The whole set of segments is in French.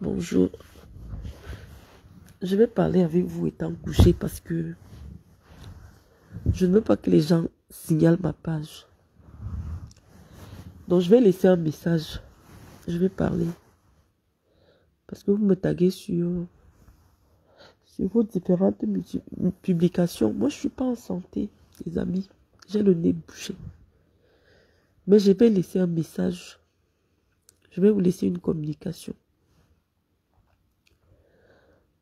Bonjour. Je vais parler avec vous étant couché parce que je ne veux pas que les gens signalent ma page. Donc je vais laisser un message. Je vais parler. Parce que vous me taguez sur, sur vos différentes publications. Moi, je ne suis pas en santé, les amis. J'ai le nez bouché. Mais je vais laisser un message. Je vais vous laisser une communication.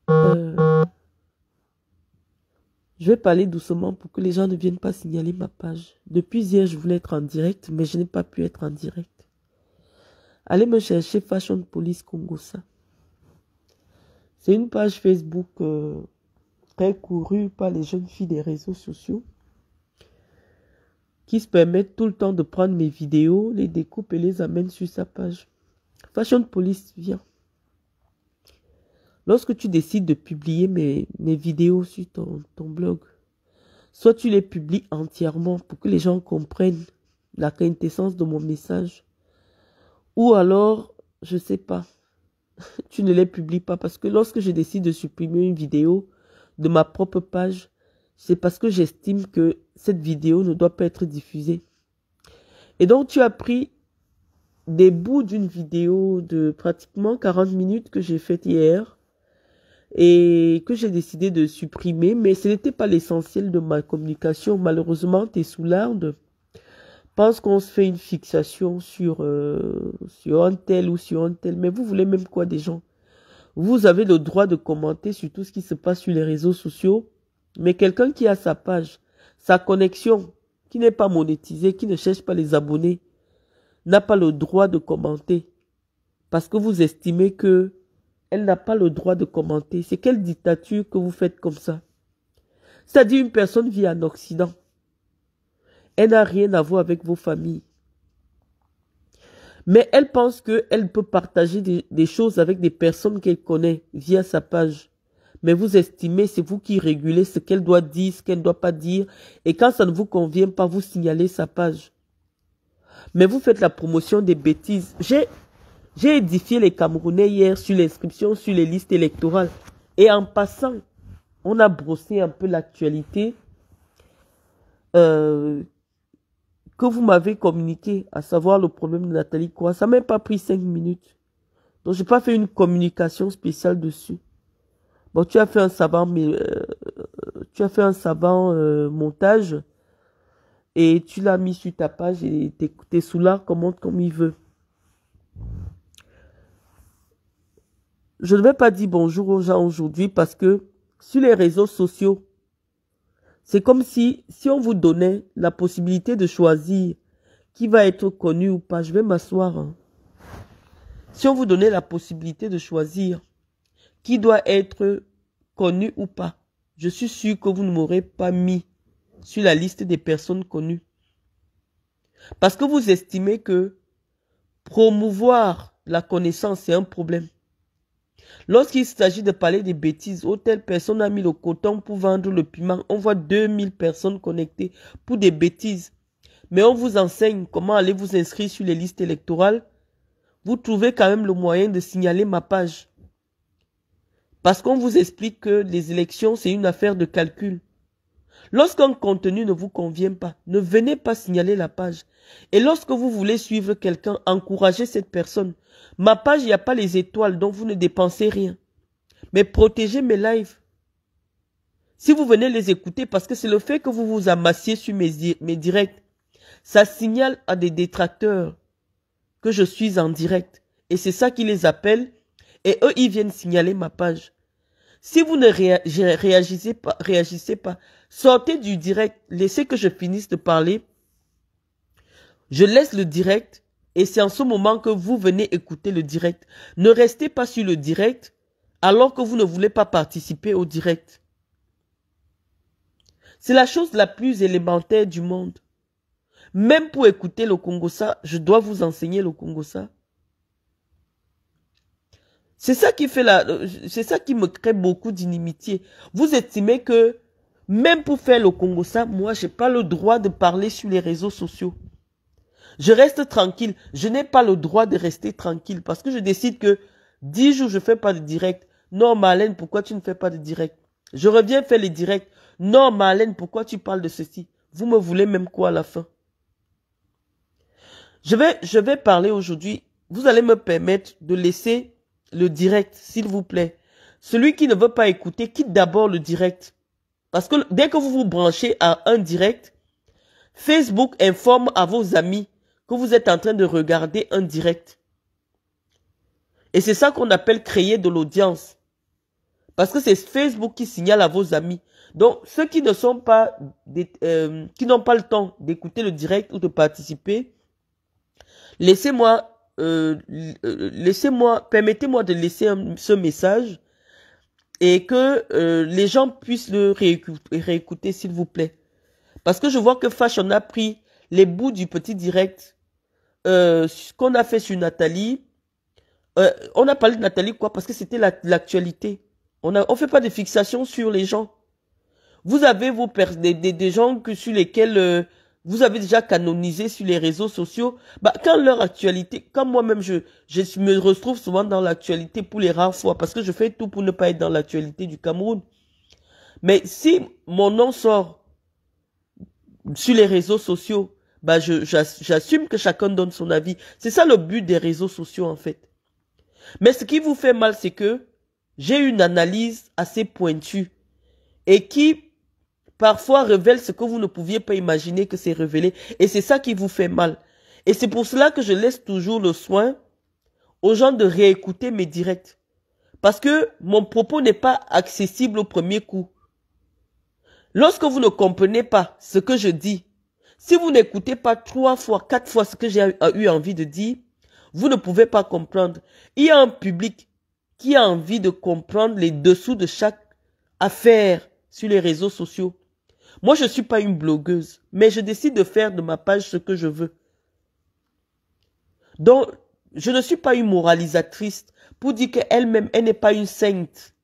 Euh, je vais parler doucement pour que les gens ne viennent pas signaler ma page. Depuis hier, je voulais être en direct, mais je n'ai pas pu être en direct. Allez me chercher Fashion Police ça. C'est une page Facebook euh, très courue par les jeunes filles des réseaux sociaux qui se permettent tout le temps de prendre mes vidéos, les découper et les amène sur sa page. Fashion Police vient. Lorsque tu décides de publier mes, vidéos sur ton, ton blog, soit tu les publies entièrement pour que les gens comprennent la quintessence de mon message, ou alors, je sais pas, tu ne les publies pas parce que lorsque je décide de supprimer une vidéo de ma propre page, c'est parce que j'estime que cette vidéo ne doit pas être diffusée. Et donc tu as pris des bouts d'une vidéo de pratiquement 40 minutes que j'ai faite hier et que j'ai décidé de supprimer, mais ce n'était pas l'essentiel de ma communication. Malheureusement, sous l'arde, pense qu'on se fait une fixation sur, euh, sur un tel ou sur un tel, mais vous voulez même quoi des gens Vous avez le droit de commenter sur tout ce qui se passe sur les réseaux sociaux, mais quelqu'un qui a sa page, sa connexion, qui n'est pas monétisée, qui ne cherche pas les abonnés, n'a pas le droit de commenter parce que vous estimez que elle n'a pas le droit de commenter. C'est quelle dictature que vous faites comme ça C'est-à-dire une personne vit en Occident. Elle n'a rien à voir avec vos familles. Mais elle pense qu'elle peut partager des, des, choses avec des personnes qu'elle connaît via sa page. Mais vous estimez, c'est vous qui régulez ce qu'elle doit dire, ce qu'elle ne doit pas dire. Et quand ça ne vous convient pas, vous signalez sa page. Mais vous faites la promotion des bêtises. J'ai j'ai édifié les Camerounais hier sur l'inscription sur les listes électorales. Et en passant, on a brossé un peu l'actualité euh, que vous m'avez communiqué, à savoir le problème de Nathalie Quoi. Ça m'a pas pris cinq minutes. Donc, j'ai pas fait une communication spéciale dessus. Bon, tu as fait un savant, mais euh, tu as fait un savant euh, montage et tu l'as mis sur ta page et t'es l'art comme, comme il veut. Je ne vais pas dire bonjour aux gens aujourd'hui parce que sur les réseaux sociaux, c'est comme si, si on vous donnait la possibilité de choisir qui va être connu ou pas, je vais m'asseoir. Hein. Si on vous donnait la possibilité de choisir qui doit être connu ou pas, je suis sûr que vous ne m'aurez pas mis sur la liste des personnes connues. Parce que vous estimez que promouvoir la connaissance, est un problème. Lorsqu'il s'agit de parler des bêtises, où telle personne a mis le coton pour vendre le piment, on voit 2000 personnes connectées pour des bêtises. Mais on vous enseigne comment aller vous inscrire sur les listes électorales. Vous trouvez quand même le moyen de signaler ma page. Parce qu'on vous explique que les élections, c'est une affaire de calcul. Lorsqu'un contenu ne vous convient pas, ne venez pas signaler la page. Et lorsque vous voulez suivre quelqu'un, encouragez cette personne. Ma page, il n'y a pas les étoiles, donc vous ne dépensez rien. Mais protégez mes lives. Si vous venez les écouter, parce que c'est le fait que vous vous amassiez sur mes, mes directs, ça signale à des détracteurs que je suis en direct. Et c'est ça qui les appelle. Et eux, ils viennent signaler ma page. Si vous ne réagissez pas, réagissez pas, sortez du direct, laissez que je finisse de parler. Je laisse le direct et c'est en ce moment que vous venez écouter le direct. Ne restez pas sur le direct alors que vous ne voulez pas participer au direct. C'est la chose la plus élémentaire du monde. Même pour écouter le Congo ça, je dois vous enseigner le Congo c'est ça qui fait la, euh, c'est ça qui me crée beaucoup d'inimitié. Vous estimez que même pour faire le Congo ça, moi j'ai pas le droit de parler sur les réseaux sociaux. Je reste tranquille. Je n'ai pas le droit de rester tranquille parce que je décide que dix jours je fais pas de direct. Non, Marlène, pourquoi tu ne fais pas de direct? Je reviens faire les directs. Non, Marlène, pourquoi tu parles de ceci? Vous me voulez même quoi à la fin? Je vais, je vais parler aujourd'hui. Vous allez me permettre de laisser le direct, s'il vous plaît. Celui qui ne veut pas écouter, quitte d'abord le direct. Parce que dès que vous vous branchez à un direct, Facebook informe à vos amis que vous êtes en train de regarder un direct. Et c'est ça qu'on appelle créer de l'audience. Parce que c'est Facebook qui signale à vos amis. Donc, ceux qui ne sont pas, euh, qui n'ont pas le temps d'écouter le direct ou de participer, laissez-moi euh, euh, laissez-moi, permettez-moi de laisser ce message et que euh, les gens puissent le réécouter, s'il vous plaît. Parce que je vois que on a pris les bouts du petit direct euh, qu'on a fait sur Nathalie. on a parlé de Nathalie quoi Parce que c'était l'actualité. on ne on fait pas de fixation sur les gens. Vous avez vos des, des, gens que, sur lesquels vous avez déjà canonisé sur les réseaux sociaux, bah, quand leur actualité, quand moi-même je, je me retrouve souvent dans l'actualité pour les rares fois, parce que je fais tout pour ne pas être dans l'actualité du Cameroun. Mais si mon nom sort sur les réseaux sociaux, bah, j'assume que chacun donne son avis. C'est ça le but des réseaux sociaux, en fait. Mais ce qui vous fait mal, c'est que j'ai une analyse assez pointue et qui parfois révèle ce que vous ne pouviez pas imaginer que c'est révélé. Et c'est ça qui vous fait mal. Et c'est pour cela que je laisse toujours le soin aux gens de réécouter mes directs. Parce que mon propos n'est pas accessible au premier coup. Lorsque vous ne comprenez pas ce que je dis, si vous n'écoutez pas trois fois, quatre fois ce que j'ai eu envie de dire, vous ne pouvez pas comprendre. Il y a un public qui a envie de comprendre les dessous de chaque affaire sur les réseaux sociaux. Moi, je suis pas une blogueuse, mais je décide de faire de ma page ce que je veux. Donc, je ne suis pas une moralisatrice pour dire qu'elle-même, elle n'est pas une sainte.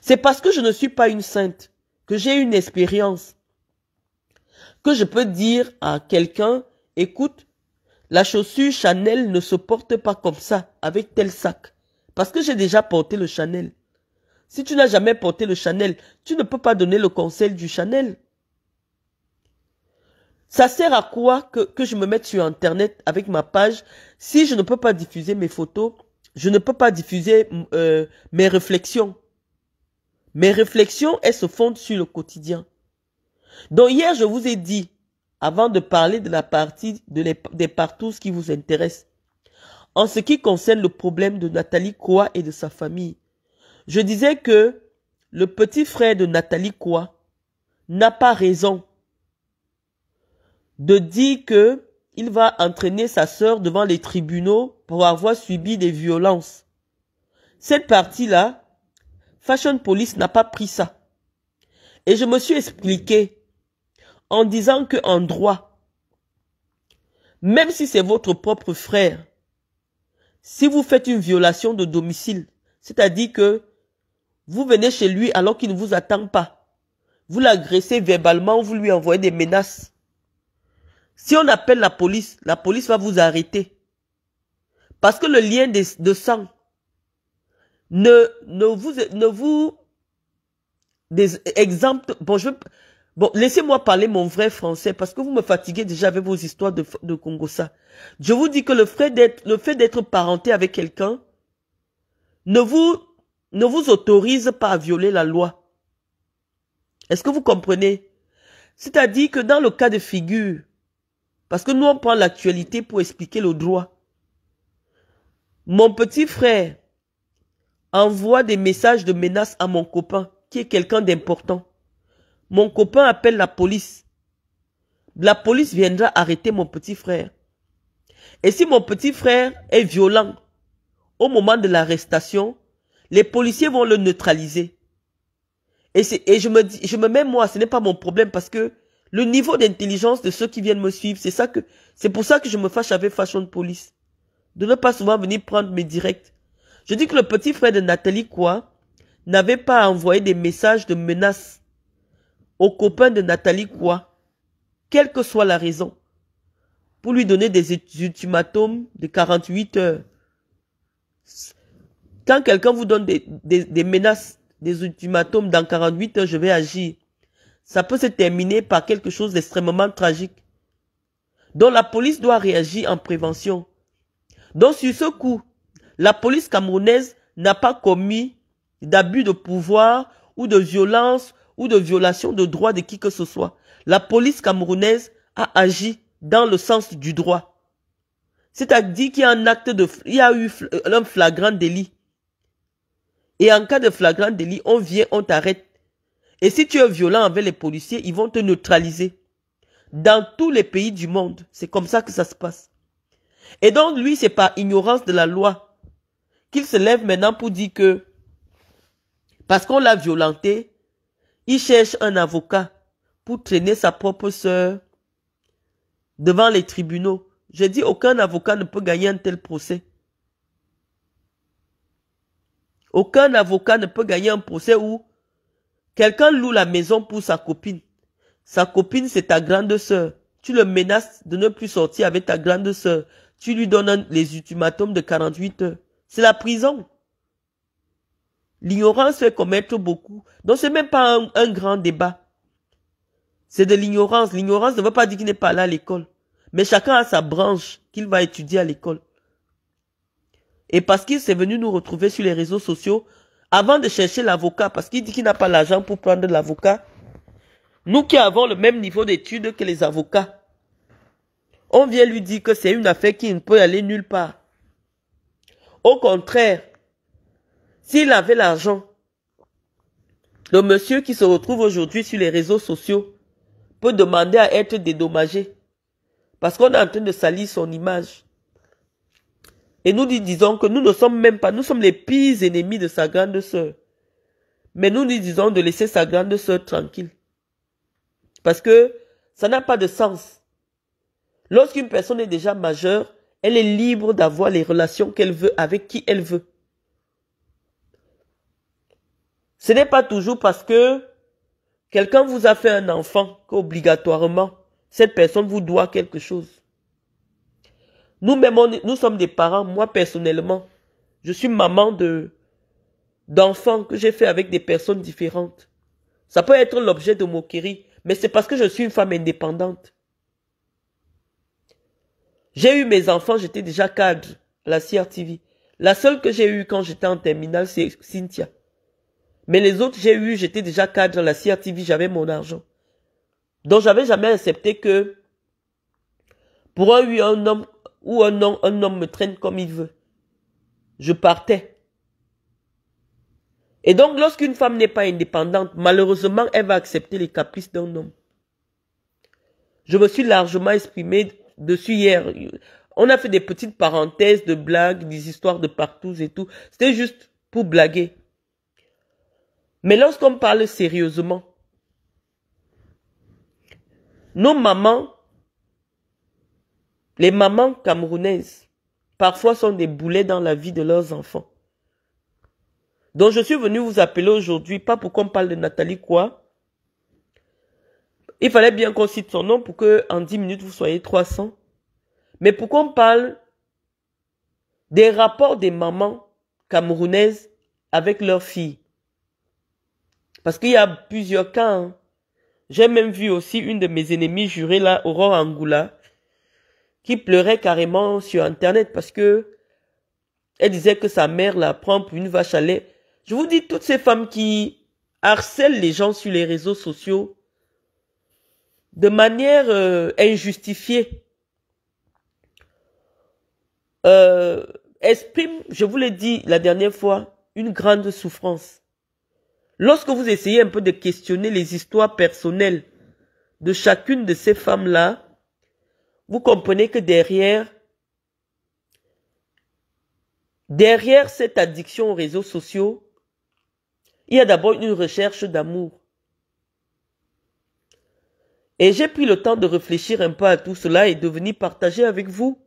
C'est parce que je ne suis pas une sainte que j'ai une expérience que je peux dire à quelqu'un, écoute, la chaussure Chanel ne se porte pas comme ça, avec tel sac. Parce que j'ai déjà porté le Chanel. Si tu n'as jamais porté le Chanel, tu ne peux pas donner le conseil du Chanel. Ça sert à quoi que, que je me mette sur Internet avec ma page si je ne peux pas diffuser mes photos, je ne peux pas diffuser euh, mes réflexions. Mes réflexions, elles se fondent sur le quotidien. Donc hier, je vous ai dit, avant de parler de la partie de les, des qui vous intéresse, en ce qui concerne le problème de Nathalie Croix et de sa famille, je disais que le petit frère de Nathalie Quoi n'a pas raison de dire que il va entraîner sa sœur devant les tribunaux pour avoir subi des violences. Cette partie-là, Fashion Police n'a pas pris ça. Et je me suis expliqué en disant que en droit, même si c'est votre propre frère, si vous faites une violation de domicile, c'est-à-dire que vous venez chez lui alors qu'il ne vous attend pas. Vous l'agressez verbalement, vous lui envoyez des menaces. Si on appelle la police, la police va vous arrêter. Parce que le lien de, sang ne, ne vous, ne vous, des exemples, bon, je, bon, laissez-moi parler mon vrai français parce que vous me fatiguez déjà avec vos histoires de, de ça. Je vous dis que le d'être, le fait d'être parenté avec quelqu'un ne vous ne vous autorise pas à violer la loi. Est-ce que vous comprenez C'est-à-dire que dans le cas de figure, parce que nous on prend l'actualité pour expliquer le droit, mon petit frère envoie des messages de menace à mon copain, qui est quelqu'un d'important. Mon copain appelle la police. La police viendra arrêter mon petit frère. Et si mon petit frère est violent au moment de l'arrestation, les policiers vont le neutraliser. Et, et je, me dis, je me mets moi, ce n'est pas mon problème parce que le niveau d'intelligence de ceux qui viennent me suivre, c'est ça que, c'est pour ça que je me fâche avec Fashion Police. De ne pas souvent venir prendre mes directs. Je dis que le petit frère de Nathalie quoi n'avait pas envoyé des messages de menace. aux copains de Nathalie quoi, quelle que soit la raison, pour lui donner des ultimatums de 48 heures. Quand quelqu'un vous donne des, menaces, des ultimatums dans 48 heures, je vais agir, ça peut se terminer par quelque chose d'extrêmement tragique. Donc la police doit réagir en prévention. Donc sur ce coup, la police camerounaise n'a pas commis d'abus de pouvoir ou de violence ou de violation de droit de qui que ce soit. La police camerounaise a agi dans le sens du droit. C'est-à-dire qu'il y a un acte de, il y a eu un flagrant délit. Et en cas de flagrant délit, on vient, on t'arrête. Et si tu es violent avec les policiers, ils vont te neutraliser. Dans tous les pays du monde, c'est comme ça que ça se passe. Et donc, lui, c'est par ignorance de la loi qu'il se lève maintenant pour dire que, parce qu'on l'a violenté, il cherche un avocat pour traîner sa propre sœur devant les tribunaux. Je dis aucun avocat ne peut gagner un tel procès. Aucun avocat ne peut gagner un procès où quelqu'un loue la maison pour sa copine. Sa copine, c'est ta grande sœur. Tu le menaces de ne plus sortir avec ta grande sœur. Tu lui donnes les ultimatums de 48 heures. C'est la prison. L'ignorance fait commettre beaucoup. Donc c'est même pas un, un grand débat. C'est de l'ignorance. L'ignorance ne veut pas dire qu'il n'est pas là à l'école. Mais chacun a sa branche qu'il va étudier à l'école. Et parce qu'il s'est venu nous retrouver sur les réseaux sociaux, avant de chercher l'avocat, parce qu'il dit qu'il n'a pas l'argent pour prendre l'avocat, nous qui avons le même niveau d'études que les avocats, on vient lui dire que c'est une affaire qui ne peut aller nulle part. Au contraire, s'il avait l'argent, le monsieur qui se retrouve aujourd'hui sur les réseaux sociaux peut demander à être dédommagé parce qu'on est en train de salir son image. Et nous lui disons que nous ne sommes même pas, nous sommes les pires ennemis de sa grande sœur. Mais nous lui disons de laisser sa grande sœur tranquille. Parce que ça n'a pas de sens. Lorsqu'une personne est déjà majeure, elle est libre d'avoir les relations qu'elle veut avec qui elle veut. Ce n'est pas toujours parce que quelqu'un vous a fait un enfant qu'obligatoirement cette personne vous doit quelque chose nous nous sommes des parents. Moi, personnellement, je suis maman de d'enfants que j'ai fait avec des personnes différentes. Ça peut être l'objet de moquerie mais c'est parce que je suis une femme indépendante. J'ai eu mes enfants, j'étais déjà cadre à la CRTV. La seule que j'ai eue quand j'étais en terminale, c'est Cynthia. Mais les autres, j'ai eu, j'étais déjà cadre à la CRTV, j'avais mon argent. Donc j'avais jamais accepté que pour un, un homme ou un homme, un homme me traîne comme il veut. Je partais. Et donc, lorsqu'une femme n'est pas indépendante, malheureusement, elle va accepter les caprices d'un homme. Je me suis largement exprimé dessus hier. On a fait des petites parenthèses de blagues, des histoires de partout et tout. C'était juste pour blaguer. Mais lorsqu'on parle sérieusement, nos mamans les mamans camerounaises, parfois, sont des boulets dans la vie de leurs enfants. Donc, je suis venu vous appeler aujourd'hui, pas pour qu'on parle de Nathalie quoi. Il fallait bien qu'on cite son nom pour que, en 10 minutes, vous soyez 300. Mais pour qu'on parle des rapports des mamans camerounaises avec leurs filles. Parce qu'il y a plusieurs cas. Hein. J'ai même vu aussi une de mes ennemies jurer là, Aurore Angoula, qui pleurait carrément sur Internet parce que elle disait que sa mère la prend pour une vache à lait. Je vous dis, toutes ces femmes qui harcèlent les gens sur les réseaux sociaux de manière euh, injustifiée, euh, expriment, je vous l'ai dit la dernière fois, une grande souffrance. Lorsque vous essayez un peu de questionner les histoires personnelles de chacune de ces femmes-là, vous comprenez que derrière, derrière cette addiction aux réseaux sociaux, il y a d'abord une recherche d'amour. Et j'ai pris le temps de réfléchir un peu à tout cela et de venir partager avec vous.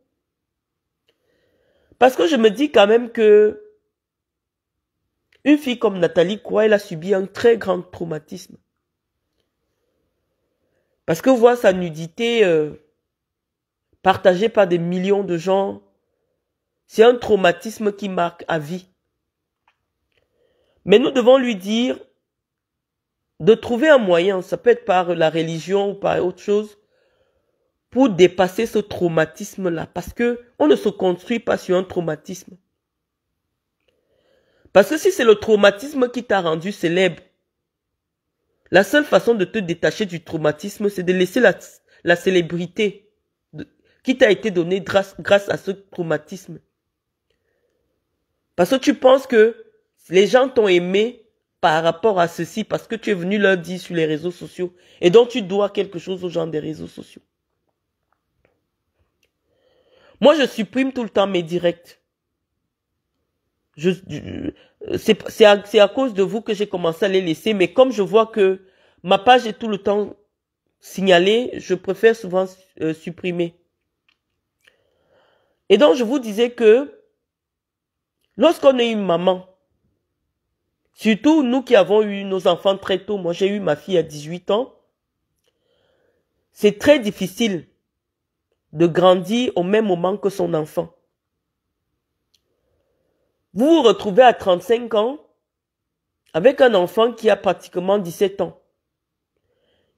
Parce que je me dis quand même que une fille comme Nathalie quoi, elle a subi un très grand traumatisme. Parce que voir sa nudité euh, partagé par des millions de gens, c'est un traumatisme qui marque à vie. Mais nous devons lui dire de trouver un moyen, ça peut être par la religion ou par autre chose, pour dépasser ce traumatisme-là. Parce que on ne se construit pas sur un traumatisme. Parce que si c'est le traumatisme qui t'a rendu célèbre, la seule façon de te détacher du traumatisme, c'est de laisser la, la célébrité qui t'a été donné grâce, à ce traumatisme. Parce que tu penses que les gens t'ont aimé par rapport à ceci, parce que tu es venu lundi sur les réseaux sociaux, et donc tu dois quelque chose aux gens des réseaux sociaux. Moi, je supprime tout le temps mes directs. Je, c'est à, cause de vous que j'ai commencé à les laisser, mais comme je vois que ma page est tout le temps signalée, je préfère souvent euh, supprimer. Et donc, je vous disais que lorsqu'on est une maman, surtout nous qui avons eu nos enfants très tôt, moi j'ai eu ma fille à 18 ans, c'est très difficile de grandir au même moment que son enfant. Vous vous retrouvez à 35 ans avec un enfant qui a pratiquement 17 ans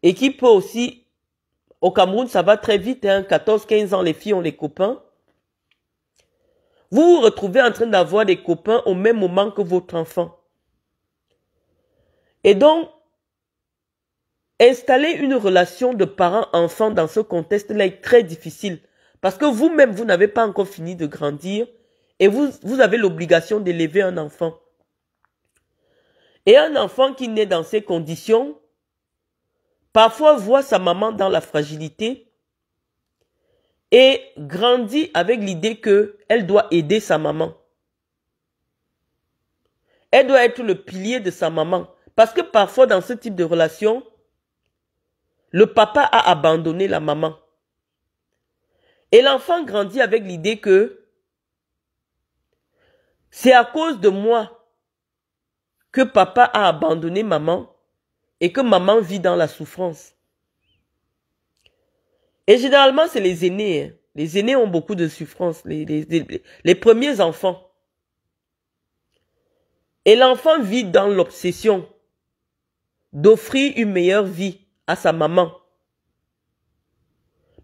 et qui peut aussi, au Cameroun, ça va très vite, hein, 14, 15 ans, les filles ont les copains. Vous vous retrouvez en train d'avoir des copains au même moment que votre enfant. Et donc, installer une relation de parent-enfant dans ce contexte-là est très difficile. Parce que vous-même, vous, n'avez pas encore fini de grandir et vous, vous avez l'obligation d'élever un enfant. Et un enfant qui naît dans ces conditions, parfois voit sa maman dans la fragilité et grandit avec l'idée que elle doit aider sa maman. Elle doit être le pilier de sa maman. Parce que parfois, dans ce type de relation, le papa a abandonné la maman. Et l'enfant grandit avec l'idée que c'est à cause de moi que papa a abandonné maman et que maman vit dans la souffrance. Et généralement, c'est les aînés. Hein. Les aînés ont beaucoup de souffrance, les, les premiers enfants. Et l'enfant vit dans l'obsession d'offrir une meilleure vie à sa maman.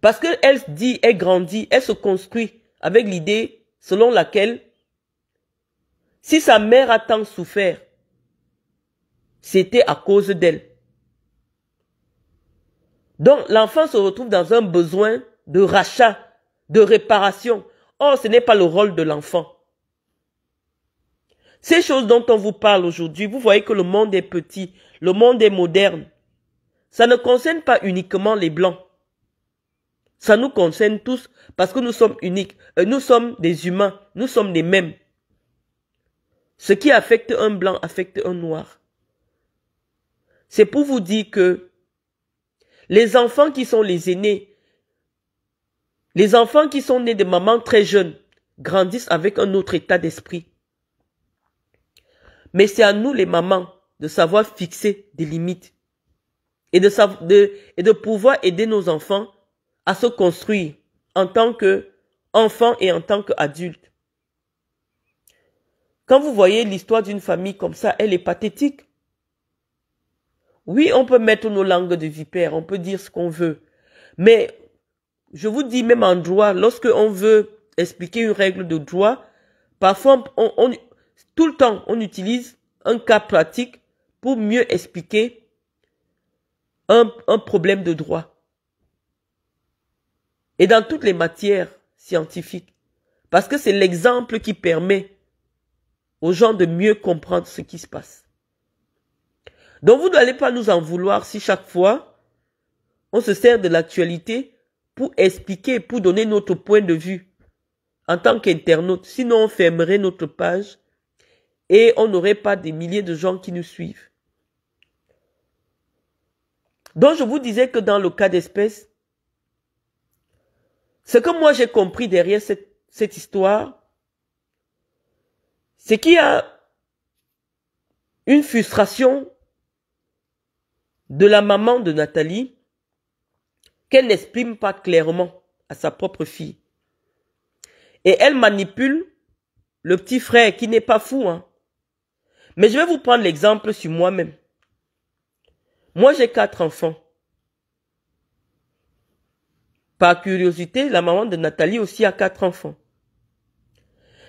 Parce qu'elle dit, elle grandit, elle se construit avec l'idée selon laquelle si sa mère a tant souffert, c'était à cause d'elle. Donc l'enfant se retrouve dans un besoin de rachat, de réparation. Or, ce n'est pas le rôle de l'enfant. Ces choses dont on vous parle aujourd'hui, vous voyez que le monde est petit, le monde est moderne. Ça ne concerne pas uniquement les blancs. Ça nous concerne tous parce que nous sommes uniques. Euh, nous sommes des humains. Nous sommes les mêmes. Ce qui affecte un blanc affecte un noir. C'est pour vous dire que les enfants qui sont les aînés, les enfants qui sont nés de mamans très jeunes, grandissent avec un autre état d'esprit. Mais c'est à nous, les mamans, de savoir fixer des limites et de, savoir, et de pouvoir aider nos enfants à se construire en tant que et en tant qu'adultes. Quand vous voyez l'histoire d'une famille comme ça, elle est pathétique. Oui, on peut mettre nos langues de vipère, on peut dire ce qu'on veut. Mais je vous dis, même en droit, lorsque on veut expliquer une règle de droit, parfois, tout le temps, on utilise un cas pratique pour mieux expliquer un problème de droit. Et dans toutes les matières scientifiques. Parce que c'est l'exemple qui permet aux gens de mieux comprendre ce qui se passe. Donc vous n'allez pas nous en vouloir si chaque fois on se sert de l'actualité pour expliquer, pour donner notre point de vue en tant qu'internaute. Sinon on fermerait notre page et on n'aurait pas des milliers de gens qui nous suivent. Donc je vous disais que dans le cas d'espèce, ce que moi j'ai compris derrière cette, cette histoire, c'est qu'il y a une frustration de la maman de Nathalie qu'elle n'exprime pas clairement à sa propre fille. Et elle manipule le petit frère qui n'est pas fou. Hein. Mais je vais vous prendre l'exemple sur moi-même. Moi, moi j'ai quatre enfants. Par curiosité, la maman de Nathalie aussi a quatre enfants.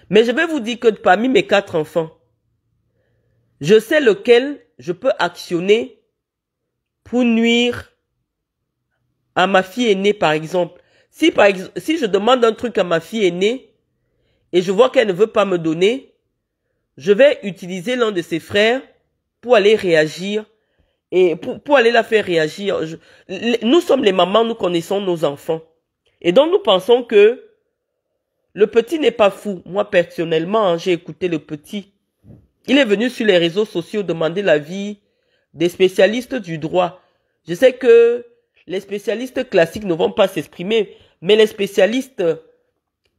Mais je vais vous dire que parmi mes quatre enfants, je sais lequel je peux actionner pour nuire à ma fille aînée, par exemple. Si, par exemple, si je demande un truc à ma fille aînée et je vois qu'elle ne veut pas me donner, je vais utiliser l'un de ses frères pour aller réagir et pour, aller la faire réagir. nous sommes les mamans, nous connaissons nos enfants. Et donc nous pensons que le petit n'est pas fou. Moi personnellement, hein, j'ai écouté le petit. Il est venu sur les réseaux sociaux demander l'avis des spécialistes du droit. Je sais que les spécialistes classiques ne vont pas s'exprimer, mais les spécialistes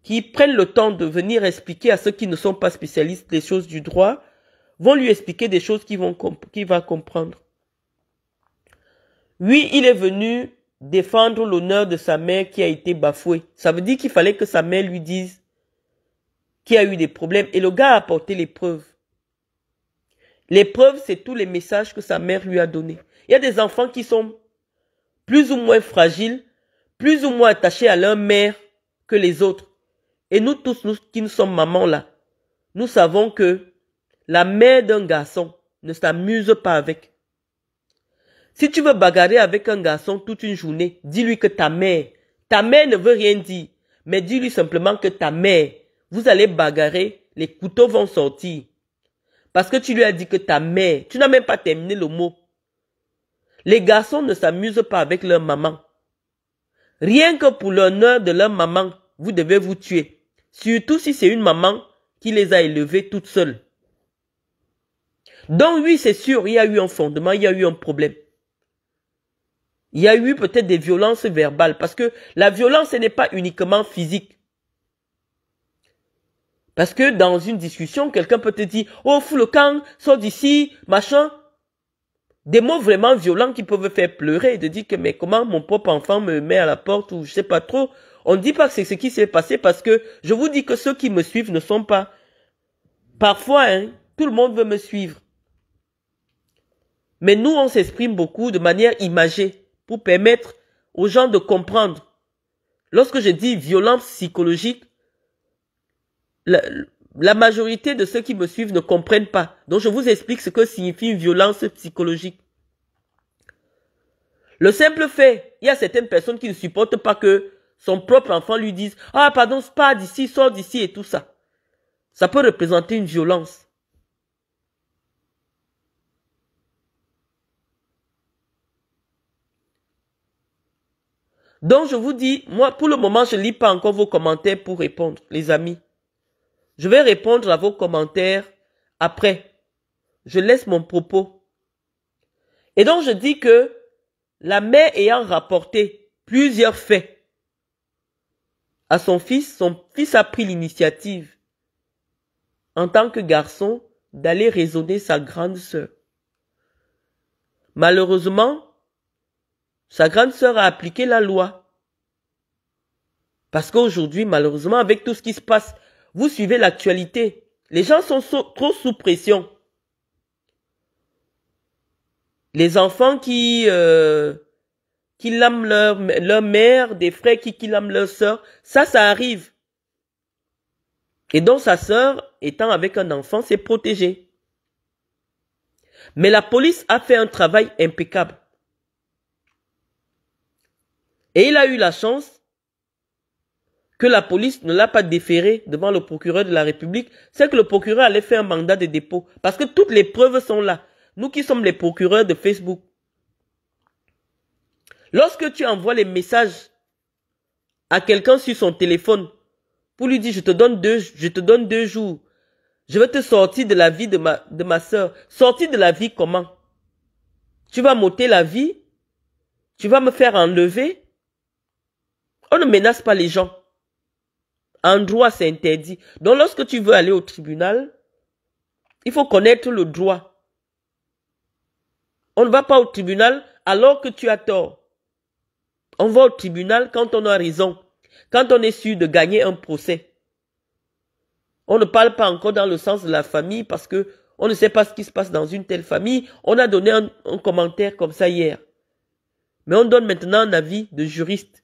qui prennent le temps de venir expliquer à ceux qui ne sont pas spécialistes des choses du droit vont lui expliquer des choses qu'il va comprendre. Oui, il est venu défendre l'honneur de sa mère qui a été bafouée. Ça veut dire qu'il fallait que sa mère lui dise qu'il a eu des problèmes et le gars a apporté les preuves. L'épreuve, c'est tous les messages que sa mère lui a donnés. Il y a des enfants qui sont plus ou moins fragiles, plus ou moins attachés à leur mère que les autres. Et nous tous, nous qui nous sommes mamans là, nous savons que la mère d'un garçon ne s'amuse pas avec. Si tu veux bagarrer avec un garçon toute une journée, dis-lui que ta mère, ta mère ne veut rien dire, mais dis-lui simplement que ta mère, vous allez bagarrer, les couteaux vont sortir. Parce que tu lui as dit que ta mère, tu n'as même pas terminé le mot. Les garçons ne s'amusent pas avec leur maman. Rien que pour l'honneur de leur maman, vous devez vous tuer. Surtout si c'est une maman qui les a élevés toute seule. Donc oui, c'est sûr, il y a eu un fondement, il y a eu un problème. Il y a eu peut-être des violences verbales parce que la violence, n'est pas uniquement physique. Parce que dans une discussion, quelqu'un peut te dire, oh, fous le camp, sors d'ici, machin. Des mots vraiment violents qui peuvent faire pleurer et de dire que, mais comment mon propre enfant me met à la porte ou je sais pas trop. On ne dit pas que c'est ce qui s'est passé parce que je vous dis que ceux qui me suivent ne sont pas. Parfois, hein, tout le monde veut me suivre. Mais nous, on s'exprime beaucoup de manière imagée pour permettre aux gens de comprendre. Lorsque je dis violence psychologique, la, majorité de ceux qui me suivent ne comprennent pas. Donc je vous explique ce que signifie une violence psychologique. Le simple fait, il y a certaines personnes qui ne supportent pas que son propre enfant lui dise « Ah, pardon, pas d'ici, sors d'ici et tout ça. » Ça peut représenter une violence. Donc je vous dis, moi pour le moment je ne lis pas encore vos commentaires pour répondre, les amis. Je vais répondre à vos commentaires après. Je laisse mon propos. Et donc je dis que la mère ayant rapporté plusieurs faits à son fils, son fils a pris l'initiative en tant que garçon d'aller raisonner sa grande sœur. Malheureusement, sa grande sœur a appliqué la loi. Parce qu'aujourd'hui, malheureusement, avec tout ce qui se passe, vous suivez l'actualité. Les gens sont trop sous pression. Les enfants qui, euh, qui leur, mère, des frères qui, qui leur sœur, ça, ça arrive. Et donc sa sœur, étant avec un enfant, s'est protégée. Mais la police a fait un travail impeccable. Et il a eu la chance que la police ne l'a pas déféré devant le procureur de la République, c'est que le procureur allait faire un mandat de dépôt. Parce que toutes les preuves sont là. Nous qui sommes les procureurs de Facebook. Lorsque tu envoies les messages à quelqu'un sur son téléphone pour lui dire je te donne deux, je te donne deux jours, je vais te sortir de la vie de ma, de ma soeur. Sortir de la vie comment? Tu vas m'ôter la vie? Tu vas me faire enlever? On ne menace pas les gens. En droit, c'est interdit. Donc, lorsque tu veux aller au tribunal, il faut connaître le droit. On ne va pas au tribunal alors que tu as tort. On va au tribunal quand on a raison, quand on est sûr de gagner un procès. On ne parle pas encore dans le sens de la famille parce que on ne sait pas ce qui se passe dans une telle famille. On a donné un commentaire comme ça hier. Mais on donne maintenant un avis de juriste.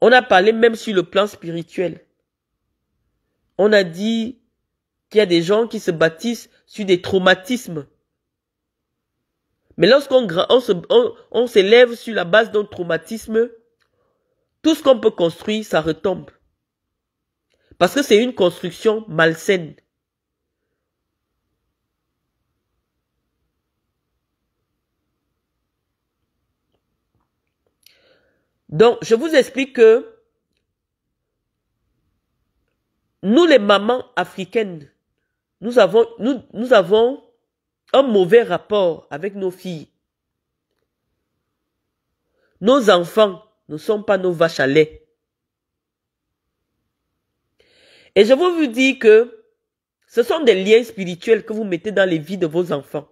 On a parlé même sur le plan spirituel. On a dit qu'il y a des gens qui se bâtissent sur des traumatismes. Mais lorsqu'on s'élève sur la base d'un traumatisme, tout ce qu'on peut construire, ça retombe. Parce que c'est une construction malsaine. Donc, je vous explique que nous, les mamans africaines, nous avons, nous, nous avons un mauvais rapport avec nos filles. Nos enfants ne sont pas nos vaches à lait. Et je vous dis que ce sont des liens spirituels que vous mettez dans les vies de vos enfants.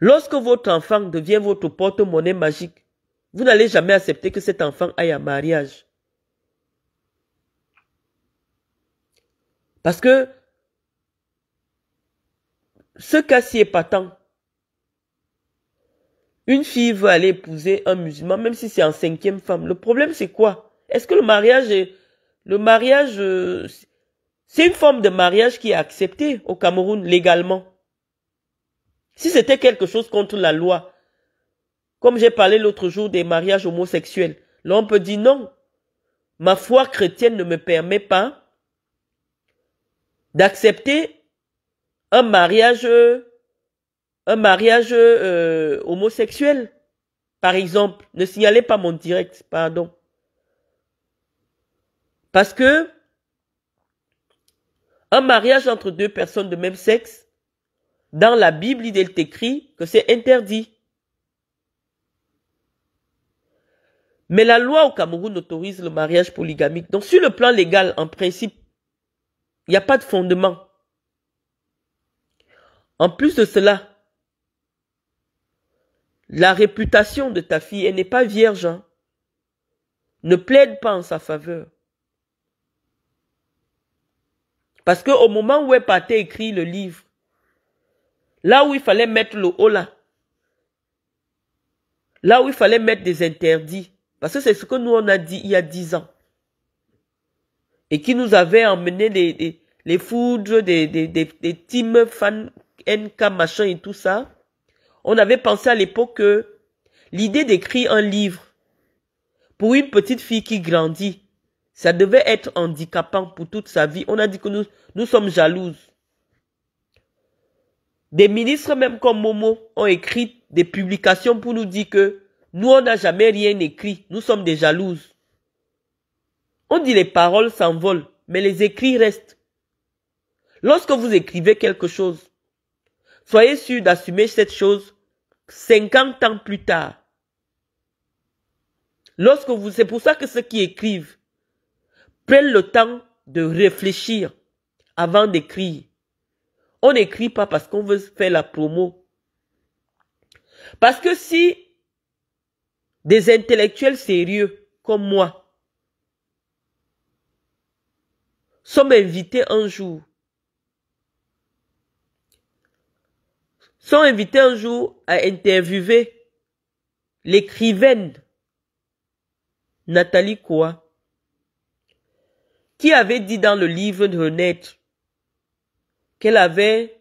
Lorsque votre enfant devient votre porte-monnaie magique, vous n'allez jamais accepter que cet enfant aille un mariage. Parce que ce cas-ci est patent. Une fille veut aller épouser un musulman, même si c'est en cinquième femme. Le problème, c'est quoi Est-ce que le mariage est... Le mariage... Euh, c'est une forme de mariage qui est acceptée au Cameroun légalement. Si c'était quelque chose contre la loi, comme j'ai parlé l'autre jour des mariages homosexuels, Là, on peut dire non. Ma foi chrétienne ne me permet pas d'accepter un mariage, un mariage euh, homosexuel. Par exemple, ne signalez pas mon direct, pardon. Parce que un mariage entre deux personnes de même sexe, dans la Bible, il est écrit que c'est interdit. Mais la loi au Cameroun autorise le mariage polygamique. Donc sur le plan légal, en principe, il n'y a pas de fondement. En plus de cela, la réputation de ta fille, elle n'est pas vierge. Hein. Ne plaide pas en sa faveur. Parce que au moment où elle partait écrit le livre, là où il fallait mettre le Hola, là où il fallait mettre des interdits, parce que c'est ce que nous, on a dit il y a dix ans. Et qui nous avait emmené les, les, foudres des, des, des, NK machin et tout ça. On avait pensé à l'époque que l'idée d'écrire un livre pour une petite fille qui grandit, ça devait être handicapant pour toute sa vie. On a dit que nous, nous sommes jalouses. Des ministres même comme Momo ont écrit des publications pour nous dire que nous, on n'a jamais rien écrit. Nous sommes des jalouses. On dit les paroles s'envolent, mais les écrits restent. Lorsque vous écrivez quelque chose, soyez sûr d'assumer cette chose 50 ans plus tard. Lorsque vous, c'est pour ça que ceux qui écrivent prennent le temps de réfléchir avant d'écrire. On n'écrit pas parce qu'on veut faire la promo. Parce que si des intellectuels sérieux comme moi sommes invités un jour. Sont invités un jour à interviewer l'écrivaine Nathalie Koua qui avait dit dans le livre de Renaître qu'elle avait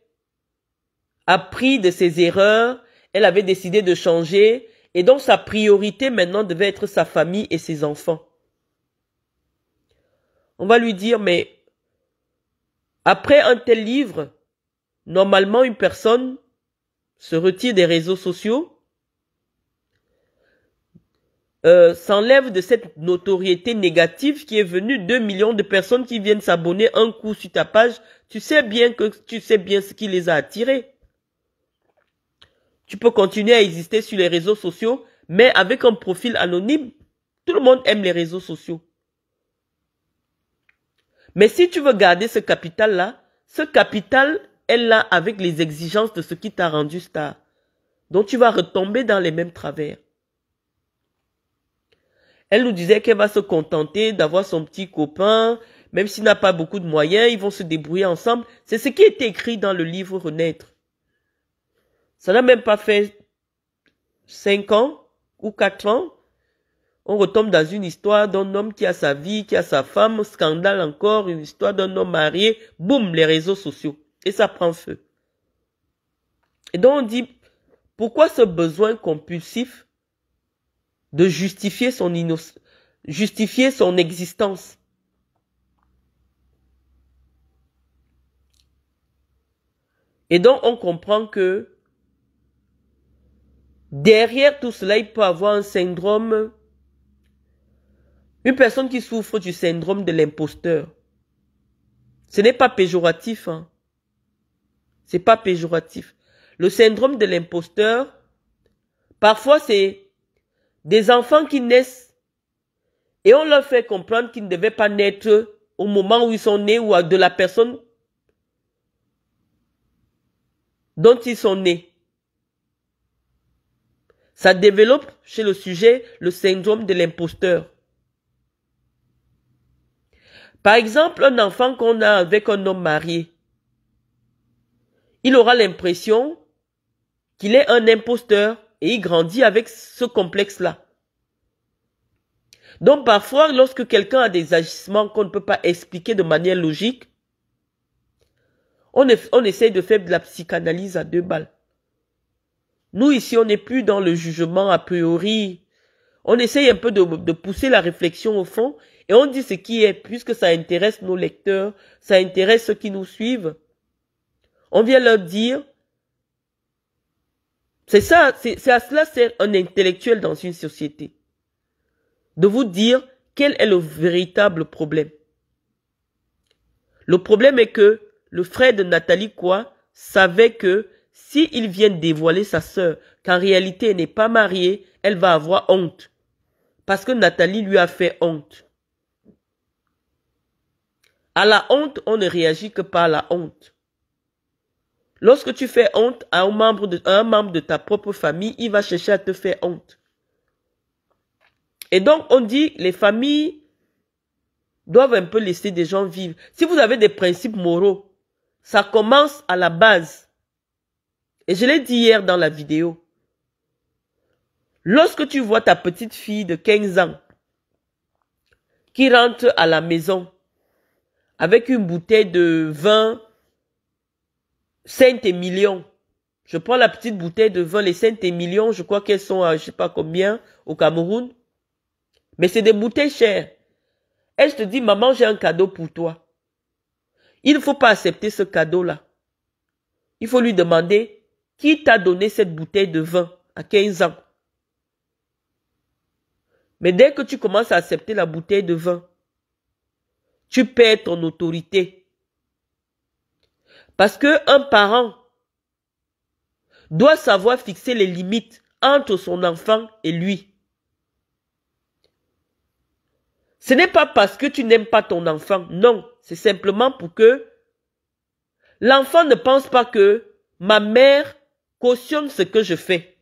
appris de ses erreurs, elle avait décidé de changer et donc sa priorité maintenant devait être sa famille et ses enfants. On va lui dire, mais après un tel livre, normalement une personne se retire des réseaux sociaux, euh, s'enlève de cette notoriété négative qui est venue deux millions de personnes qui viennent s'abonner un coup sur ta page. Tu sais bien que tu sais bien ce qui les a attirés. Tu peux continuer à exister sur les réseaux sociaux, mais avec un profil anonyme, tout le monde aime les réseaux sociaux. Mais si tu veux garder ce capital-là, ce capital est là avec les exigences de ce qui t'a rendu star. Donc tu vas retomber dans les mêmes travers. Elle nous disait qu'elle va se contenter d'avoir son petit copain, même s'il n'a pas beaucoup de moyens, ils vont se débrouiller ensemble. C'est ce qui est écrit dans le livre Renaître. Ça n'a même pas fait 5 ans ou 4 ans. On retombe dans une histoire d'un homme qui a sa vie, qui a sa femme, scandale encore, une histoire d'un homme marié, boum, les réseaux sociaux. Et ça prend feu. Et donc on dit, pourquoi ce besoin compulsif de justifier son justifier son existence? Et donc on comprend que Derrière tout cela, il peut avoir un syndrome. Une personne qui souffre du syndrome de l'imposteur. Ce n'est pas péjoratif. n'est hein. pas péjoratif. Le syndrome de l'imposteur, parfois c'est des enfants qui naissent et on leur fait comprendre qu'ils ne devaient pas naître au moment où ils sont nés ou de la personne dont ils sont nés. Ça développe chez le sujet le syndrome de l'imposteur. Par exemple, un enfant qu'on a avec un homme marié, il aura l'impression qu'il est un imposteur et il grandit avec ce complexe-là. Donc parfois, lorsque quelqu'un a des agissements qu'on ne peut pas expliquer de manière logique, on, essaye on essaie de faire de la psychanalyse à deux balles. Nous ici, on n'est plus dans le jugement a priori. On essaye un peu de, pousser la réflexion au fond et on dit ce qui est, puisque ça intéresse nos lecteurs, ça intéresse ceux qui nous suivent. On vient leur dire, c'est ça, c'est à cela c'est un intellectuel dans une société. De vous dire quel est le véritable problème. Le problème est que le frère de Nathalie Quoi savait que si vient viennent dévoiler sa sœur, qu'en réalité elle n'est pas mariée, elle va avoir honte. Parce que Nathalie lui a fait honte. À la honte, on ne réagit que par la honte. Lorsque tu fais honte à un membre de, un membre de ta propre famille, il va chercher à te faire honte. Et donc, on dit, les familles doivent un peu laisser des gens vivre. Si vous avez des principes moraux, ça commence à la base. Et je l'ai dit hier dans la vidéo. Lorsque tu vois ta petite fille de 15 ans qui rentre à la maison avec une bouteille de vin saint millions. je prends la petite bouteille de vin, les saint millions, je crois qu'elles sont à je sais pas combien au Cameroun, mais c'est des bouteilles chères. Et je te dit, maman, j'ai un cadeau pour toi. Il ne faut pas accepter ce cadeau-là. Il faut lui demander qui t'a donné cette bouteille de vin à 15 ans Mais dès que tu commences à accepter la bouteille de vin, tu perds ton autorité. Parce que un parent doit savoir fixer les limites entre son enfant et lui. Ce n'est pas parce que tu n'aimes pas ton enfant, non, c'est simplement pour que l'enfant ne pense pas que ma mère cautionne ce que je fais.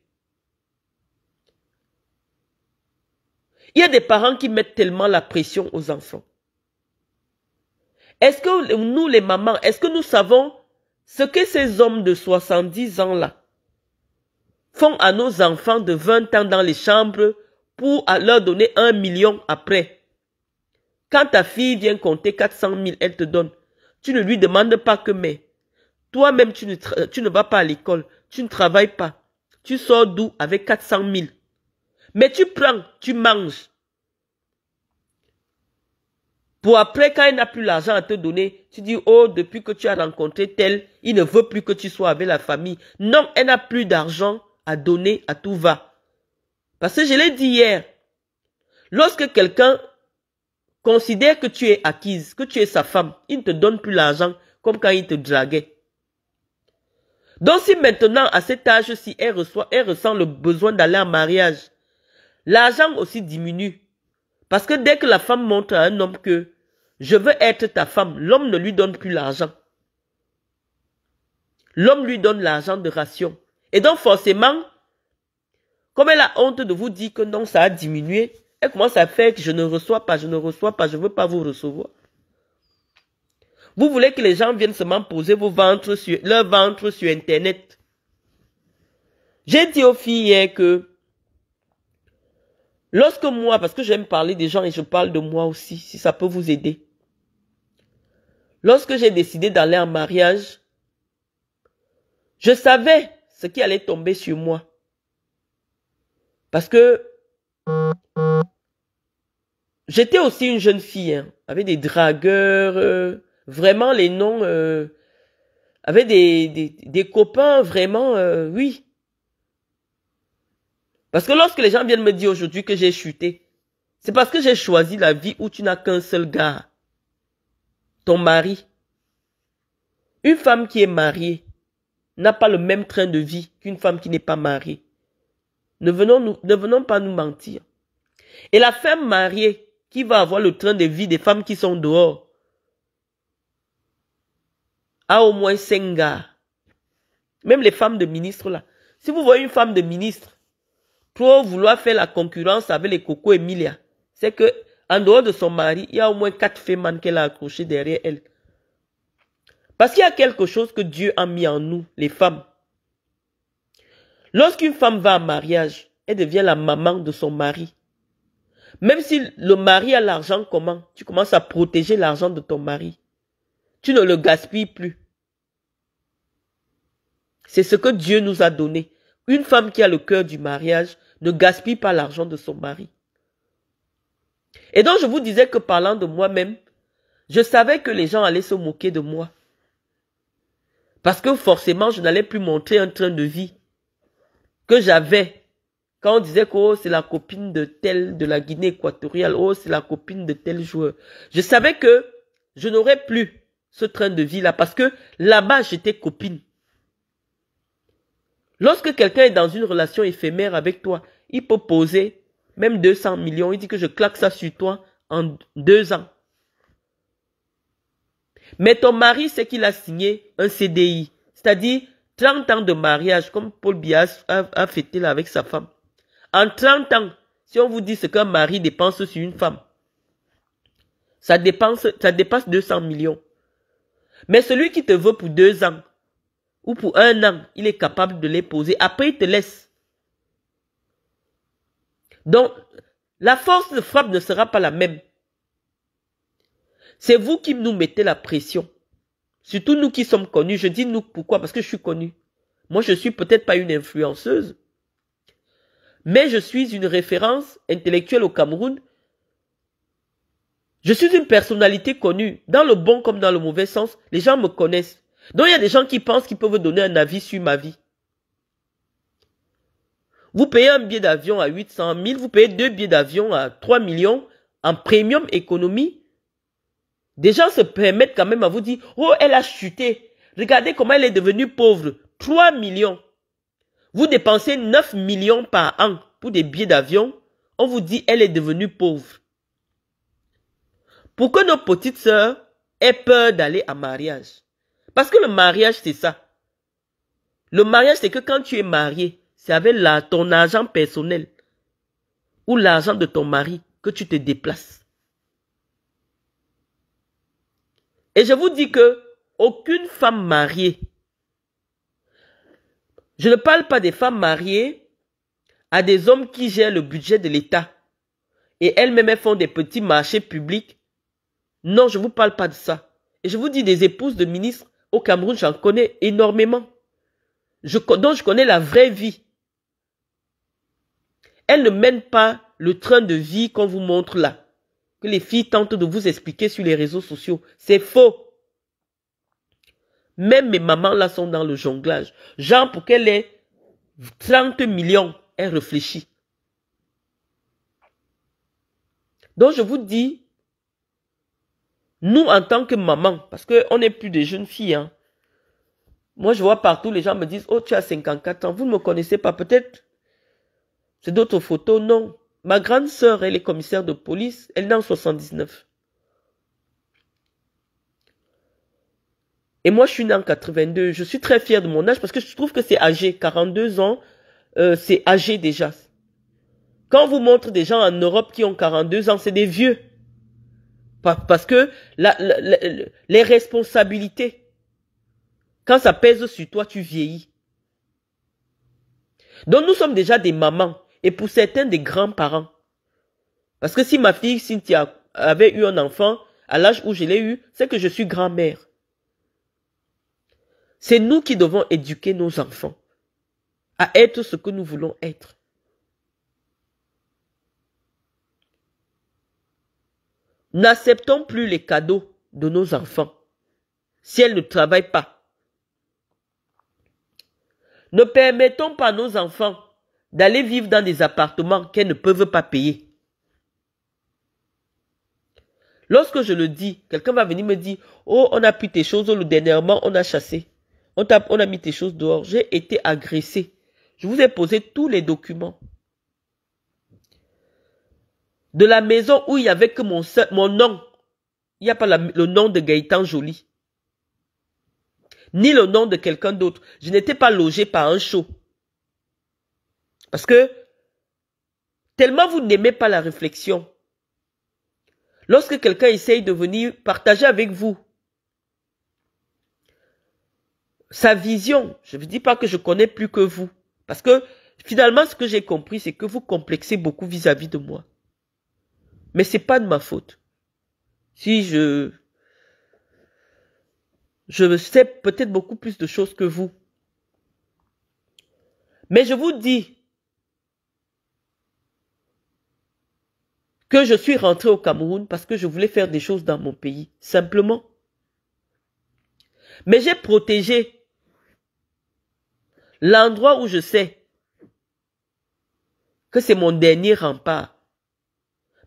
Il y a des parents qui mettent tellement la pression aux enfants. Est-ce que nous, les mamans, est-ce que nous savons ce que ces hommes de 70 ans-là font à nos enfants de 20 ans dans les chambres pour leur donner un million après Quand ta fille vient compter 400 000, elle te donne. Tu ne lui demandes pas que mais. Toi-même, tu ne, tu ne vas pas à l'école tu ne travailles pas. Tu sors d'où avec 400 000 Mais tu prends, tu manges. Pour après, quand elle n'a plus l'argent à te donner, tu dis, oh, depuis que tu as rencontré tel, il ne veut plus que tu sois avec la famille. Non, elle n'a plus d'argent à donner à tout va. Parce que je l'ai dit hier, lorsque quelqu'un considère que tu es acquise, que tu es sa femme, il ne te donne plus l'argent comme quand il te draguait. Donc si maintenant, à cet âge si elle, reçoit, elle ressent le besoin d'aller en mariage, l'argent aussi diminue. Parce que dès que la femme montre à un homme que je veux être ta femme, l'homme ne lui donne plus l'argent. L'homme lui donne l'argent de ration. Et donc forcément, comme elle a honte de vous dire que non, ça a diminué, elle commence à faire que je ne reçois pas, je ne reçois pas, je ne veux pas vous recevoir. Vous voulez que les gens viennent seulement poser vos ventres sur, leur ventre sur Internet. J'ai dit aux filles que lorsque moi, parce que j'aime parler des gens et je parle de moi aussi, si ça peut vous aider. Lorsque j'ai décidé d'aller en mariage, je savais ce qui allait tomber sur moi. Parce que j'étais aussi une jeune fille, hein. avec des dragueurs, euh, Vraiment, les noms euh, avaient des, des, copains vraiment, euh, oui. Parce que lorsque les gens viennent me dire aujourd'hui que j'ai chuté, c'est parce que j'ai choisi la vie où tu n'as qu'un seul gars, ton mari. Une femme qui est mariée n'a pas le même train de vie qu'une femme qui n'est pas mariée. Ne venons, nous, ne venons pas nous mentir. Et la femme mariée qui va avoir le train de vie des femmes qui sont dehors, a au moins cinq gars. Même les femmes de ministres là. Si vous voyez une femme de ministre pour vouloir faire la concurrence avec les Coco Emilia, c'est que en dehors de son mari, il y a au moins quatre femmes qu'elle a accrochées derrière elle. Parce qu'il y a quelque chose que Dieu a mis en nous, les femmes. Lorsqu'une femme va en mariage, elle devient la maman de son mari. Même si le mari a l'argent, comment Tu commences à protéger l'argent de ton mari. Tu ne le gaspilles plus. C'est ce que Dieu nous a donné. Une femme qui a le cœur du mariage ne gaspille pas l'argent de son mari. Et donc je vous disais que parlant de moi-même, je savais que les gens allaient se moquer de moi. Parce que forcément, je n'allais plus montrer un train de vie que j'avais. Quand on disait que oh, c'est la copine de tel de la Guinée équatoriale, oh, c'est la copine de tel joueur. Je savais que je n'aurais plus ce train de vie-là parce que là-bas, j'étais copine. Lorsque quelqu'un est dans une relation éphémère avec toi, il peut poser même 200 millions. Il dit que je claque ça sur toi en deux ans. Mais ton mari sait qu'il a signé un CDI, c'est-à-dire 30 ans de mariage, comme Paul Bias a, fêté là avec sa femme. En 30 ans, si on vous dit ce qu'un mari dépense sur une femme, ça, dépense, ça dépasse 200 millions. Mais celui qui te veut pour deux ans, ou pour un an, il est capable de les poser. Après, il te laisse. Donc, la force de frappe ne sera pas la même. C'est vous qui nous mettez la pression. Surtout nous qui sommes connus. Je dis nous pourquoi Parce que je suis connu. Moi, je suis peut-être pas une influenceuse, mais je suis une référence intellectuelle au Cameroun. Je suis une personnalité connue, dans le bon comme dans le mauvais sens. Les gens me connaissent. Donc il y a des gens qui pensent qu'ils peuvent donner un avis sur ma vie. Vous payez un billet d'avion à 800 000, vous payez deux billets d'avion à 3 millions en premium économie. Des gens se permettent quand même à vous dire, oh, elle a chuté. Regardez comment elle est devenue pauvre. 3 millions. Vous dépensez 9 millions par an pour des billets d'avion. On vous dit, elle est devenue pauvre. Pour que nos petites sœurs aient peur d'aller à mariage. Parce que le mariage, c'est ça. Le mariage, c'est que quand tu es marié, c'est avec ton argent personnel ou l'argent de ton mari que tu te déplaces. Et je vous dis que aucune femme mariée, je ne parle pas des femmes mariées à des hommes qui gèrent le budget de l'État et elles-mêmes font des petits marchés publics. Non, je ne vous parle pas de ça. Et je vous dis des épouses de ministres au Cameroun, j'en connais énormément. Je, je connais la vraie vie. Elle ne mène pas le train de vie qu'on vous montre là. Que les filles tentent de vous expliquer sur les réseaux sociaux. C'est faux. Même mes mamans là sont dans le jonglage. Genre pour qu'elle ait 30 millions, elle réfléchit. Donc je vous dis, nous, en tant que maman, parce qu'on n'est plus des jeunes filles, hein, moi, je vois partout, les gens me disent, oh, tu as 54 ans, vous ne me connaissez pas, peut-être. C'est d'autres photos, non. Ma grande sœur, elle est commissaire de police, elle est en 79. Et moi, je suis née en 82. Je suis très fière de mon âge parce que je trouve que c'est âgé. 42 ans, euh, c'est âgé déjà. Quand on vous montre des gens en Europe qui ont 42 ans, c'est des vieux. Parce que les responsabilités, quand ça pèse sur toi, tu vieillis. Donc nous sommes déjà des mamans et pour certains des grands-parents. Parce que si ma fille Cynthia avait eu un enfant à l'âge où je l'ai eu, c'est que je suis grand-mère. C'est nous qui devons éduquer nos enfants à être ce que nous voulons être. N'acceptons plus les cadeaux de nos enfants si elles ne travaillent pas. Ne permettons pas à nos enfants d'aller vivre dans des appartements qu'elles ne peuvent pas payer. Lorsque je le dis, quelqu'un va venir me dire, oh, on a pris tes choses, le dernièrement, on a chassé. on a mis tes choses dehors. J'ai été agressé. Je vous ai posé tous les documents de la maison où il y avait que mon, mon nom. Il n'y a pas le nom de Gaëtan Jolie, Ni le nom de quelqu'un d'autre. Je n'étais pas logé par un show. Parce que tellement vous n'aimez pas la réflexion. Lorsque quelqu'un essaye de venir partager avec vous sa vision, je ne dis pas que je connais plus que vous. Parce que finalement, ce que j'ai compris, c'est que vous complexez beaucoup vis à -vis de moi. Mais c'est pas de ma faute. Si je, je sais peut-être beaucoup plus de choses que vous. Mais je vous dis que je suis rentré au Cameroun parce que je voulais faire des choses dans mon pays, simplement. Mais j'ai protégé l'endroit où je sais que c'est mon dernier rempart.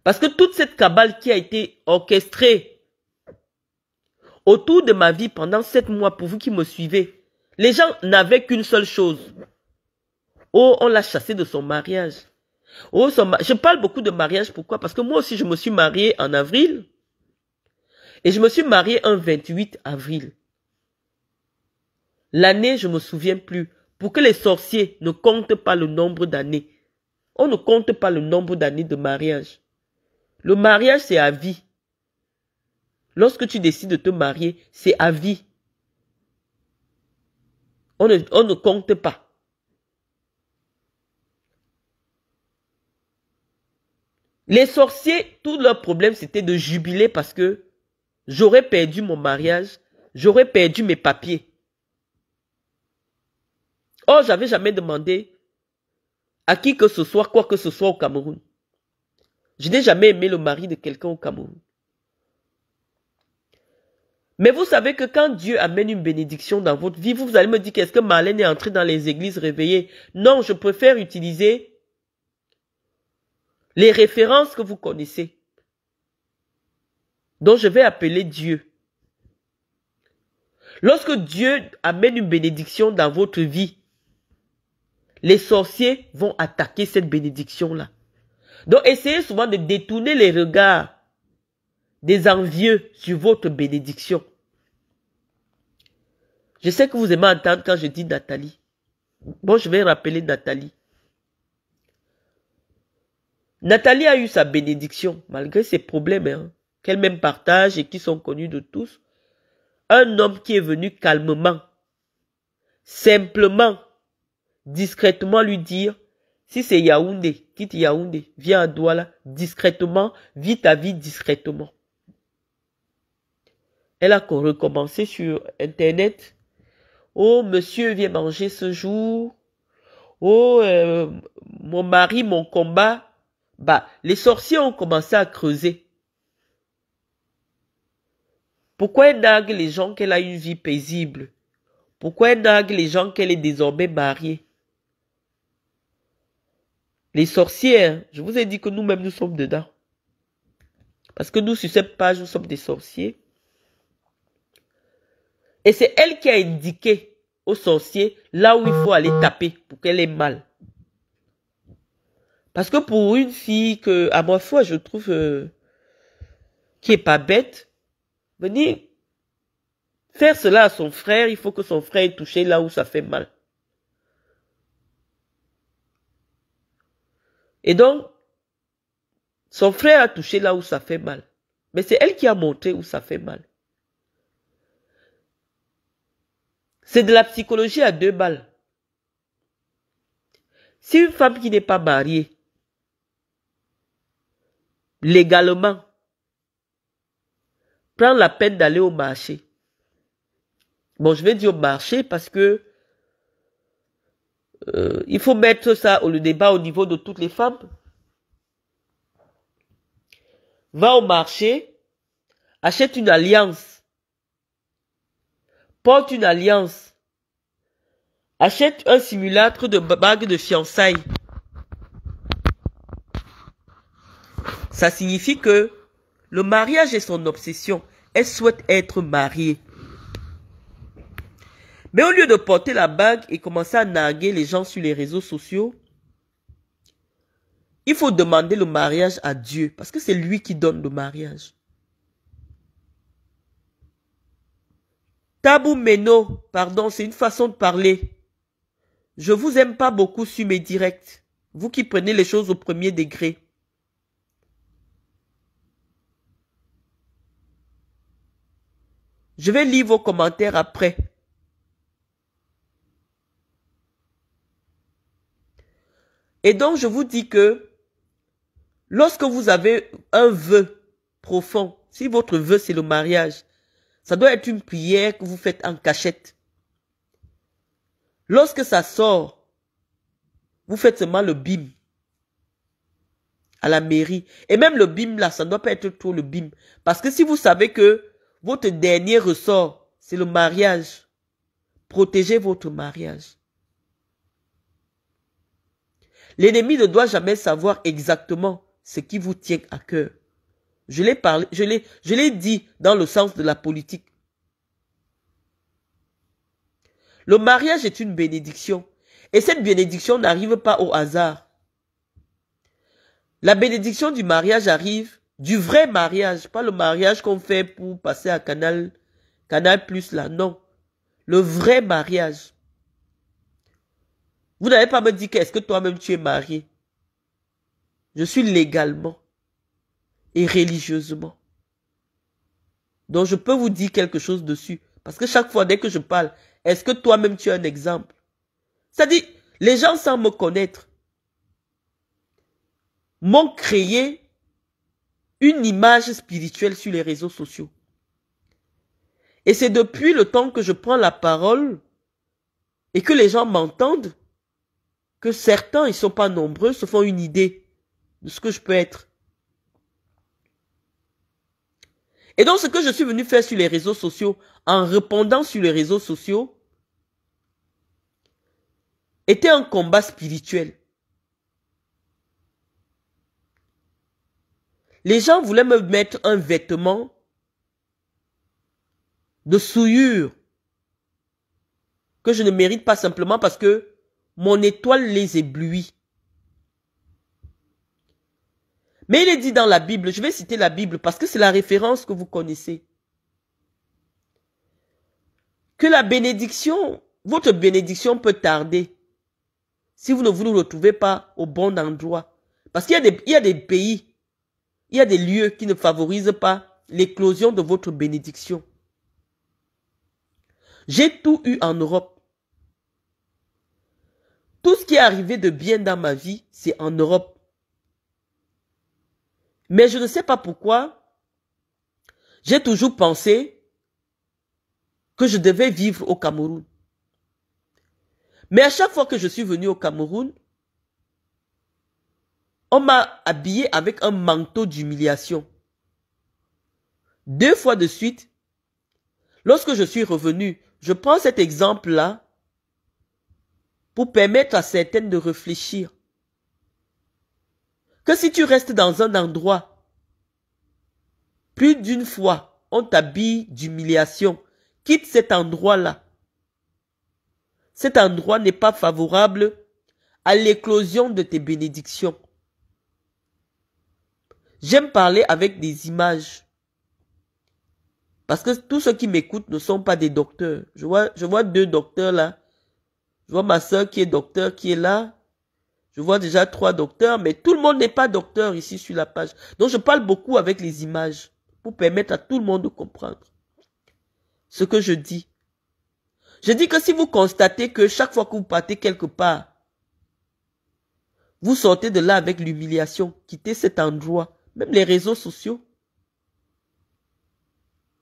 Parce que toute cette cabale qui a été orchestrée autour de ma vie pendant sept mois, pour vous qui me suivez, les gens n'avaient qu'une seule chose. Oh, on l'a chassé de son mariage. Oh, je parle beaucoup de mariage, pourquoi Parce que moi aussi, je me suis marié en avril. Et je me suis marié un 28 avril. L'année, je me souviens plus. Pour que les sorciers ne comptent pas le nombre d'années. On ne compte pas le nombre d'années de mariage. Le mariage, c'est à vie. Lorsque tu décides de te marier, c'est à vie. On ne, on ne compte pas. Les sorciers, tout leur problème, c'était de jubiler parce que j'aurais perdu mon mariage, j'aurais perdu mes papiers. Oh, j'avais jamais demandé à qui que ce soit, quoi que ce soit au Cameroun. Je n'ai jamais aimé le mari de quelqu'un au Cameroun. Mais vous savez que quand Dieu amène une bénédiction dans votre vie, vous, allez me dire qu'est-ce que Marlène est entrée dans les églises réveillées. Non, je préfère utiliser les références que vous connaissez. Donc je vais appeler Dieu. Lorsque Dieu amène une bénédiction dans votre vie, les sorciers vont attaquer cette bénédiction-là. Donc essayez souvent de détourner les regards des envieux sur votre bénédiction. Je sais que vous aimez entendre quand je dis Nathalie. Bon, je vais rappeler Nathalie. Nathalie a eu sa bénédiction, malgré ses problèmes hein, qu'elle même partage et qui sont connus de tous. Un homme qui est venu calmement, simplement, discrètement lui dire, si c'est Yaoundé, quitte Yaoundé, viens à Douala discrètement, vite à vie discrètement. Elle a recommencé sur Internet. Oh, monsieur viens manger ce jour. Oh, euh, mon mari, mon combat. Bah, les sorciers ont commencé à creuser. Pourquoi elle nague les gens qu'elle a une vie paisible Pourquoi elle nague les gens qu'elle est désormais mariée les sorcières, je vous ai dit que nous-mêmes, nous sommes dedans. Parce que nous, sur cette page, nous sommes des sorciers. Et c'est elle qui a indiqué aux sorciers là où il faut aller taper pour qu'elle ait mal. Parce que pour une fille que, à ma foi, je trouve, euh, qui est pas bête, venir faire cela à son frère, il faut que son frère ait touché là où ça fait mal. Et donc, son frère a touché là où ça fait mal. Mais c'est elle qui a montré où ça fait mal. C'est de la psychologie à deux balles. Si une femme qui n'est pas mariée, légalement, prend la peine d'aller au marché, bon, je vais dire au marché parce que euh, il faut mettre ça, le débat au niveau de toutes les femmes. Va au marché, achète une alliance, porte une alliance, achète un simulacre de bague de fiançailles. Ça signifie que le mariage est son obsession. Elle souhaite être mariée. Mais au lieu de porter la bague et commencer à narguer les gens sur les réseaux sociaux, il faut demander le mariage à Dieu parce que c'est lui qui donne le mariage. Tabou Meno, pardon, c'est une façon de parler. Je vous aime pas beaucoup sur mes directs. Vous qui prenez les choses au premier degré. Je vais lire vos commentaires après. Et donc, je vous dis que lorsque vous avez un vœu profond, si votre vœu c'est le mariage, ça doit être une prière que vous faites en cachette. Lorsque ça sort, vous faites seulement le bim à la mairie. Et même le bim là, ça ne doit pas être trop le bim. Parce que si vous savez que votre dernier ressort, c'est le mariage, protégez votre mariage. L'ennemi ne doit jamais savoir exactement ce qui vous tient à cœur. Je l'ai parlé, je je l'ai dit dans le sens de la politique. Le mariage est une bénédiction. Et cette bénédiction n'arrive pas au hasard. La bénédiction du mariage arrive du vrai mariage, pas le mariage qu'on fait pour passer à Canal, Canal Plus là, non. Le vrai mariage. Vous n'avez pas me dit qu'est-ce que toi-même tu es marié. Je suis légalement et religieusement. Donc je peux vous dire quelque chose dessus. Parce que chaque fois, dès que je parle, est-ce que toi-même tu es un exemple C'est-à-dire, les gens sans me connaître m'ont créé une image spirituelle sur les réseaux sociaux. Et c'est depuis le temps que je prends la parole et que les gens m'entendent que certains, ils sont pas nombreux, se font une idée de ce que je peux être. Et donc, ce que je suis venu faire sur les réseaux sociaux, en répondant sur les réseaux sociaux, était un combat spirituel. Les gens voulaient me mettre un vêtement de souillure que je ne mérite pas simplement parce que mon étoile les éblouit. Mais il est dit dans la Bible, je vais citer la Bible parce que c'est la référence que vous connaissez, que la bénédiction, votre bénédiction peut tarder si vous ne vous retrouvez pas au bon endroit. Parce qu'il y, y a des pays, il y a des lieux qui ne favorisent pas l'éclosion de votre bénédiction. J'ai tout eu en Europe. Tout ce qui est arrivé de bien dans ma vie, c'est en Europe. Mais je ne sais pas pourquoi, j'ai toujours pensé que je devais vivre au Cameroun. Mais à chaque fois que je suis venu au Cameroun, on m'a habillé avec un manteau d'humiliation. Deux fois de suite, lorsque je suis revenu, je prends cet exemple-là pour permettre à certaines de réfléchir. Que si tu restes dans un endroit, plus d'une fois, on t'habille d'humiliation. Quitte cet endroit-là. Cet endroit n'est pas favorable à l'éclosion de tes bénédictions. J'aime parler avec des images. Parce que tous ceux qui m'écoutent ne sont pas des docteurs. Je vois, je vois deux docteurs là je vois ma soeur qui est docteur, qui est là. Je vois déjà trois docteurs, mais tout le monde n'est pas docteur ici sur la page. Donc je parle beaucoup avec les images pour permettre à tout le monde de comprendre ce que je dis. Je dis que si vous constatez que chaque fois que vous partez quelque part, vous sortez de là avec l'humiliation, quittez cet endroit, même les réseaux sociaux.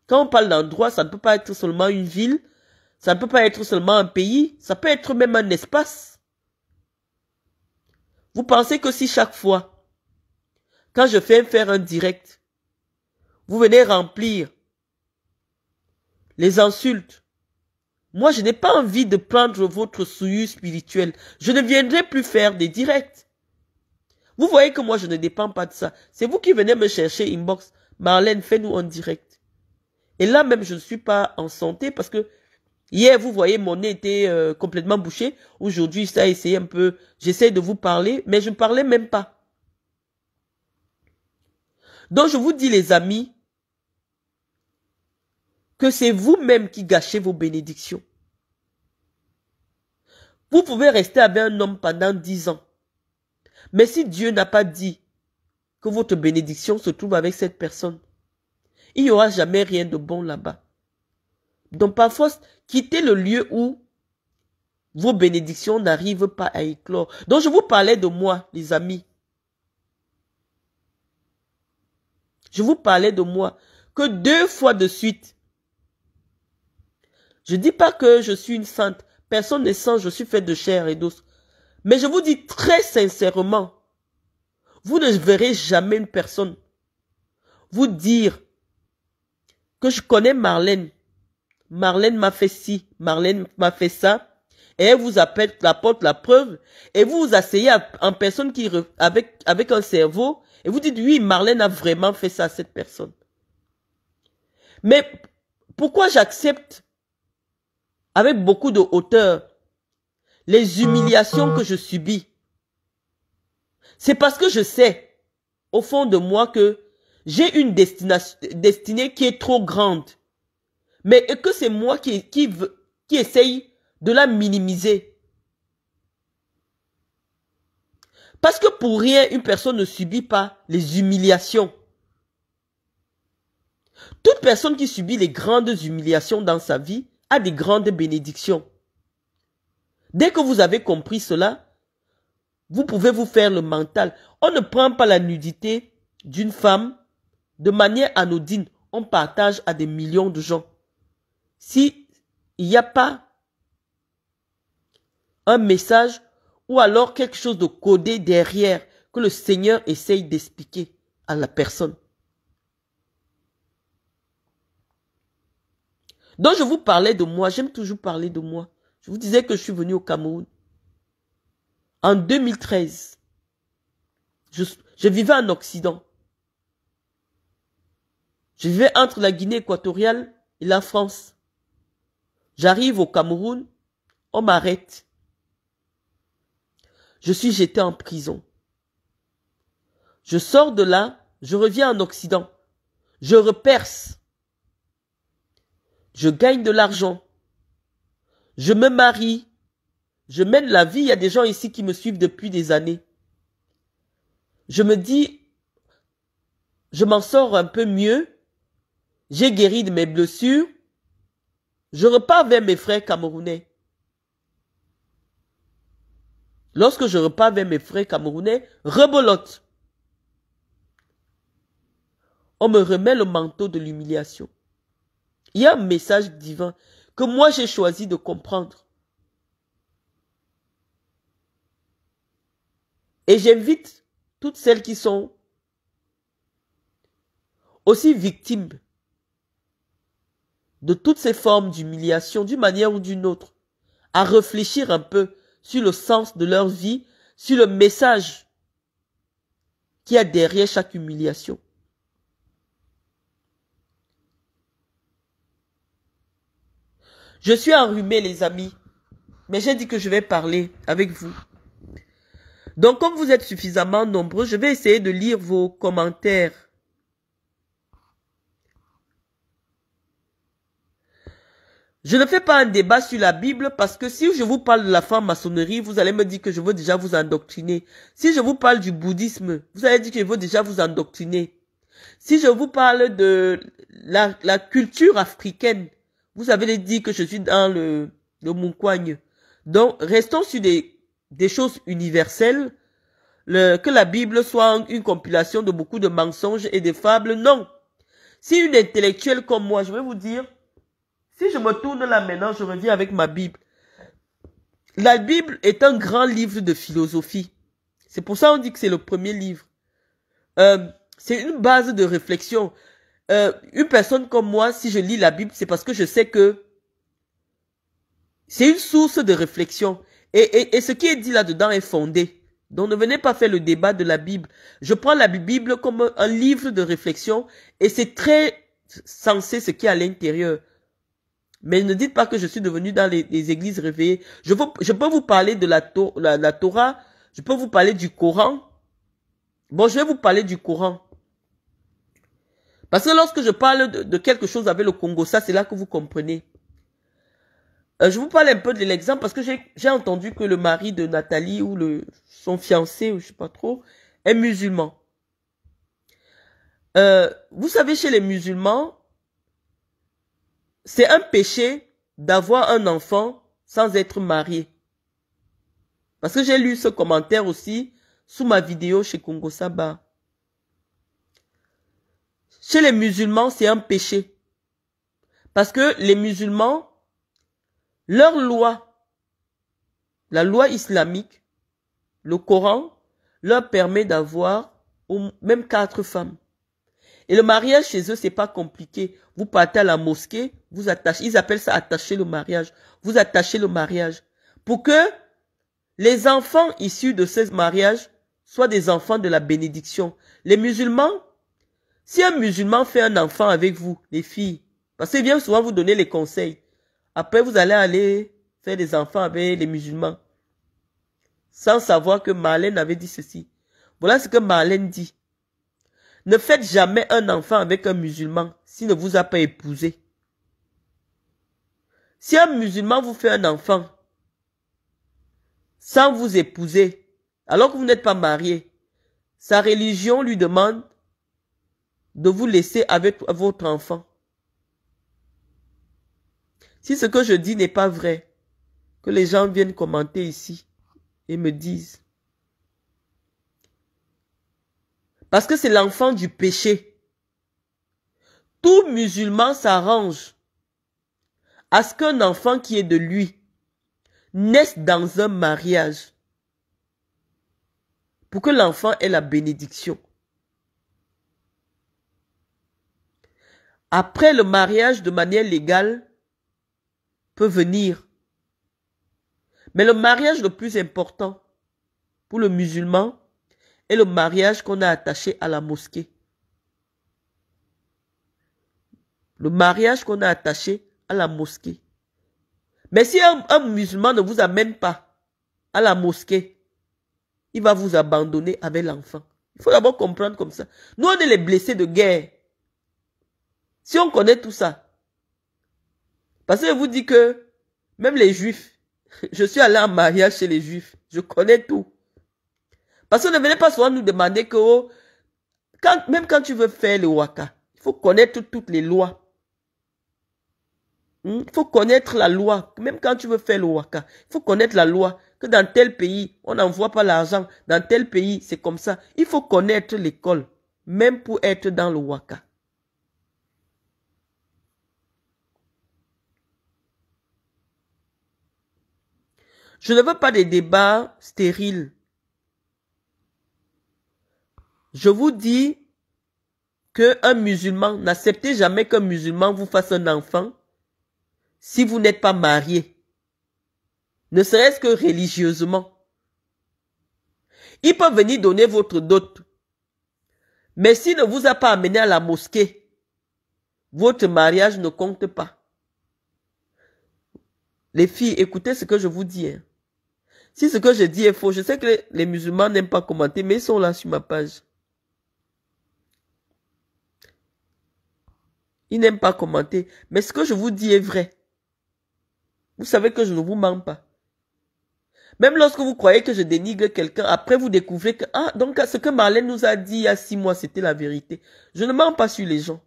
Quand on parle d'endroit, ça ne peut pas être seulement une ville, ça ne peut pas être seulement un pays, ça peut être même un espace. Vous pensez que si chaque fois, quand je fais faire un direct, vous venez remplir les insultes, moi je n'ai pas envie de prendre votre souillure spirituelle. Je ne viendrai plus faire des directs. Vous voyez que moi je ne dépends pas de ça. C'est vous qui venez me chercher inbox. Marlène, fais-nous un direct. Et là même, je ne suis pas en santé parce que Hier, vous voyez, mon nez était euh, complètement bouché. Aujourd'hui, ça a essayé un peu. J'essaie de vous parler, mais je ne parlais même pas. Donc, je vous dis, les amis, que c'est vous-même qui gâchez vos bénédictions. Vous pouvez rester avec un homme pendant dix ans. Mais si Dieu n'a pas dit que votre bénédiction se trouve avec cette personne, il n'y aura jamais rien de bon là-bas. Donc parfois, quittez le lieu où vos bénédictions n'arrivent pas à éclore. Donc je vous parlais de moi, les amis. Je vous parlais de moi que deux fois de suite. Je dis pas que je suis une sainte. Personne n'est saint, je suis faite de chair et d'os. Mais je vous dis très sincèrement, vous ne verrez jamais une personne vous dire que je connais Marlène Marlène m'a fait ci, Marlène m'a fait ça. Et elle vous appelle, apporte la preuve. Et vous vous asseyez en personne qui, avec, avec un cerveau. Et vous dites, oui, Marlène a vraiment fait ça à cette personne. Mais pourquoi j'accepte avec beaucoup de hauteur les humiliations que je subis? C'est parce que je sais, au fond de moi, que j'ai une destinée qui est trop grande mais que c'est moi qui, qui, qui essaye de la minimiser. Parce que pour rien, une personne ne subit pas les humiliations. Toute personne qui subit les grandes humiliations dans sa vie a des grandes bénédictions. Dès que vous avez compris cela, vous pouvez vous faire le mental. On ne prend pas la nudité d'une femme de manière anodine. On partage à des millions de gens s'il n'y a pas un message ou alors quelque chose de codé derrière que le Seigneur essaye d'expliquer à la personne. Donc je vous parlais de moi, j'aime toujours parler de moi. Je vous disais que je suis venu au Cameroun. En 2013, je, je vivais en Occident. Je vivais entre la Guinée équatoriale et la France. J'arrive au Cameroun, on m'arrête. Je suis jeté en prison. Je sors de là, je reviens en Occident. Je reperce. Je gagne de l'argent. Je me marie. Je mène la vie. Il y a des gens ici qui me suivent depuis des années. Je me dis, je m'en sors un peu mieux. J'ai guéri de mes blessures. Je repars vers mes frères camerounais. Lorsque je repars vers mes frères camerounais, rebolote. On me remet le manteau de l'humiliation. Il y a un message divin que moi j'ai choisi de comprendre. Et j'invite toutes celles qui sont aussi victimes de toutes ces formes d'humiliation d'une manière ou d'une autre, à réfléchir un peu sur le sens de leur vie, sur le message qui a derrière chaque humiliation. Je suis enrhumé, les amis, mais j'ai dit que je vais parler avec vous. Donc, comme vous êtes suffisamment nombreux, je vais essayer de lire vos commentaires Je ne fais pas un débat sur la Bible parce que si je vous parle de la franc-maçonnerie, vous allez me dire que je veux déjà vous endoctriner. Si je vous parle du bouddhisme, vous allez dire que je veux déjà vous endoctriner. Si je vous parle de la, culture africaine, vous avez dit que je suis dans le, le Donc, restons sur des, des choses universelles. Le, que la Bible soit une compilation de beaucoup de mensonges et de fables, non. Si une intellectuelle comme moi, je vais vous dire, si je me tourne là maintenant, je reviens avec ma Bible. La Bible est un grand livre de philosophie. C'est pour ça qu'on dit que c'est le premier livre. Euh, c'est une base de réflexion. Euh, une personne comme moi, si je lis la Bible, c'est parce que je sais que c'est une source de réflexion. Et, ce qui est dit là-dedans est fondé. Donc ne venez pas faire le débat de la Bible. Je prends la Bible comme un livre de réflexion et c'est très sensé ce qui est à l'intérieur. Mais ne dites pas que je suis devenu dans les, églises réveillées. Je, peux vous parler de la, Torah. Je peux vous parler du Coran. Bon, je vais vous parler du Coran. Parce que lorsque je parle de, quelque chose avec le Congo, ça, c'est là que vous comprenez. Euh, je vous parle un peu de l'exemple parce que j'ai entendu que le mari de Nathalie ou le, son fiancé, ou je sais pas trop, est musulman. Euh, vous savez, chez les musulmans, c'est un péché d'avoir un enfant sans être marié. Parce que j'ai lu ce commentaire aussi sous ma vidéo chez Congo Saba. Chez les musulmans, c'est un péché. Parce que les musulmans, leur loi, la loi islamique, le Coran, leur permet d'avoir même quatre femmes. Et le mariage chez eux, c'est pas compliqué. Vous partez à la mosquée, vous attachez, ils appellent ça attacher le mariage. Vous attachez le mariage. Pour que les enfants issus de ces mariages soient des enfants de la bénédiction. Les musulmans, si un musulman fait un enfant avec vous, les filles, parce qu'il vient souvent vous donner les conseils, après vous allez aller faire des enfants avec les musulmans. Sans savoir que Marlène avait dit ceci. Voilà ce que Marlène dit. Ne faites jamais un enfant avec un musulman s'il ne vous a pas épousé. Si un musulman vous fait un enfant sans vous épouser, alors que vous n'êtes pas marié, sa religion lui demande de vous laisser avec votre enfant. Si ce que je dis n'est pas vrai, que les gens viennent commenter ici et me disent, Parce que c'est l'enfant du péché. Tout musulman s'arrange à ce qu'un enfant qui est de lui naisse dans un mariage pour que l'enfant ait la bénédiction. Après le mariage, de manière légale, peut venir. Mais le mariage le plus important pour le musulman, et le mariage qu'on a attaché à la mosquée. Le mariage qu'on a attaché à la mosquée. Mais si un, musulman ne vous amène pas à la mosquée, il va vous abandonner avec l'enfant. Il faut d'abord comprendre comme ça. Nous, on est les blessés de guerre. Si on connaît tout ça, parce que je vous dis que même les juifs, je suis allé en mariage chez les juifs, je connais tout. Parce que ne venez pas souvent nous demander que, oh, même quand tu veux faire le waka, il faut connaître toutes les lois. Hmm? Il faut connaître la loi. Même quand tu veux faire le waka, il faut connaître la loi. Que dans tel pays, on n'envoie pas l'argent. Dans tel pays, c'est comme ça. Il faut connaître l'école, même pour être dans le waka. Je ne veux pas des débats stériles. Je vous dis qu'un musulman, n'acceptez jamais qu'un musulman vous fasse un enfant si vous n'êtes pas marié. Ne serait-ce que religieusement. Il peut venir donner votre dot. Mais s'il ne vous a pas amené à la mosquée, votre mariage ne compte pas. Les filles, écoutez ce que je vous dis. Hein. Si ce que je dis est faux, je sais que les musulmans n'aiment pas commenter, mais ils sont là sur ma page. Ils n'aiment pas commenter. Mais ce que je vous dis est vrai. Vous savez que je ne vous mens pas. Même lorsque vous croyez que je dénigre quelqu'un, après vous découvrez que, ah, donc ce que Marlène nous a dit il y a six mois, c'était la vérité. Je ne mens pas sur les gens.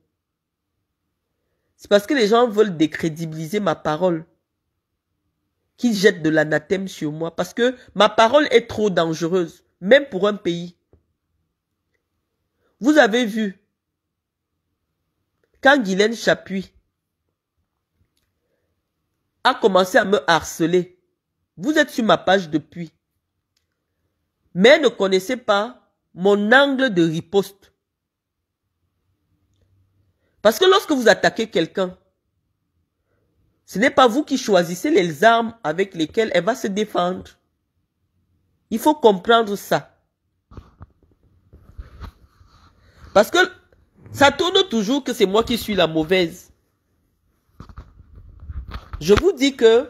C'est parce que les gens veulent décrédibiliser ma parole. Qu'ils jettent de l'anathème sur moi. Parce que ma parole est trop dangereuse. Même pour un pays. Vous avez vu quand Guylaine Chapuis a commencé à me harceler, vous êtes sur ma page depuis, mais ne connaissez pas mon angle de riposte. Parce que lorsque vous attaquez quelqu'un, ce n'est pas vous qui choisissez les armes avec lesquelles elle va se défendre. Il faut comprendre ça. Parce que ça tourne toujours que c'est moi qui suis la mauvaise. Je vous dis que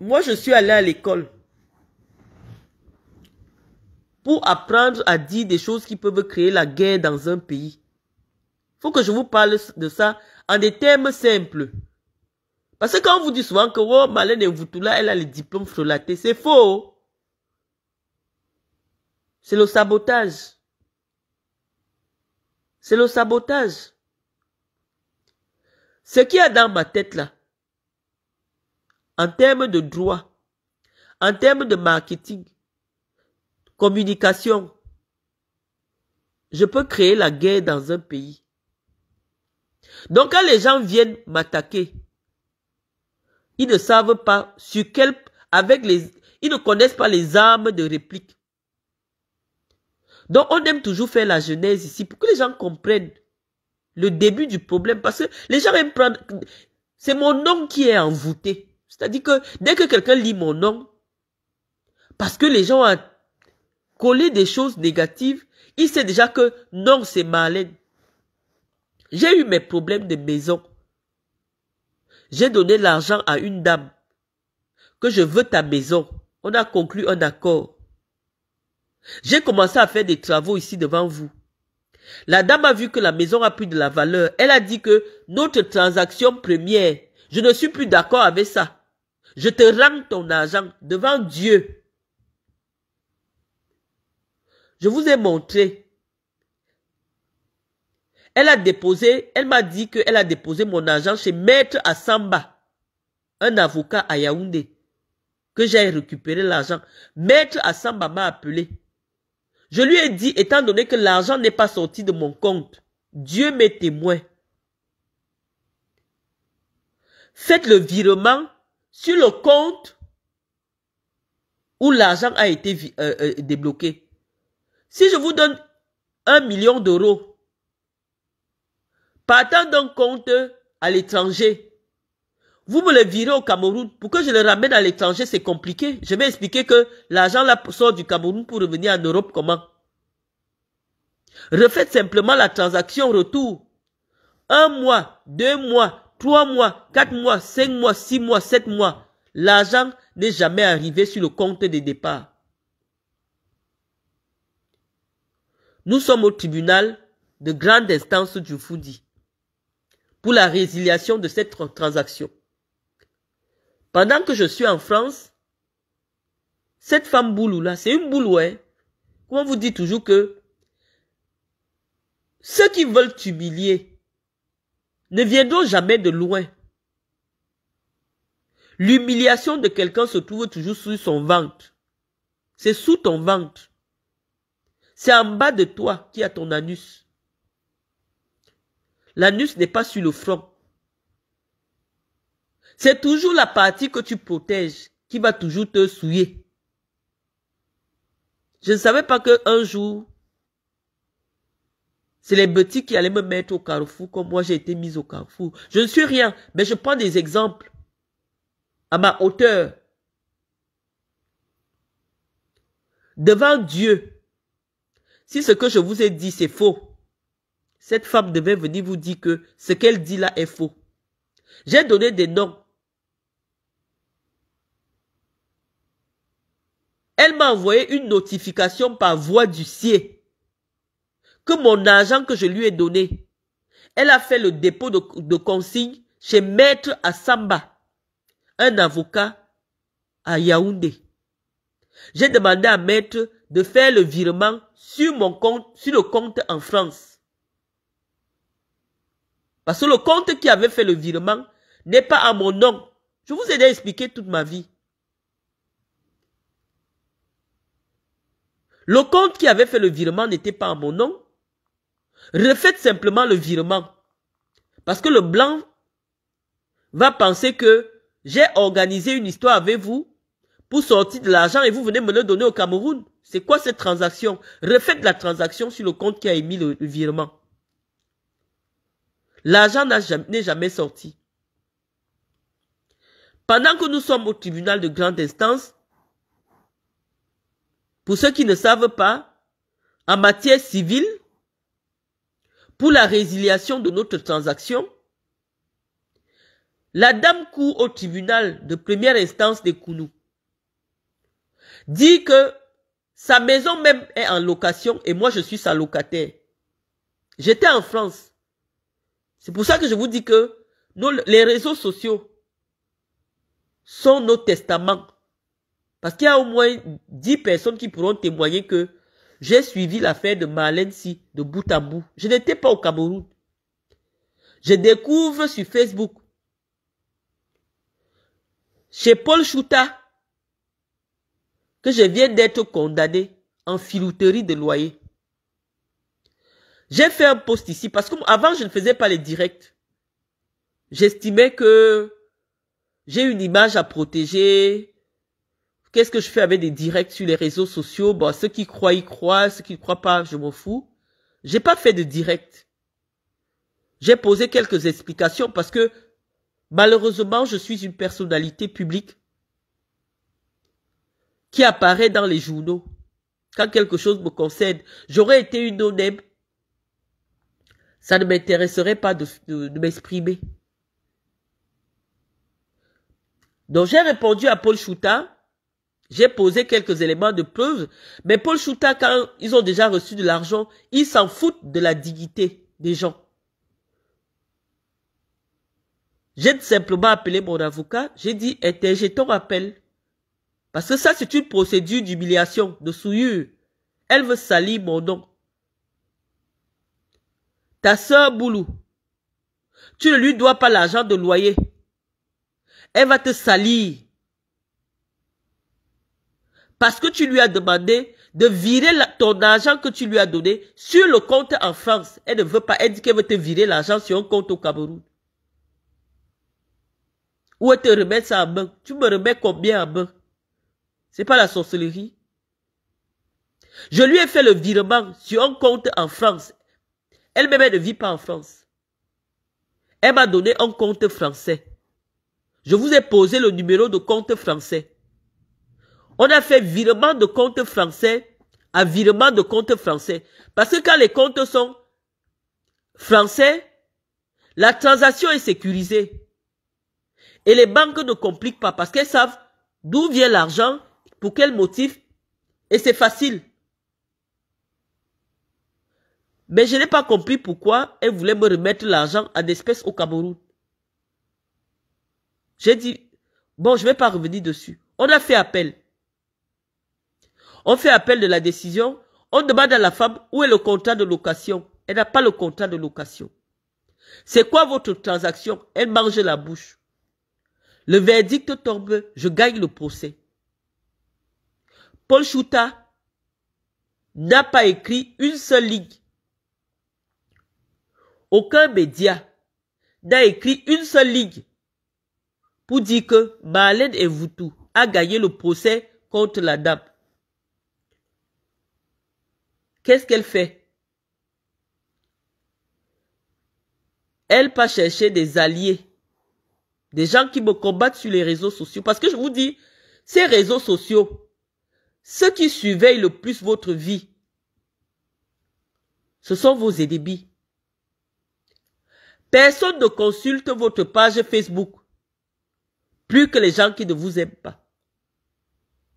moi, je suis allé à l'école pour apprendre à dire des choses qui peuvent créer la guerre dans un pays. Faut que je vous parle de ça en des termes simples. Parce que quand on vous dit souvent que oh, Malène Voutoula, elle a les diplômes frelatés, c'est faux. C'est le sabotage. C'est le sabotage. Ce qu'il y a dans ma tête là, en termes de droit, en termes de marketing, communication, je peux créer la guerre dans un pays. Donc quand les gens viennent m'attaquer, ils ne savent pas sur quel, avec les, ils ne connaissent pas les armes de réplique. Donc on aime toujours faire la genèse ici pour que les gens comprennent le début du problème. Parce que les gens aiment prendre... C'est mon nom qui est envoûté. C'est-à-dire que dès que quelqu'un lit mon nom, parce que les gens ont collé des choses négatives, il sait déjà que non, c'est Marlène. J'ai eu mes problèmes de maison. J'ai donné l'argent à une dame que je veux ta maison. On a conclu un accord. J'ai commencé à faire des travaux ici devant vous. La dame a vu que la maison a pris de la valeur. Elle a dit que notre transaction première, je ne suis plus d'accord avec ça. Je te rends ton argent devant Dieu. Je vous ai montré. Elle a déposé, elle m'a dit qu'elle a déposé mon argent chez Maître Assamba, un avocat à Yaoundé, que j'ai récupéré l'argent. Maître Assamba m'a appelé. Je lui ai dit, étant donné que l'argent n'est pas sorti de mon compte, Dieu m'est témoin. Faites le virement sur le compte où l'argent a été euh, euh, débloqué. Si je vous donne un million d'euros, partant d'un compte à l'étranger, vous me le virez au Cameroun. Pour que je le ramène à l'étranger, c'est compliqué. Je vais expliquer que l'argent sort du Cameroun pour revenir en Europe comment. Refaites simplement la transaction retour. Un mois, deux mois, trois mois, quatre mois, cinq mois, six mois, sept mois. L'argent n'est jamais arrivé sur le compte de départ. Nous sommes au tribunal de grande instance du Foudi pour la résiliation de cette transaction. Pendant que je suis en France, cette femme boulou là, c'est une boulou, hein. Comment vous dit toujours que ceux qui veulent t'humilier ne viendront jamais de loin. L'humiliation de quelqu'un se trouve toujours sous son ventre. C'est sous ton ventre. C'est en bas de toi qui a ton anus. L'anus n'est pas sur le front. C'est toujours la partie que tu protèges qui va toujours te souiller. Je ne savais pas qu'un jour, c'est les petits qui allaient me mettre au carrefour comme moi j'ai été mise au carrefour. Je ne suis rien, mais je prends des exemples à ma hauteur. Devant Dieu, si ce que je vous ai dit c'est faux, cette femme devait venir vous dire que ce qu'elle dit là est faux. J'ai donné des noms. Elle m'a envoyé une notification par voie du CIE que mon agent que je lui ai donné, elle a fait le dépôt de, de consigne chez Maître Assamba, un avocat à Yaoundé. J'ai demandé à Maître de faire le virement sur mon compte, sur le compte en France. Parce que le compte qui avait fait le virement n'est pas à mon nom. Je vous ai déjà expliqué toute ma vie. Le compte qui avait fait le virement n'était pas à mon nom. Refaites simplement le virement. Parce que le blanc va penser que j'ai organisé une histoire avec vous pour sortir de l'argent et vous venez me le donner au Cameroun. C'est quoi cette transaction Refaites la transaction sur le compte qui a émis le, virement. L'argent n'est jamais sorti. Pendant que nous sommes au tribunal de grande instance, pour ceux qui ne savent pas, en matière civile, pour la résiliation de notre transaction, la dame court au tribunal de première instance de Kounou. Dit que sa maison même est en location et moi je suis sa locataire. J'étais en France. C'est pour ça que je vous dis que nos, les réseaux sociaux sont nos testaments. Parce qu'il y a au moins 10 personnes qui pourront témoigner que j'ai suivi l'affaire de Malensi de bout à bout. Je n'étais pas au Cameroun. Je découvre sur Facebook. Chez Paul Chouta, que je viens d'être condamné en filouterie de loyer. J'ai fait un post ici parce que avant je ne faisais pas les directs. J'estimais que j'ai une image à protéger, Qu'est-ce que je fais avec des directs sur les réseaux sociaux Bon, ceux qui croient, ils croient. Ceux qui ne croient pas, je m'en fous. J'ai pas fait de direct. J'ai posé quelques explications parce que malheureusement, je suis une personnalité publique qui apparaît dans les journaux. Quand quelque chose me concerne, j'aurais été une non Ça ne m'intéresserait pas de, de m'exprimer. Donc j'ai répondu à Paul Chouta j'ai posé quelques éléments de preuve, mais Paul Chouta, quand ils ont déjà reçu de l'argent, ils s'en foutent de la dignité des gens. J'ai simplement appelé mon avocat, j'ai dit j'ai ton appel. Parce que ça, c'est une procédure d'humiliation, de souillure. Elle veut salir mon nom. Ta soeur, Boulou, tu ne lui dois pas l'argent de loyer. Elle va te salir. Parce que tu lui as demandé de virer ton argent que tu lui as donné sur le compte en France. Elle ne veut pas, indiquer dit qu'elle veut te virer l'argent sur un compte au Cameroun. Ou elle te remet ça en main. Tu me remets combien en main? C'est pas la sorcellerie. Je lui ai fait le virement sur un compte en France. Elle-même, elle ne vit pas en France. Elle m'a donné un compte français. Je vous ai posé le numéro de compte français. On a fait virement de compte français à virement de compte français. Parce que quand les comptes sont français, la transaction est sécurisée. Et les banques ne compliquent pas parce qu'elles savent d'où vient l'argent, pour quel motif, et c'est facile. Mais je n'ai pas compris pourquoi elles voulaient me remettre l'argent en espèces au Cameroun. J'ai dit, bon, je ne vais pas revenir dessus. On a fait appel. On fait appel de la décision. On demande à la femme où est le contrat de location. Elle n'a pas le contrat de location. C'est quoi votre transaction Elle mange la bouche. Le verdict tombe. Je gagne le procès. Paul Chouta n'a pas écrit une seule ligne. Aucun média n'a écrit une seule ligne pour dire que et Voutou a gagné le procès contre la dame. Qu'est-ce qu'elle fait Elle pas chercher des alliés, des gens qui me combattent sur les réseaux sociaux. Parce que je vous dis, ces réseaux sociaux, ceux qui surveillent le plus votre vie, ce sont vos ennemis. Personne ne consulte votre page Facebook plus que les gens qui ne vous aiment pas.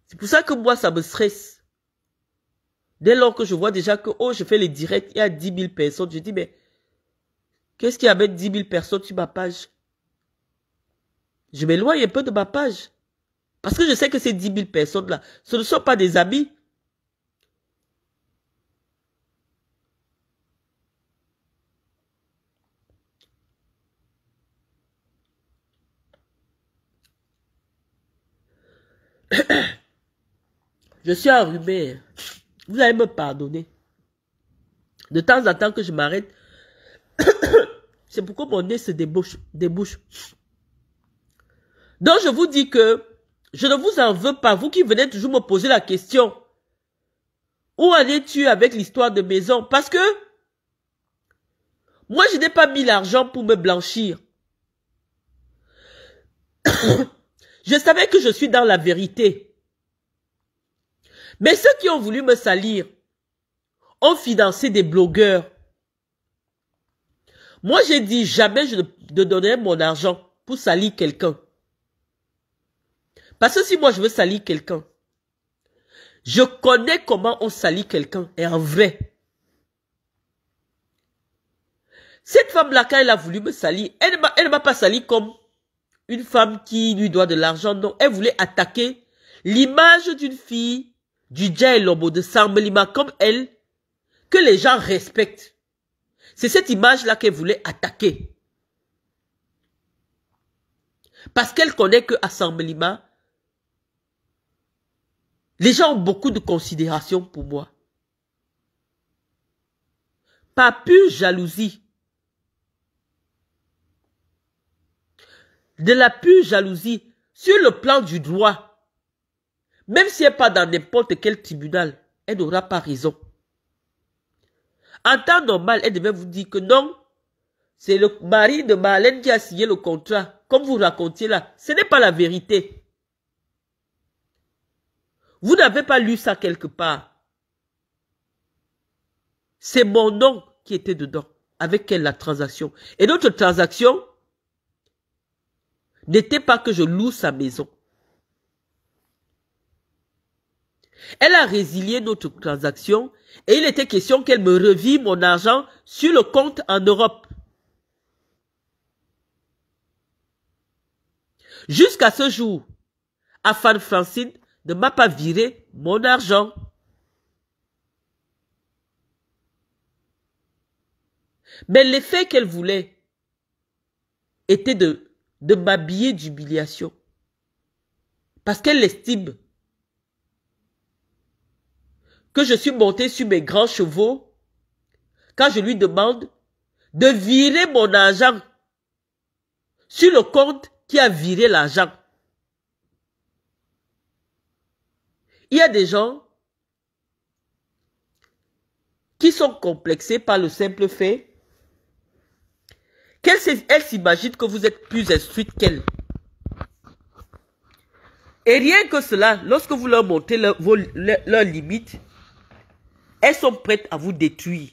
C'est pour ça que moi, ça me stresse. Dès lors que je vois déjà que, oh, je fais les directs, il y a 10 000 personnes, je dis, mais qu'est-ce qu'il y avait 10 000 personnes sur ma page Je m'éloigne un peu de ma page. Parce que je sais que ces 10 000 personnes-là, ce ne sont pas des habits. Je suis arrumé. Vous allez me pardonner. De temps en temps que je m'arrête, c'est pourquoi mon nez se débouche, débouche. Donc je vous dis que je ne vous en veux pas, vous qui venez toujours me poser la question. Où allais-tu avec l'histoire de maison Parce que moi, je n'ai pas mis l'argent pour me blanchir. je savais que je suis dans la vérité. Mais ceux qui ont voulu me salir ont financé des blogueurs. Moi, j'ai dit jamais je ne donnerai mon argent pour salir quelqu'un. Parce que si moi je veux salir quelqu'un, je connais comment on salit quelqu'un, et en vrai. Cette femme-là, quand elle a voulu me salir, elle ne m'a pas sali comme une femme qui lui doit de l'argent. Non, elle voulait attaquer l'image d'une fille du Lobo, de Sambelima comme elle, que les gens respectent. C'est cette image-là qu'elle voulait attaquer. Parce qu'elle connaît que à Sambelima, les gens ont beaucoup de considération pour moi. Pas pure jalousie. De la pure jalousie sur le plan du droit. Même si elle pas dans n'importe quel tribunal, elle n'aura pas raison. En temps normal, elle devait vous dire que non, c'est le mari de Marlène qui a signé le contrat. Comme vous racontiez là, ce n'est pas la vérité. Vous n'avez pas lu ça quelque part. C'est mon nom qui était dedans, avec elle, la transaction. Et notre transaction n'était pas que je loue sa maison. Elle a résilié notre transaction et il était question qu'elle me revit mon argent sur le compte en Europe. Jusqu'à ce jour, Afan Francine ne m'a pas viré mon argent. Mais l'effet qu'elle voulait était de, de m'habiller d'humiliation. Parce qu'elle l'estime que je suis monté sur mes grands chevaux quand je lui demande de virer mon argent sur le compte qui a viré l'argent. Il y a des gens qui sont complexés par le simple fait qu'elles s'imaginent que vous êtes plus instruite qu'elles. Et rien que cela, lorsque vous leur montez leurs limites, elles sont prêtes à vous détruire.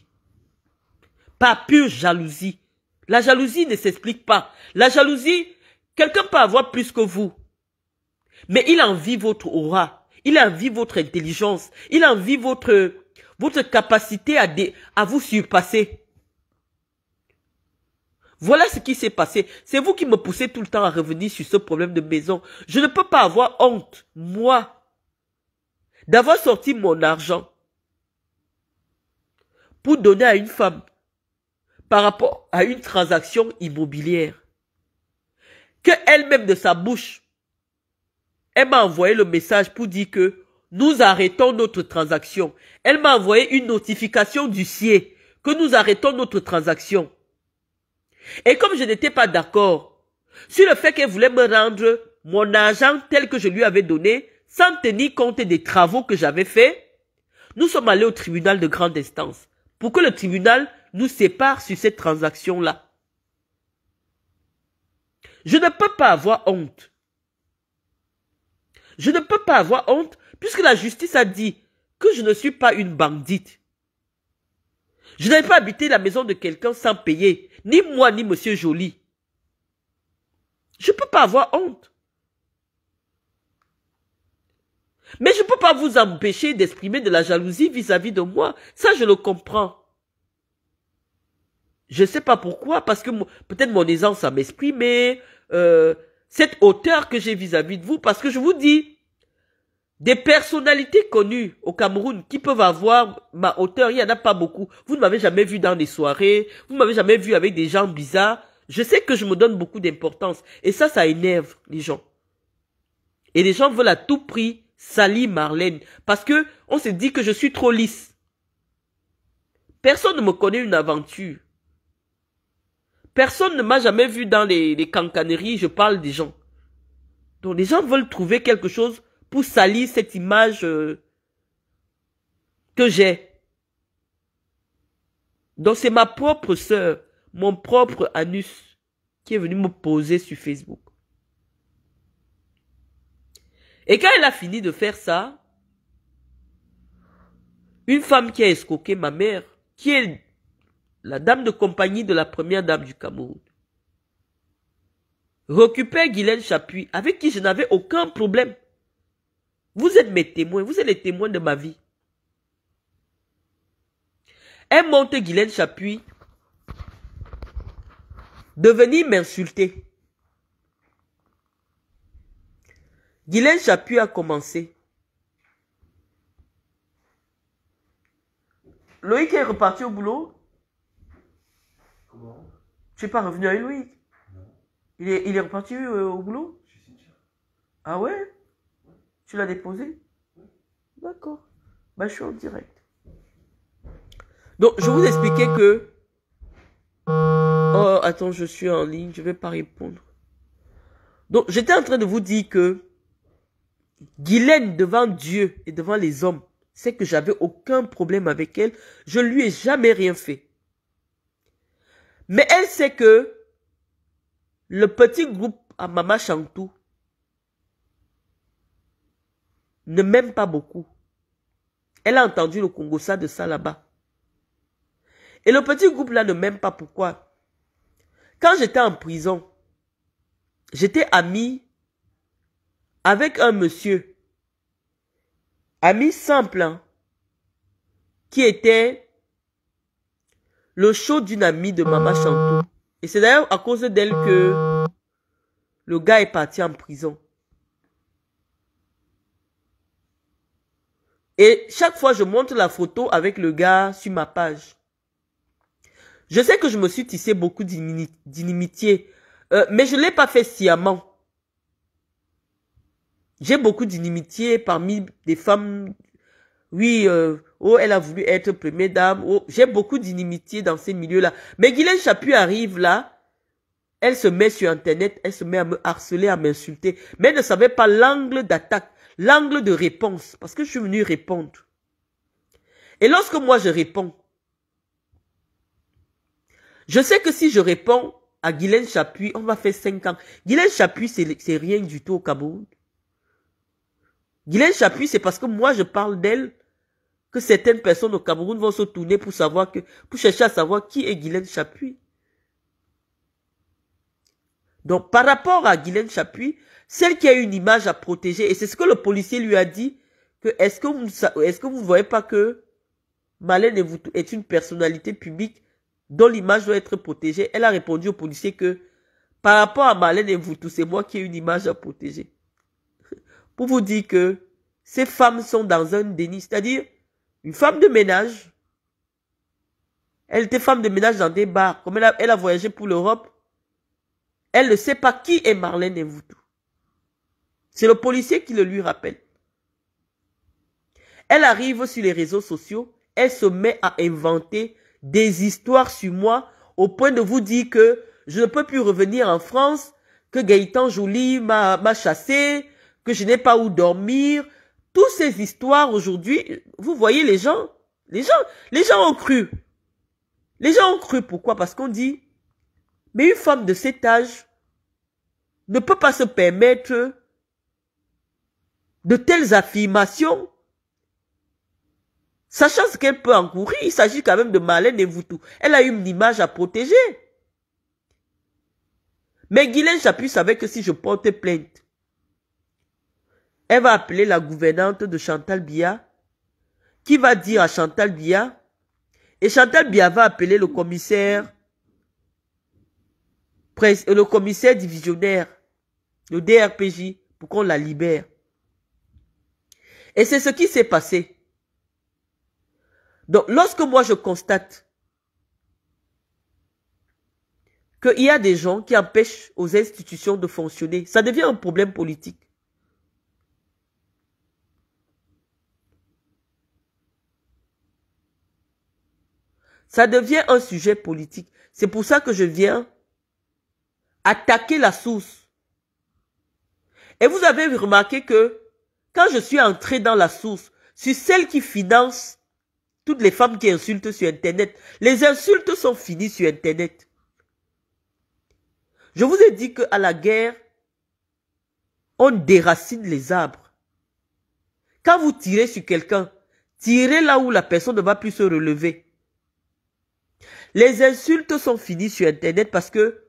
Par pure jalousie. La jalousie ne s'explique pas. La jalousie, quelqu'un peut avoir plus que vous. Mais il envie votre aura. Il envie votre intelligence. Il envie votre, votre capacité à, à vous surpasser. Voilà ce qui s'est passé. C'est vous qui me poussez tout le temps à revenir sur ce problème de maison. Je ne peux pas avoir honte, moi, d'avoir sorti mon argent pour donner à une femme par rapport à une transaction immobilière. Que elle-même de sa bouche, elle m'a envoyé le message pour dire que nous arrêtons notre transaction. Elle m'a envoyé une notification du CIE que nous arrêtons notre transaction. Et comme je n'étais pas d'accord sur le fait qu'elle voulait me rendre mon argent tel que je lui avais donné, sans tenir compte des travaux que j'avais faits, nous sommes allés au tribunal de grande instance pour que le tribunal nous sépare sur cette transaction-là. Je ne peux pas avoir honte. Je ne peux pas avoir honte puisque la justice a dit que je ne suis pas une bandite. Je n'ai pas habité la maison de quelqu'un sans payer, ni moi ni monsieur Joly. Je ne peux pas avoir honte. Mais je ne peux pas vous empêcher d'exprimer de la jalousie vis-à-vis de moi. Ça, je le comprends. Je ne sais pas pourquoi, parce que peut-être mon aisance à m'exprimer, euh, cette hauteur que j'ai vis-à-vis de vous, parce que je vous dis, des personnalités connues au Cameroun qui peuvent avoir ma hauteur, il n'y en a pas beaucoup. Vous ne m'avez jamais vu dans des soirées, vous ne m'avez jamais vu avec des gens bizarres. Je sais que je me donne beaucoup d'importance. Et ça, ça énerve les gens. Et les gens veulent à tout prix Salie Marlène parce que on se dit que je suis trop lisse. Personne ne me connaît une aventure. Personne ne m'a jamais vu dans les, les cancaneries, je parle des gens. Donc les gens veulent trouver quelque chose pour salir cette image euh, que j'ai. Donc c'est ma propre sœur, mon propre anus qui est venu me poser sur Facebook. Et quand elle a fini de faire ça, une femme qui a escoqué ma mère, qui est la dame de compagnie de la première dame du Cameroun, récupère Guylaine Chapuis, avec qui je n'avais aucun problème. Vous êtes mes témoins, vous êtes les témoins de ma vie. Elle monte Guylaine Chapuis de venir m'insulter. Guylaine à a commencé. Loïc est reparti au boulot. Comment Tu es pas revenu avec Loïc Non. Il est, il est reparti euh, au boulot Je suis Ah ouais, Tu l'as déposé D'accord. Bah, je suis en direct. Donc, je vous euh. expliquais que... Oh, attends, je suis en ligne, je vais pas répondre. Donc, j'étais en train de vous dire que Guylaine devant Dieu et devant les hommes, c'est que j'avais aucun problème avec elle. Je lui ai jamais rien fait. Mais elle sait que le petit groupe à Mama Chantou ne m'aime pas beaucoup. Elle a entendu le Congo de ça là-bas. Et le petit groupe là ne m'aime pas pourquoi. Quand j'étais en prison, j'étais amie avec un monsieur, ami simple, hein, qui était le show d'une amie de Mama Chantou. Et c'est d'ailleurs à cause d'elle que le gars est parti en prison. Et chaque fois, je montre la photo avec le gars sur ma page. Je sais que je me suis tissé beaucoup d'inimitié, euh, mais je ne l'ai pas fait sciemment. J'ai beaucoup d'inimitié parmi des femmes. Oui, euh, oh, elle a voulu être première dame. Oh, j'ai beaucoup d'inimitié dans ces milieux-là. Mais Guylaine Chapuis arrive là. Elle se met sur Internet, elle se met à me harceler, à m'insulter. Mais elle ne savait pas l'angle d'attaque, l'angle de réponse. Parce que je suis venu répondre. Et lorsque moi je réponds, je sais que si je réponds à Guylaine Chapuis, on va faire cinq ans. Guylaine Chapuis, c'est rien du tout au Cameroun. Guylaine Chapuis, c'est parce que moi je parle d'elle que certaines personnes au Cameroun vont se tourner pour savoir que, pour chercher à savoir qui est Guylaine Chapuis. Donc, par rapport à Guylaine Chapuis, celle qui a une image à protéger, et c'est ce que le policier lui a dit, que est-ce que vous, est-ce que vous ne voyez pas que Malène est une personnalité publique dont l'image doit être protégée? Elle a répondu au policier que par rapport à Malène et c'est moi qui ai une image à protéger pour vous dire que ces femmes sont dans un déni. C'est-à-dire, une femme de ménage, elle était femme de ménage dans des bars. Comme elle a, voyagé pour l'Europe, elle ne sait pas qui est Marlène tous. C'est le policier qui le lui rappelle. Elle arrive sur les réseaux sociaux, elle se met à inventer des histoires sur moi au point de vous dire que je ne peux plus revenir en France, que Gaëtan Jolie m'a chassé, que je n'ai pas où dormir. Toutes ces histoires aujourd'hui, vous voyez les gens, les gens, les gens ont cru. Les gens ont cru, pourquoi Parce qu'on dit, mais une femme de cet âge ne peut pas se permettre de telles affirmations, sachant ce qu'elle peut encourir. Il s'agit quand même de Malène et Voutou. Elle a une image à protéger. Mais Guylaine Chaput savait que si je portais plainte, elle va appeler la gouvernante de Chantal Bia, qui va dire à Chantal Bia, et Chantal Bia va appeler le commissaire, euh, le commissaire divisionnaire, le DRPJ, pour qu'on la libère. Et c'est ce qui s'est passé. Donc, lorsque moi je constate qu'il y a des gens qui empêchent aux institutions de fonctionner, ça devient un problème politique. Ça devient un sujet politique. C'est pour ça que je viens attaquer la source. Et vous avez remarqué que quand je suis entré dans la source, sur celle qui finance toutes les femmes qui insultent sur Internet, les insultes sont finies sur Internet. Je vous ai dit qu'à la guerre, on déracine les arbres. Quand vous tirez sur quelqu'un, tirez là où la personne ne va plus se relever. Les insultes sont finies sur Internet parce que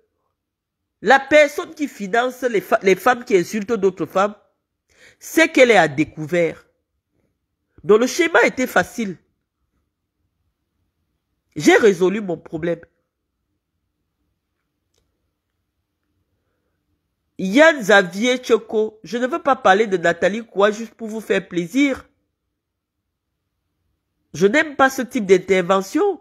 la personne qui finance les, femmes qui insultent d'autres femmes, c'est qu'elle est à découvert. Donc le schéma était facile. J'ai résolu mon problème. Yann Xavier Choco, je ne veux pas parler de Nathalie Koua juste pour vous faire plaisir. Je n'aime pas ce type d'intervention.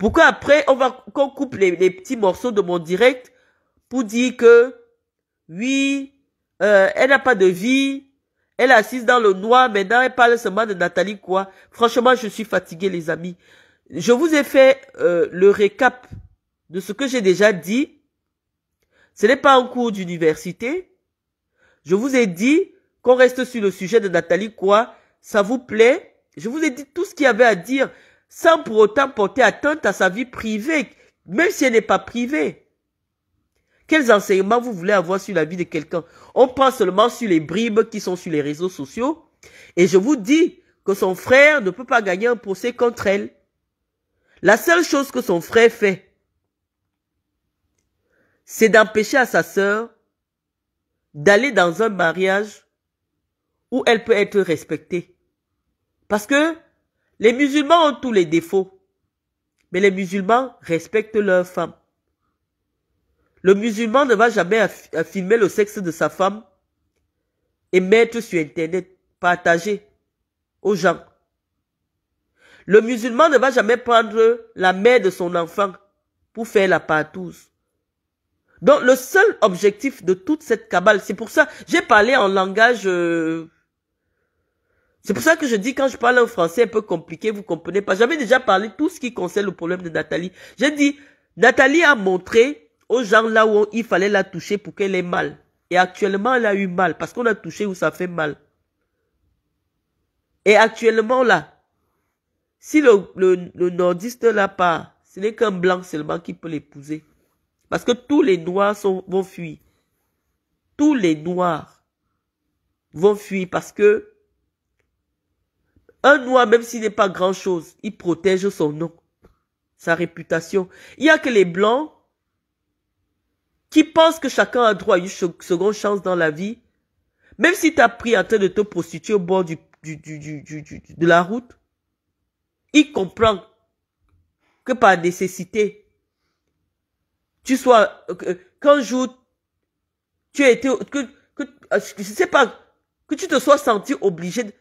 Pourquoi après, on va, qu'on coupe les, petits morceaux de mon direct pour dire que, oui, euh, elle n'a pas de vie, elle assise dans le noir, maintenant elle parle seulement de Nathalie quoi. Franchement, je suis fatigué les amis. Je vous ai fait euh, le récap de ce que j'ai déjà dit. Ce n'est pas un cours d'université. Je vous ai dit qu'on reste sur le sujet de Nathalie quoi. Ça vous plaît Je vous ai dit tout ce qu'il y avait à dire sans pour autant porter atteinte à sa vie privée, même si elle n'est pas privée. Quels enseignements vous voulez avoir sur la vie de quelqu'un On pense seulement sur les bribes qui sont sur les réseaux sociaux, et je vous dis que son frère ne peut pas gagner un procès contre elle. La seule chose que son frère fait, c'est d'empêcher à sa sœur d'aller dans un mariage où elle peut être respectée. Parce que les musulmans ont tous les défauts, mais les musulmans respectent leurs femmes. Le musulman ne va jamais filmer le sexe de sa femme et mettre sur Internet, partager aux gens. Le musulman ne va jamais prendre la mère de son enfant pour faire la partouze. Donc le seul objectif de toute cette cabale, c'est pour ça j'ai parlé en langage euh, c'est pour ça que je dis quand je parle en français un peu compliqué, vous comprenez pas. J'avais déjà parlé tout ce qui concerne le problème de Nathalie. J'ai dit, Nathalie a montré aux gens là où il fallait la toucher pour qu'elle ait mal. Et actuellement, elle a eu mal parce qu'on a touché où ça fait mal. Et actuellement là, si le, le, nordiste l'a pas, ce n'est qu'un blanc seulement qui peut l'épouser. Parce que tous les noirs sont, vont fuir. Tous les noirs vont fuir parce que un noir, même s'il n'est pas grand-chose, il protège son nom, sa réputation. Il n'y a que les blancs qui pensent que chacun a droit à une seconde chance dans la vie. Même si tu as pris en train de te prostituer au bord du, de la route, il comprend que par nécessité, tu sois, euh, qu'un jour, tu as été, que, que, euh, je sais pas, que tu te sois senti obligé, de,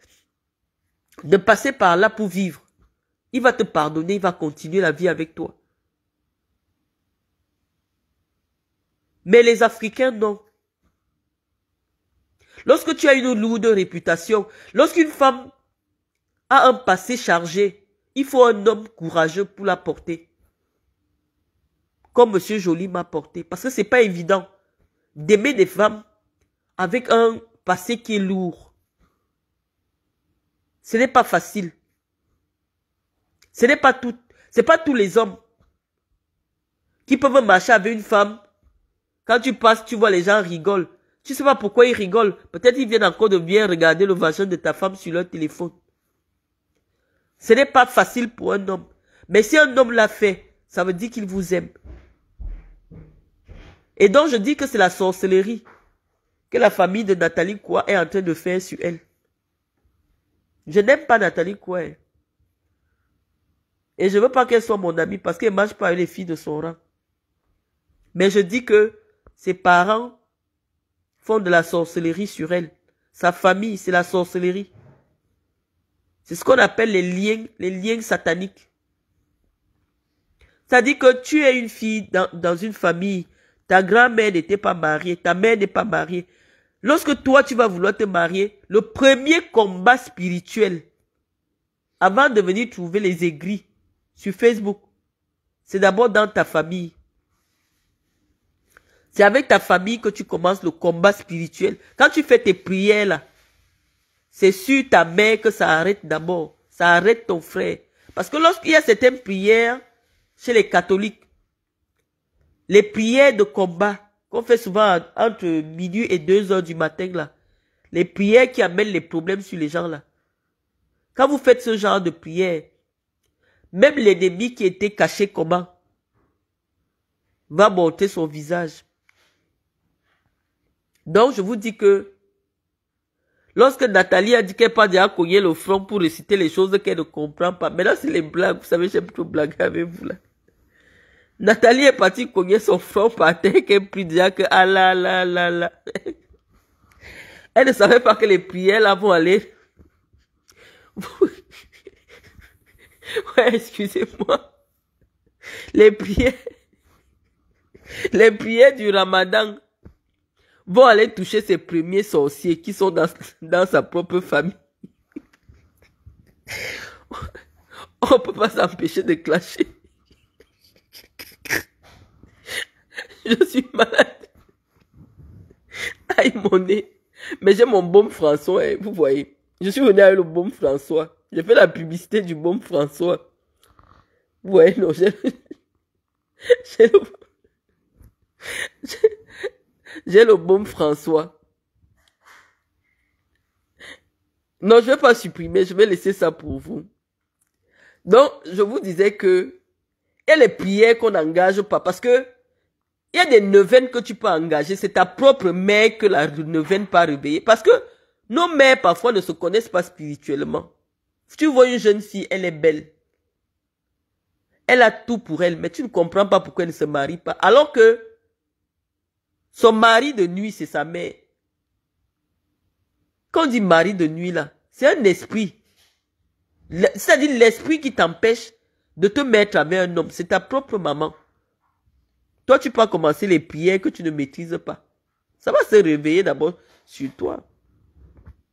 de passer par là pour vivre. Il va te pardonner, il va continuer la vie avec toi. Mais les Africains, non. Lorsque tu as une lourde réputation, lorsqu'une femme a un passé chargé, il faut un homme courageux pour la porter. Comme Monsieur Jolie m'a porté. Parce que c'est pas évident d'aimer des femmes avec un passé qui est lourd. Ce n'est pas facile. Ce n'est pas tout. C'est pas tous les hommes qui peuvent marcher avec une femme. Quand tu passes, tu vois les gens rigolent. Tu sais pas pourquoi ils rigolent. Peut-être ils viennent encore de bien regarder le vagin de ta femme sur leur téléphone. Ce n'est pas facile pour un homme. Mais si un homme l'a fait, ça veut dire qu'il vous aime. Et donc je dis que c'est la sorcellerie que la famille de Nathalie Quoi est en train de faire sur elle. Je n'aime pas Nathalie Koué. Et je ne veux pas qu'elle soit mon amie parce qu'elle ne marche pas avec les filles de son rang. Mais je dis que ses parents font de la sorcellerie sur elle. Sa famille, c'est la sorcellerie. C'est ce qu'on appelle les liens, les liens sataniques. Ça dit que tu es une fille dans, dans une famille. Ta grand-mère n'était pas mariée, ta mère n'est pas mariée. Lorsque toi, tu vas vouloir te marier, le premier combat spirituel, avant de venir trouver les aigris sur Facebook, c'est d'abord dans ta famille. C'est avec ta famille que tu commences le combat spirituel. Quand tu fais tes prières, là, c'est sur ta mère que ça arrête d'abord. Ça arrête ton frère. Parce que lorsqu'il y a certaines prières chez les catholiques, les prières de combat, qu'on fait souvent entre minuit et deux heures du matin là. Les prières qui amènent les problèmes sur les gens là. Quand vous faites ce genre de prière, même l'ennemi qui était caché comment va monter son visage. Donc je vous dis que lorsque Nathalie a dit qu'elle pas déjà cogner le front pour réciter les choses qu'elle ne comprend pas, mais là c'est les blagues, vous savez j'aime trop blaguer avec vous là. Nathalie est partie cogner son front par terre qu'elle prie déjà que ah là Elle ne savait pas que les prières là vont aller. Ouais, excusez-moi. Les prières. Les prières du ramadan vont aller toucher ses premiers sorciers qui sont dans, dans sa propre famille. On peut pas s'empêcher de clasher. je suis malade. Aïe, mon nez. Mais j'ai mon baume François, hein, vous voyez. Je suis venu avec le baume François. J'ai fait la publicité du baume François. Vous voyez, non, j'ai le... J'ai le baume François. Non, je vais pas supprimer, je vais laisser ça pour vous. Donc, je vous disais que, et les prières qu'on engage pas, parce que il y a des neuvaines que tu peux engager. C'est ta propre mère que la neuvaine pas réveillée. Parce que nos mères, parfois, ne se connaissent pas spirituellement. tu vois une jeune fille, elle est belle. Elle a tout pour elle, mais tu ne comprends pas pourquoi elle ne se marie pas. Alors que son mari de nuit, c'est sa mère. Quand on dit mari de nuit, là, c'est un esprit. C'est-à-dire l'esprit qui t'empêche de te mettre avec un homme. C'est ta propre maman. Toi, tu peux commencer les prières que tu ne maîtrises pas. Ça va se réveiller d'abord sur toi.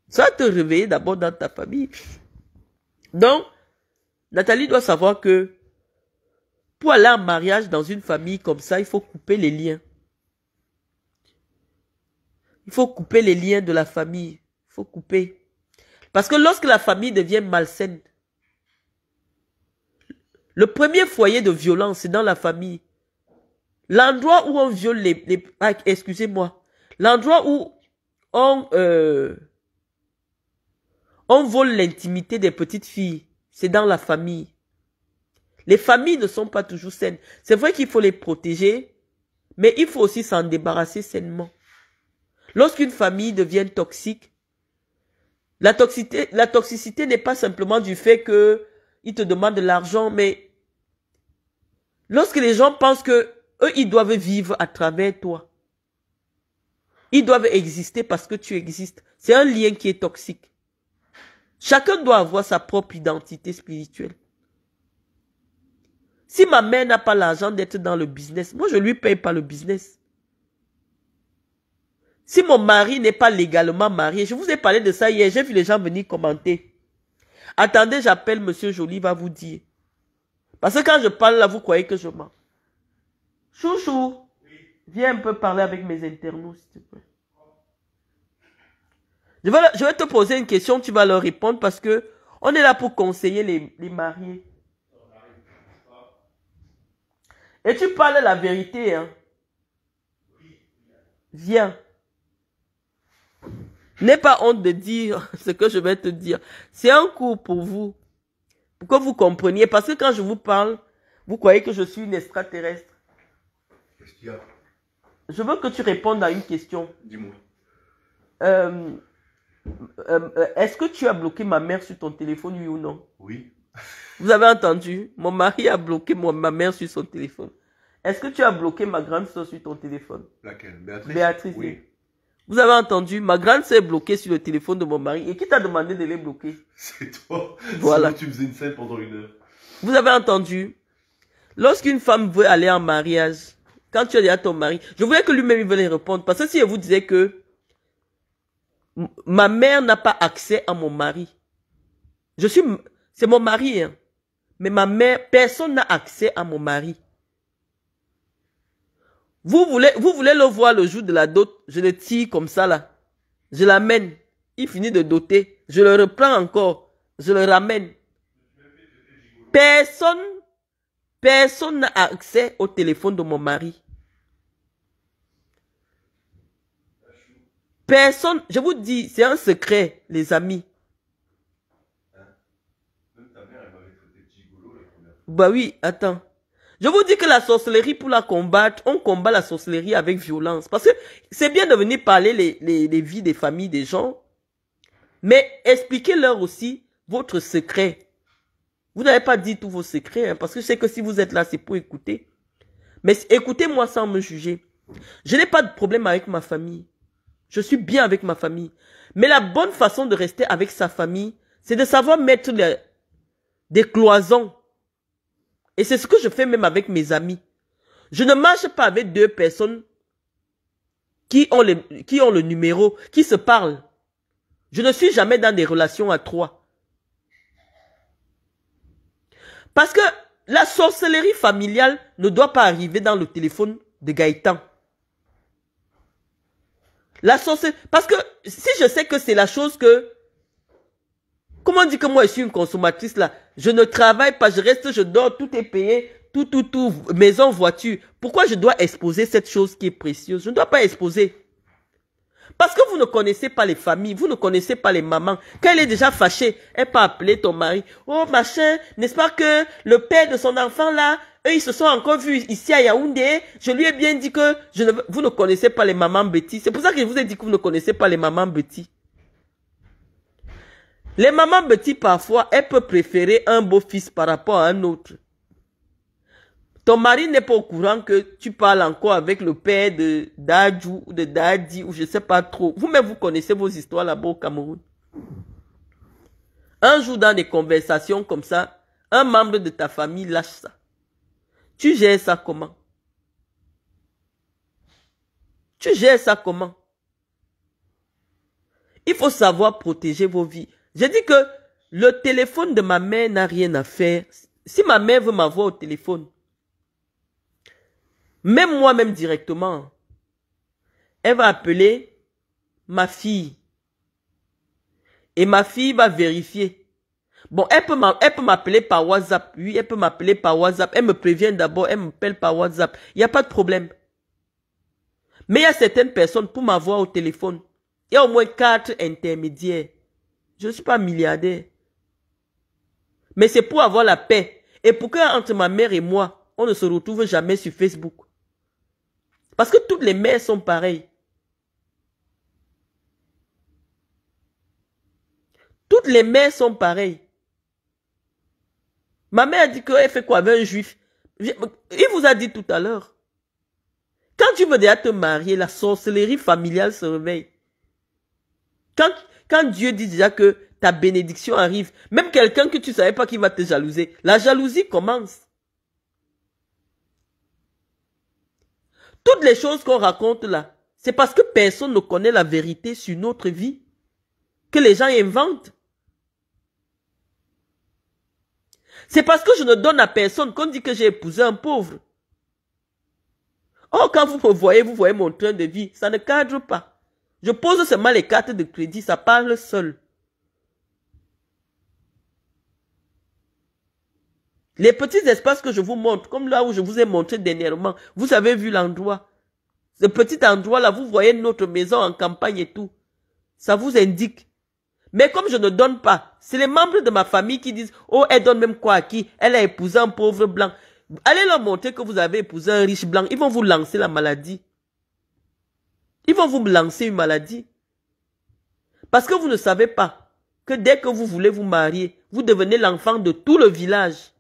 Ça va te réveiller d'abord dans ta famille. Donc, Nathalie doit savoir que pour aller en mariage dans une famille comme ça, il faut couper les liens. Il faut couper les liens de la famille. Il faut couper. Parce que lorsque la famille devient malsaine, le premier foyer de violence, c'est dans la famille. L'endroit où on viole les... Ah, excusez-moi. L'endroit où on... Euh, on vole l'intimité des petites filles. C'est dans la famille. Les familles ne sont pas toujours saines. C'est vrai qu'il faut les protéger, mais il faut aussi s'en débarrasser sainement. Lorsqu'une famille devient toxique, la toxicité, la toxicité n'est pas simplement du fait que ils te demandent de l'argent, mais lorsque les gens pensent que eux, ils doivent vivre à travers toi. Ils doivent exister parce que tu existes. C'est un lien qui est toxique. Chacun doit avoir sa propre identité spirituelle. Si ma mère n'a pas l'argent d'être dans le business, moi je lui paye pas le business. Si mon mari n'est pas légalement marié, je vous ai parlé de ça hier, j'ai vu les gens venir commenter. Attendez, j'appelle Monsieur Jolie va vous dire. Parce que quand je parle là, vous croyez que je mens. Chouchou, viens un peu parler avec mes internautes, s'il te plaît. Je vais, te poser une question, tu vas leur répondre parce que on est là pour conseiller les, mariés. Et tu parles la vérité, hein. Viens. N'aie pas honte de dire ce que je vais te dire. C'est un cours pour vous. Pour que vous compreniez. Parce que quand je vous parle, vous croyez que je suis une extraterrestre. Je veux que tu répondes à une question. Dis-moi. Euh, euh, est-ce que tu as bloqué ma mère sur ton téléphone, oui ou non Oui. Vous avez entendu Mon mari a bloqué ma mère sur son téléphone. Est-ce que tu as bloqué ma grande soeur sur ton téléphone Laquelle Béatrice Béatrice. Oui. Vous avez entendu Ma grande soeur est bloquée sur le téléphone de mon mari. Et qui t'a demandé de les bloquer C'est toi. Voilà. tu faisais une scène pendant une heure. Vous avez entendu Lorsqu'une femme veut aller en mariage, quand tu as à ton mari. Je voulais que lui-même il venait répondre. Parce que si je vous disait que ma mère n'a pas accès à mon mari. Je suis, c'est mon mari, hein. Mais ma mère, personne n'a accès à mon mari. Vous voulez, vous voulez le voir le jour de la dot. Je le tire comme ça, là. Je l'amène. Il finit de doter. Je le reprends encore. Je le ramène. Personne, personne n'a accès au téléphone de mon mari. Personne, je vous dis, c'est un secret, les amis. Bah oui, attends. Je vous dis que la sorcellerie, pour la combattre, on combat la sorcellerie avec violence. Parce que c'est bien de venir parler les, les, vies des familles des gens, mais expliquez-leur aussi votre secret. Vous n'avez pas dit tous vos secrets, hein, parce que je sais que si vous êtes là, c'est pour écouter. Mais écoutez-moi sans me juger. Je n'ai pas de problème avec ma famille. Je suis bien avec ma famille. Mais la bonne façon de rester avec sa famille, c'est de savoir mettre des cloisons. Et c'est ce que je fais même avec mes amis. Je ne marche pas avec deux personnes qui ont, qui ont le numéro, qui se parlent. Je ne suis jamais dans des relations à trois. Parce que la sorcellerie familiale ne doit pas arriver dans le téléphone de Gaëtan. La sorcellerie. Parce que si je sais que c'est la chose que... Comment on dit que moi je suis une consommatrice là Je ne travaille pas, je reste, je dors, tout est payé, tout, tout, tout, maison, voiture. Pourquoi je dois exposer cette chose qui est précieuse Je ne dois pas exposer. Parce que vous ne connaissez pas les familles, vous ne connaissez pas les mamans. Quand elle est déjà fâchée, elle peut appeler ton mari. Oh machin, n'est-ce pas que le père de son enfant là, eux ils se sont encore vus ici à Yaoundé. Je lui ai bien dit que je ne, vous ne connaissez pas les mamans bêtises. C'est pour ça que je vous ai dit que vous ne connaissez pas les mamans bêtises. Les mamans bêtises parfois, elles peuvent préférer un beau fils par rapport à un autre. Ton mari n'est pas au courant que tu parles encore avec le père de Dadju ou de Dadi ou je sais pas trop. Vous-même, vous connaissez vos histoires là-bas au Cameroun. Un jour, dans des conversations comme ça, un membre de ta famille lâche ça. Tu gères ça comment Tu gères ça comment Il faut savoir protéger vos vies. J'ai dit que le téléphone de ma mère n'a rien à faire. Si ma mère veut m'avoir au téléphone, même moi-même directement. Elle va appeler ma fille. Et ma fille va vérifier. Bon, elle peut m'appeler par WhatsApp. Oui, elle peut m'appeler par WhatsApp. Elle me prévient d'abord, elle m'appelle par WhatsApp. Il n'y a pas de problème. Mais il y a certaines personnes, pour m'avoir au téléphone, il y a au moins quatre intermédiaires. Je ne suis pas milliardaire. Mais c'est pour avoir la paix. Et pour que entre ma mère et moi, on ne se retrouve jamais sur Facebook. Parce que toutes les mères sont pareilles. Toutes les mères sont pareilles. Ma mère a dit qu'elle fait quoi avec un juif Il vous a dit tout à l'heure. Quand tu veux déjà te marier, la sorcellerie familiale se réveille. Quand, quand Dieu dit déjà que ta bénédiction arrive, même quelqu'un que tu ne savais pas qui va te jalouser, la jalousie commence. Toutes les choses qu'on raconte là, c'est parce que personne ne connaît la vérité sur notre vie que les gens inventent. C'est parce que je ne donne à personne qu'on dit que j'ai épousé un pauvre. Oh, quand vous me voyez, vous voyez mon train de vie, ça ne cadre pas. Je pose seulement les cartes de crédit, ça parle seul. Les petits espaces que je vous montre, comme là où je vous ai montré dernièrement, vous avez vu l'endroit. Ce petit endroit-là, vous voyez notre maison en campagne et tout. Ça vous indique. Mais comme je ne donne pas, c'est les membres de ma famille qui disent, oh, elle donne même quoi à qui? Elle a épousé un pauvre blanc. Allez leur montrer que vous avez épousé un riche blanc. Ils vont vous lancer la maladie. Ils vont vous lancer une maladie. Parce que vous ne savez pas que dès que vous voulez vous marier, vous devenez l'enfant de tout le village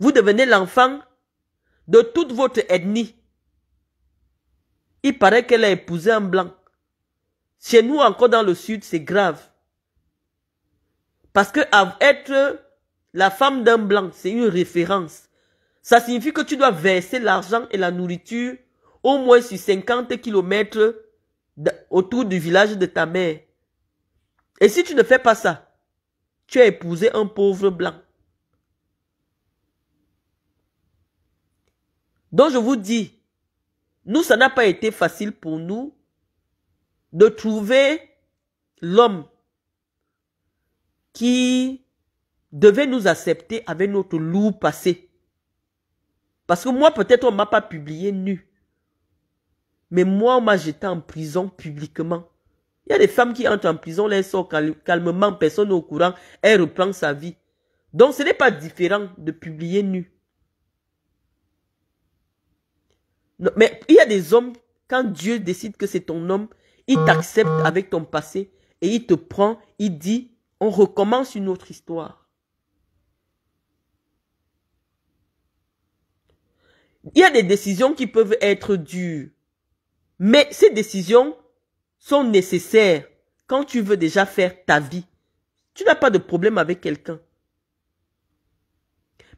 vous devenez l'enfant de toute votre ethnie. Il paraît qu'elle a épousé un blanc. Chez nous, encore dans le sud, c'est grave. Parce que être la femme d'un blanc, c'est une référence. Ça signifie que tu dois verser l'argent et la nourriture au moins sur 50 kilomètres autour du village de ta mère. Et si tu ne fais pas ça, tu as épousé un pauvre blanc. Donc je vous dis, nous, ça n'a pas été facile pour nous de trouver l'homme qui devait nous accepter avec notre lourd passé. Parce que moi, peut-être on m'a pas publié nu. Mais moi, on m'a en prison publiquement. Il y a des femmes qui entrent en prison, elles sortent calmement, personne n'est au courant, elles reprennent sa vie. Donc, ce n'est pas différent de publier nu. mais il y a des hommes, quand Dieu décide que c'est ton homme, il t'accepte avec ton passé et il te prend, il dit, on recommence une autre histoire. Il y a des décisions qui peuvent être dures, mais ces décisions sont nécessaires quand tu veux déjà faire ta vie. Tu n'as pas de problème avec quelqu'un.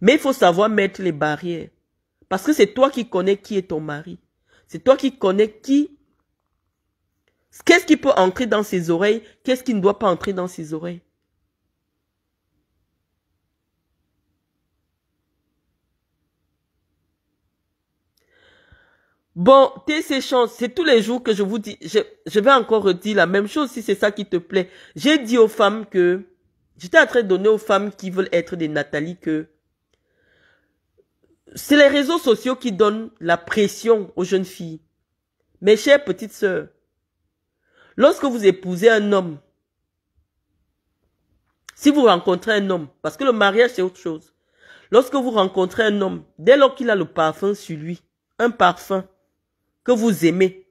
Mais il faut savoir mettre les barrières. Parce que c'est toi qui connais qui est ton mari. C'est toi qui connais qui... Qu'est-ce qui peut entrer dans ses oreilles Qu'est-ce qui ne doit pas entrer dans ses oreilles Bon, tes chances, c'est tous les jours que je vous dis, je, je vais encore redire la même chose si c'est ça qui te plaît. J'ai dit aux femmes que, j'étais en train de donner aux femmes qui veulent être des Nathalie que, c'est les réseaux sociaux qui donnent la pression aux jeunes filles. Mes chères petites sœurs, lorsque vous épousez un homme, si vous rencontrez un homme, parce que le mariage c'est autre chose, lorsque vous rencontrez un homme, dès lors qu'il a le parfum sur lui, un parfum que vous aimez,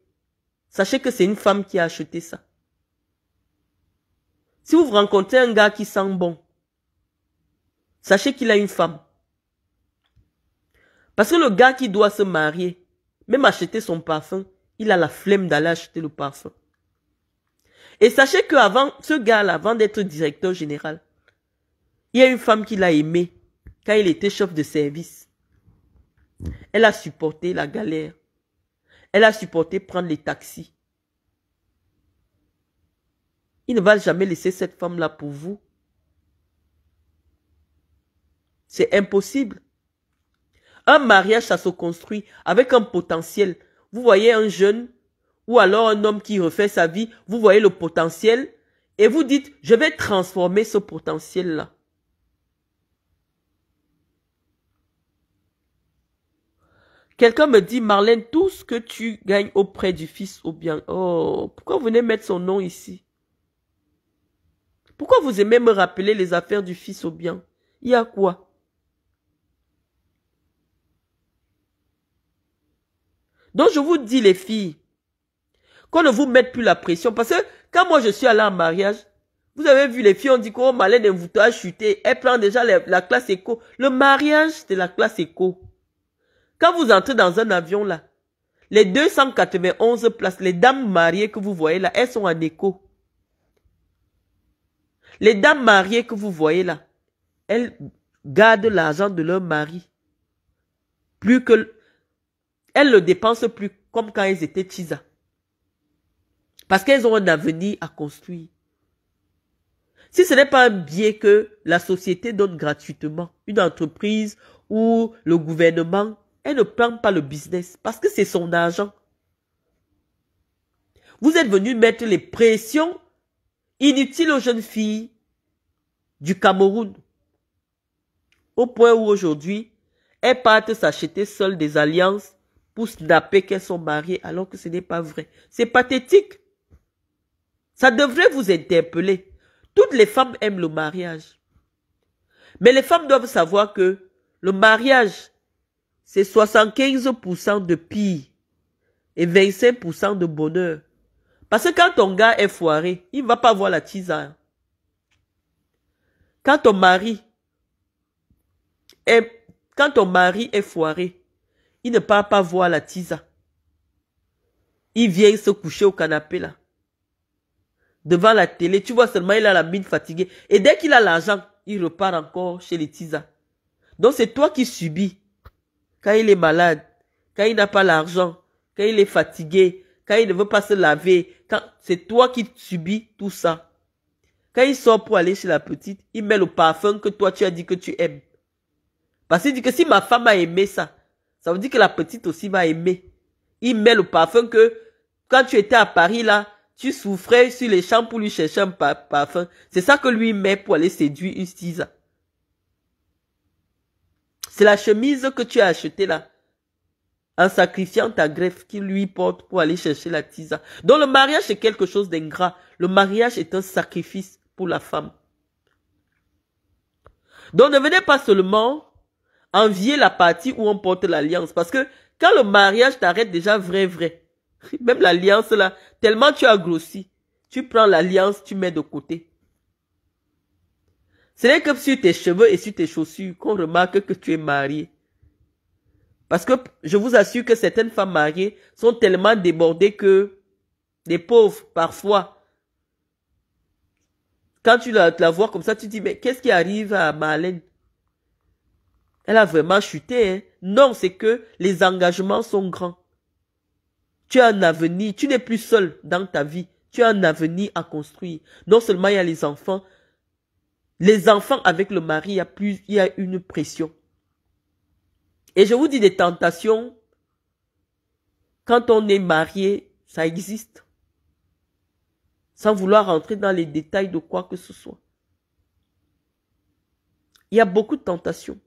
sachez que c'est une femme qui a acheté ça. Si vous rencontrez un gars qui sent bon, sachez qu'il a une femme. Parce que le gars qui doit se marier, même acheter son parfum, il a la flemme d'aller acheter le parfum. Et sachez que avant, ce gars-là, avant d'être directeur général, il y a une femme qui l'a aimé quand il était chef de service. Elle a supporté la galère. Elle a supporté prendre les taxis. Il ne va jamais laisser cette femme-là pour vous. C'est impossible. Un mariage, ça se construit avec un potentiel. Vous voyez un jeune ou alors un homme qui refait sa vie, vous voyez le potentiel et vous dites, je vais transformer ce potentiel-là. Quelqu'un me dit, Marlène, tout ce que tu gagnes auprès du fils au bien. Oh, pourquoi vous venez mettre son nom ici Pourquoi vous aimez me rappeler les affaires du fils au bien Il y a quoi Donc je vous dis les filles, qu'on ne vous mette plus la pression. Parce que quand moi je suis allée en mariage, vous avez vu les filles, on dit qu'on d'un vous à chuter. Elles prennent déjà la, classe éco. Le mariage, c'est la classe éco. Quand vous entrez dans un avion là, les 291 places, les dames mariées que vous voyez là, elles sont en écho. Les dames mariées que vous voyez là, elles gardent l'argent de leur mari. Plus que elles ne dépensent plus comme quand elles étaient Tisa. Parce qu'elles ont un avenir à construire. Si ce n'est pas un biais que la société donne gratuitement, une entreprise ou le gouvernement, elle ne prend pas le business parce que c'est son argent. Vous êtes venu mettre les pressions inutiles aux jeunes filles du Cameroun. Au point où aujourd'hui, elles partent s'acheter seules des alliances pour snapper qu'elles sont mariées alors que ce n'est pas vrai. C'est pathétique. Ça devrait vous interpeller. Toutes les femmes aiment le mariage. Mais les femmes doivent savoir que le mariage, c'est 75% de pire et 25% de bonheur. Parce que quand ton gars est foiré, il ne va pas voir la tisane. Quand ton mari est, quand ton mari est foiré, il ne part pas voir la tisa. Il vient se coucher au canapé là. Devant la télé, tu vois seulement il a la mine fatiguée. Et dès qu'il a l'argent, il repart encore chez les tisa. Donc c'est toi qui subis. Quand il est malade, quand il n'a pas l'argent, quand il est fatigué, quand il ne veut pas se laver, c'est toi qui subis tout ça. Quand il sort pour aller chez la petite, il met le parfum que toi tu as dit que tu aimes. Parce qu'il dit que si ma femme a aimé ça, ça veut dire que la petite aussi va aimer. Il met le parfum que quand tu étais à Paris là, tu souffrais sur les champs pour lui chercher un parfum. C'est ça que lui met pour aller séduire une tisa. C'est la chemise que tu as achetée là. En sacrifiant ta greffe qu'il lui porte pour aller chercher la tisa. Donc le mariage est quelque chose d'ingrat. Le mariage est un sacrifice pour la femme. Donc ne venez pas seulement envier la partie où on porte l'alliance. Parce que quand le mariage t'arrête déjà vrai, vrai, même l'alliance là, tellement tu as grossi, tu prends l'alliance, tu mets de côté. C'est n'est que sur tes cheveux et sur tes chaussures qu'on remarque que tu es marié. Parce que je vous assure que certaines femmes mariées sont tellement débordées que des pauvres, parfois, quand tu la, la vois comme ça, tu dis, mais qu'est-ce qui arrive à Marlène elle a vraiment chuté. Hein. Non, c'est que les engagements sont grands. Tu as un avenir, tu n'es plus seul dans ta vie. Tu as un avenir à construire. Non seulement il y a les enfants, les enfants avec le mari, il y a plus, il y a une pression. Et je vous dis des tentations. Quand on est marié, ça existe. Sans vouloir rentrer dans les détails de quoi que ce soit. Il y a beaucoup de tentations.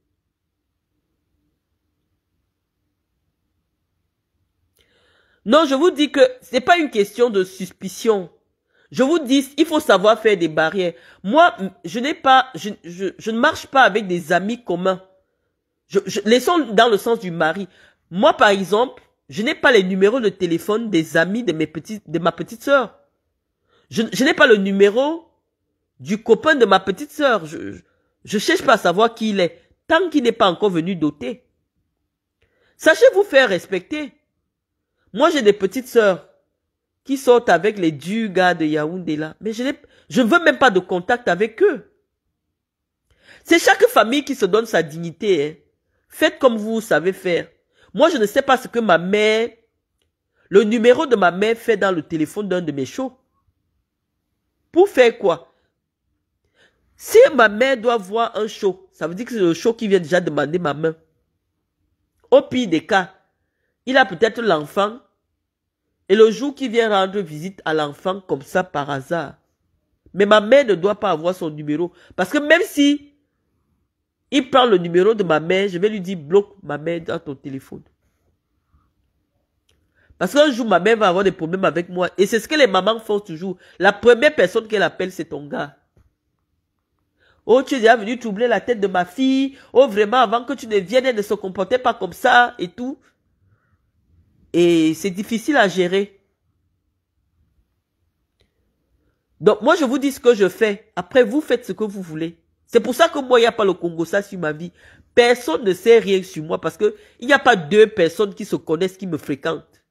Non, je vous dis que c'est pas une question de suspicion. Je vous dis, il faut savoir faire des barrières. Moi, je n'ai pas, je, je, ne marche pas avec des amis communs. Je, je, laissons dans le sens du mari. Moi, par exemple, je n'ai pas les numéros de téléphone des amis de mes petites de ma petite sœur. Je, je n'ai pas le numéro du copain de ma petite sœur. Je, je, cherche pas à savoir qui il est, tant qu'il n'est pas encore venu doter. Sachez vous faire respecter. Moi, j'ai des petites sœurs qui sortent avec les du gars de Yaoundé là. Mais je ne veux même pas de contact avec eux. C'est chaque famille qui se donne sa dignité. Hein. Faites comme vous savez faire. Moi, je ne sais pas ce que ma mère, le numéro de ma mère fait dans le téléphone d'un de mes shows. Pour faire quoi Si ma mère doit voir un show, ça veut dire que c'est le show qui vient déjà demander ma main. Au pire des cas, il a peut-être l'enfant et le jour qui vient rendre visite à l'enfant comme ça par hasard. Mais ma mère ne doit pas avoir son numéro. Parce que même si il prend le numéro de ma mère, je vais lui dire bloque ma mère dans ton téléphone. Parce qu'un jour, ma mère va avoir des problèmes avec moi. Et c'est ce que les mamans font toujours. La première personne qu'elle appelle, c'est ton gars. Oh, tu es déjà venu troubler la tête de ma fille. Oh, vraiment, avant que tu ne viennes, elle ne se comportait pas comme ça et tout. Et c'est difficile à gérer. Donc moi, je vous dis ce que je fais. Après, vous faites ce que vous voulez. C'est pour ça que moi, il n'y a pas le Congo, ça sur ma vie. Personne ne sait rien sur moi parce que il n'y a pas deux personnes qui se connaissent, qui me fréquentent.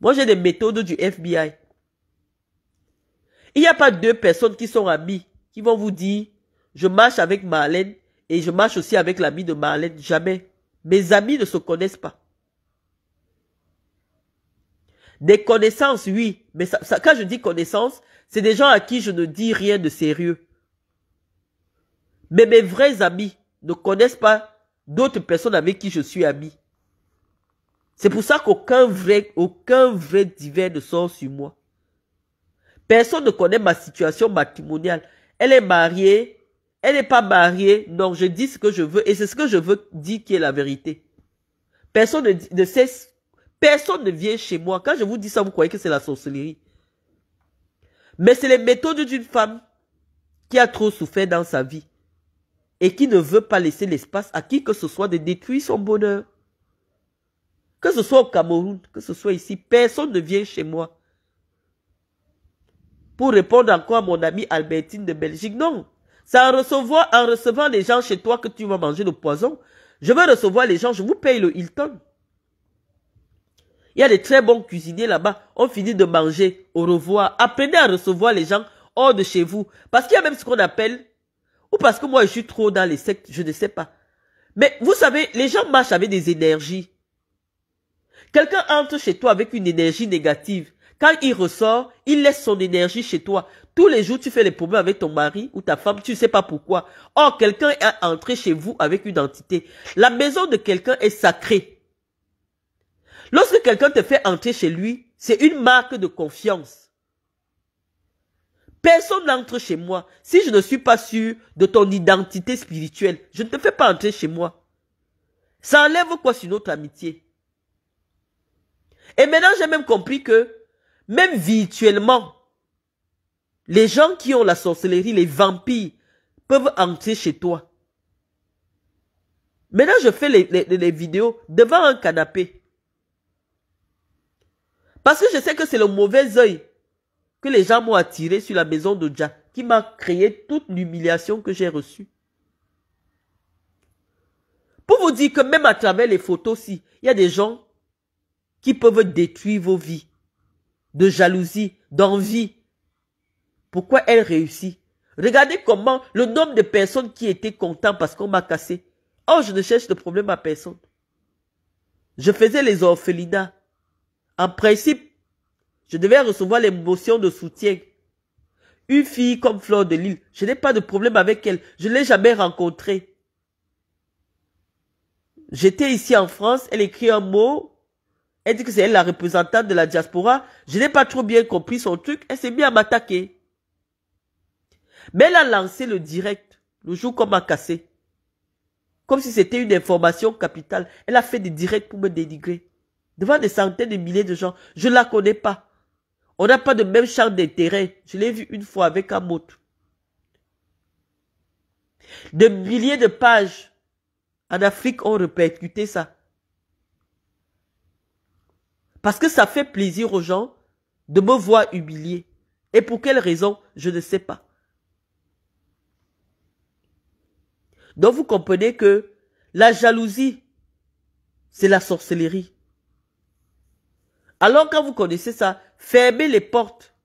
Moi, j'ai des méthodes du FBI. Il n'y a pas deux personnes qui sont amies, qui vont vous dire, je marche avec Marlène et je marche aussi avec l'ami de Marlène. Jamais. Mes amis ne se connaissent pas. Des connaissances, oui. Mais ça, quand je dis connaissances, c'est des gens à qui je ne dis rien de sérieux. Mais mes vrais amis ne connaissent pas d'autres personnes avec qui je suis ami. C'est pour ça qu'aucun vrai, aucun vrai divin ne sort sur moi. Personne ne connaît ma situation matrimoniale. Elle est mariée, elle n'est pas mariée. Non, je dis ce que je veux et c'est ce que je veux dire qui est la vérité. Personne ne, ne sait Personne ne vient chez moi. Quand je vous dis ça, vous croyez que c'est la sorcellerie. Mais c'est les méthodes d'une femme qui a trop souffert dans sa vie et qui ne veut pas laisser l'espace à qui que ce soit de détruire son bonheur. Que ce soit au Cameroun, que ce soit ici, personne ne vient chez moi. Pour répondre encore à mon amie Albertine de Belgique, non. C'est en recevant, en recevant les gens chez toi que tu vas manger le poison. Je veux recevoir les gens, je vous paye le Hilton. Il y a des très bons cuisiniers là-bas. On finit de manger. Au revoir. Apprenez à recevoir les gens hors de chez vous. Parce qu'il y a même ce qu'on appelle, ou parce que moi je suis trop dans les sectes, je ne sais pas. Mais vous savez, les gens marchent avec des énergies. Quelqu'un entre chez toi avec une énergie négative. Quand il ressort, il laisse son énergie chez toi. Tous les jours, tu fais les problèmes avec ton mari ou ta femme, tu ne sais pas pourquoi. Or, quelqu'un est entré chez vous avec une entité. La maison de quelqu'un est sacrée. Lorsque quelqu'un te fait entrer chez lui, c'est une marque de confiance. Personne n'entre chez moi. Si je ne suis pas sûr de ton identité spirituelle, je ne te fais pas entrer chez moi. Ça enlève quoi sur notre amitié Et maintenant, j'ai même compris que, même virtuellement, les gens qui ont la sorcellerie, les vampires, peuvent entrer chez toi. Maintenant, je fais les, les vidéos devant un canapé. Parce que je sais que c'est le mauvais œil que les gens m'ont attiré sur la maison de Jack qui m'a créé toute l'humiliation que j'ai reçue. Pour vous dire que même à travers les photos aussi, il y a des gens qui peuvent détruire vos vies de jalousie, d'envie. Pourquoi elle réussit Regardez comment le nombre de personnes qui étaient contents parce qu'on m'a cassé. Oh, je ne cherche de problème à personne. Je faisais les orphelinats. En principe, je devais recevoir les motions de soutien. Une fille comme Fleur de Lille, je n'ai pas de problème avec elle. Je ne l'ai jamais rencontrée. J'étais ici en France, elle écrit un mot. Elle dit que c'est elle la représentante de la diaspora. Je n'ai pas trop bien compris son truc. Elle s'est mise à m'attaquer. Mais elle a lancé le direct, le jour qu'on m'a cassé. Comme si c'était une information capitale. Elle a fait des directs pour me dénigrer. Devant des centaines de milliers de gens. Je ne la connais pas. On n'a pas de même champ d'intérêt. Je l'ai vu une fois avec un autre. De milliers de pages en Afrique ont répercuté ça. Parce que ça fait plaisir aux gens de me voir humilié. Et pour quelle raison, je ne sais pas. Donc vous comprenez que la jalousie, c'est la sorcellerie. Alors quand vous connaissez ça, fermez les portes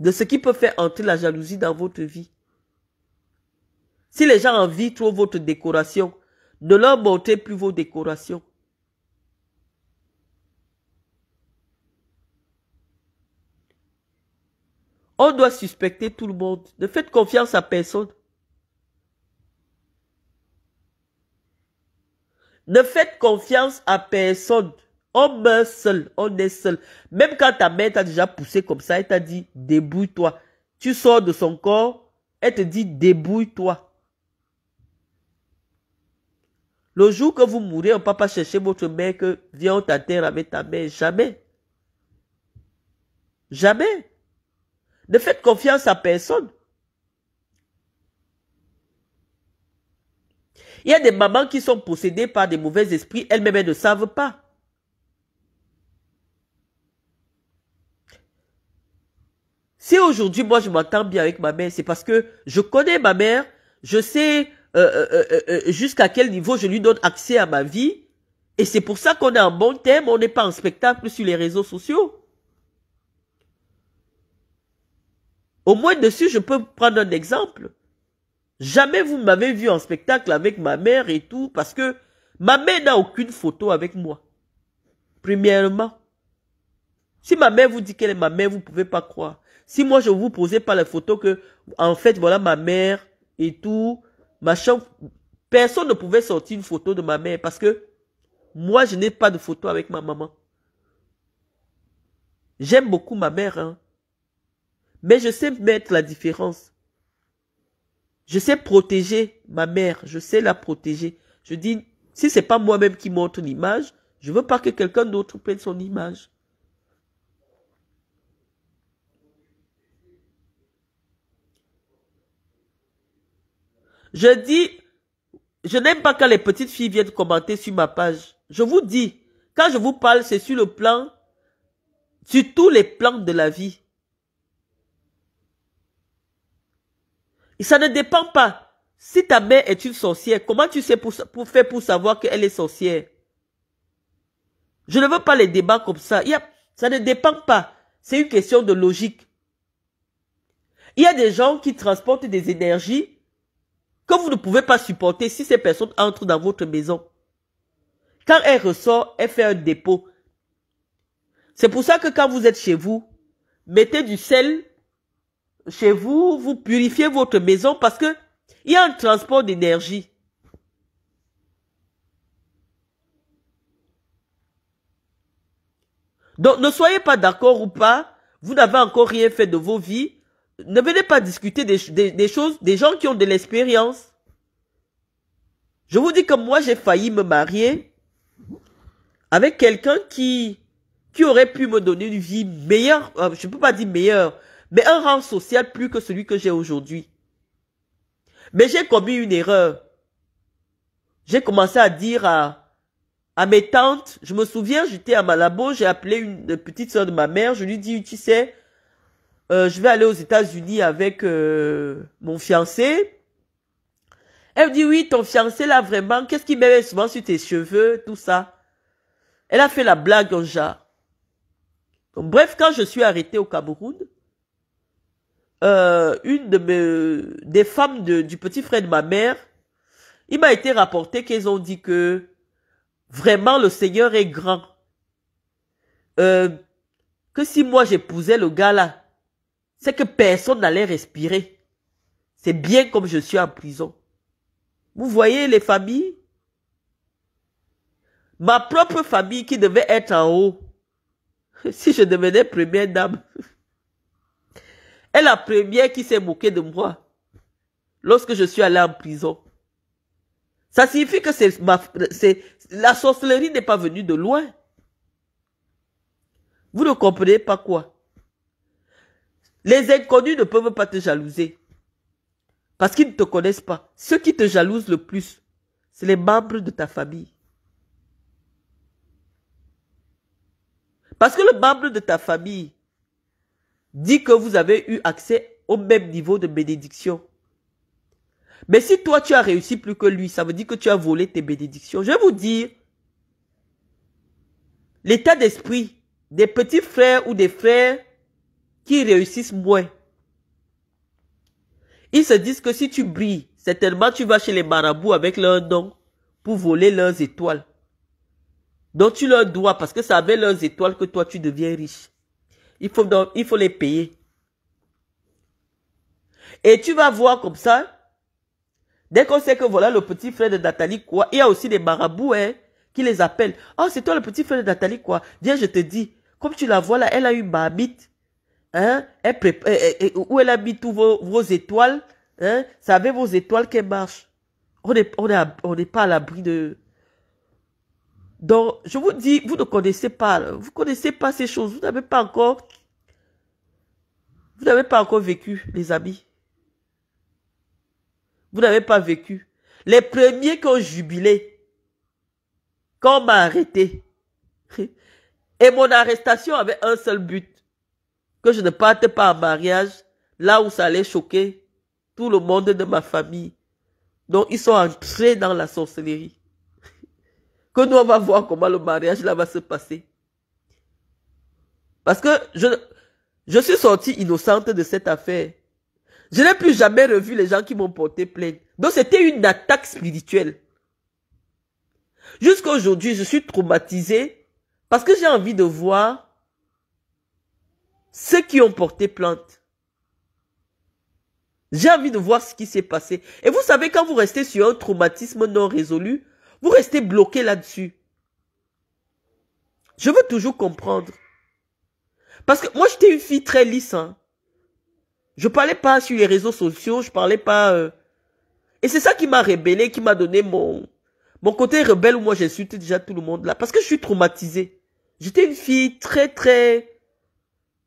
de ce qui peut faire entrer la jalousie dans votre vie. Si les gens envient trop votre décoration, ne leur montrez plus vos décorations. On doit suspecter tout le monde. Ne faites confiance à personne. Ne faites confiance à personne. On meurt seul, on est seul. Même quand ta mère t'a déjà poussé comme ça, elle t'a dit débrouille-toi. Tu sors de son corps, elle te dit débrouille-toi. Le jour que vous mourrez, on ne peut pas chercher votre mère que viens terre avec ta mère. Jamais. Jamais. Ne faites confiance à personne. Il y a des mamans qui sont possédées par des mauvais esprits, elles-mêmes elles ne savent pas. Si aujourd'hui, moi, je m'entends bien avec ma mère, c'est parce que je connais ma mère, je sais euh, euh, euh, jusqu'à quel niveau je lui donne accès à ma vie. Et c'est pour ça qu'on est en bon terme, on n'est pas en spectacle sur les réseaux sociaux. Au moins dessus, je peux prendre un exemple. Jamais vous m'avez vu en spectacle avec ma mère et tout, parce que ma mère n'a aucune photo avec moi. Premièrement. Si ma mère vous dit qu'elle est ma mère, vous ne pouvez pas croire. Si moi je vous posais pas la photo que, en fait, voilà ma mère et tout, ma chambre, personne ne pouvait sortir une photo de ma mère parce que moi je n'ai pas de photo avec ma maman. J'aime beaucoup ma mère, hein. Mais je sais mettre la différence. Je sais protéger ma mère, je sais la protéger. Je dis, si c'est pas moi-même qui montre l'image, je veux pas que quelqu'un d'autre prenne son image. Je dis, je n'aime pas quand les petites filles viennent commenter sur ma page. Je vous dis, quand je vous parle, c'est sur le plan, sur tous les plans de la vie. Et ça ne dépend pas. Si ta mère est une sorcière, comment tu sais pour, pour faire pour savoir qu'elle est sorcière? Je ne veux pas les débats comme ça. ça ne dépend pas. C'est une question de logique. Il y a des gens qui transportent des énergies que vous ne pouvez pas supporter si ces personnes entrent dans votre maison. Quand elles ressort, elles fait un dépôt. C'est pour ça que quand vous êtes chez vous, mettez du sel chez vous, vous purifiez votre maison parce que il y a un transport d'énergie. Donc ne soyez pas d'accord ou pas, vous n'avez encore rien fait de vos vies, ne venez pas discuter des, choses, des gens qui ont de l'expérience. Je vous dis que moi, j'ai failli me marier avec quelqu'un qui, qui aurait pu me donner une vie meilleure, euh, je ne peux pas dire meilleure, mais un rang social plus que celui que j'ai aujourd'hui. Mais j'ai commis une erreur. J'ai commencé à dire à, à mes tantes, je me souviens, j'étais à Malabo, j'ai appelé une petite soeur de ma mère, je lui dis, tu sais, euh, je vais aller aux États-Unis avec euh, mon fiancé. Elle me dit, oui, ton fiancé là, vraiment, qu'est-ce qu'il met souvent sur tes cheveux, tout ça. Elle a fait la blague en genre. Donc, bref, quand je suis arrêtée au Cameroun, euh, une de mes, des femmes du petit frère de ma mère, il m'a été rapporté qu'elles ont dit que vraiment le Seigneur est grand. que si moi j'épousais le gars là, c'est que personne n'allait respirer. C'est bien comme je suis en prison. Vous voyez les familles Ma propre famille qui devait être en haut, si je devenais première dame, est la première qui s'est moquée de moi lorsque je suis allée en prison. Ça signifie que c'est la sorcellerie n'est pas venue de loin. Vous ne comprenez pas quoi les inconnus ne peuvent pas te jalouser. Parce qu'ils ne te connaissent pas. Ceux qui te jalousent le plus, c'est les membres de ta famille. Parce que le membre de ta famille dit que vous avez eu accès au même niveau de bénédiction. Mais si toi tu as réussi plus que lui, ça veut dire que tu as volé tes bénédictions. Je vais vous dire, l'état d'esprit des petits frères ou des frères qui réussissent moins. Ils se disent que si tu brilles, certainement tu vas chez les marabouts avec leur nom pour voler leurs étoiles. Donc tu leur dois, parce que c'est avec leurs étoiles que toi tu deviens riche. Il faut, donc, il faut les payer. Et tu vas voir comme ça, dès qu'on sait que voilà le petit frère de Nathalie, quoi, il y a aussi des marabouts hein, qui les appellent. Oh, c'est toi le petit frère de Nathalie, quoi. Viens, je te dis, comme tu la vois là, elle a une marmite. Hein? Elle a eh, eh, eh, où elle habite tous vos, étoiles. Hein? C'est vos étoiles qu'elle marche. On n'est pas à l'abri de... Donc, je vous dis, vous ne connaissez pas, vous connaissez pas ces choses. Vous n'avez pas encore... Vous n'avez pas encore vécu, les amis. Vous n'avez pas vécu. Les premiers qui ont jubilé, quand on m'a arrêté, et mon arrestation avait un seul but, que je ne parte pas en mariage là où ça allait choquer tout le monde de ma famille. Donc ils sont entrés dans la sorcellerie. que nous, on va voir comment le mariage là va se passer. Parce que je, je suis sortie innocente de cette affaire. Je n'ai plus jamais revu les gens qui m'ont porté plainte. Donc c'était une attaque spirituelle. Jusqu'aujourd'hui je suis traumatisée parce que j'ai envie de voir ceux qui ont porté plainte. J'ai envie de voir ce qui s'est passé. Et vous savez, quand vous restez sur un traumatisme non résolu, vous restez bloqué là-dessus. Je veux toujours comprendre. Parce que moi, j'étais une fille très lisse. Hein. Je parlais pas sur les réseaux sociaux, je parlais pas... Euh. Et c'est ça qui m'a rébellé, qui m'a donné mon... Mon côté rebelle où moi j'insultais déjà tout le monde là. Parce que je suis traumatisée. J'étais une fille très très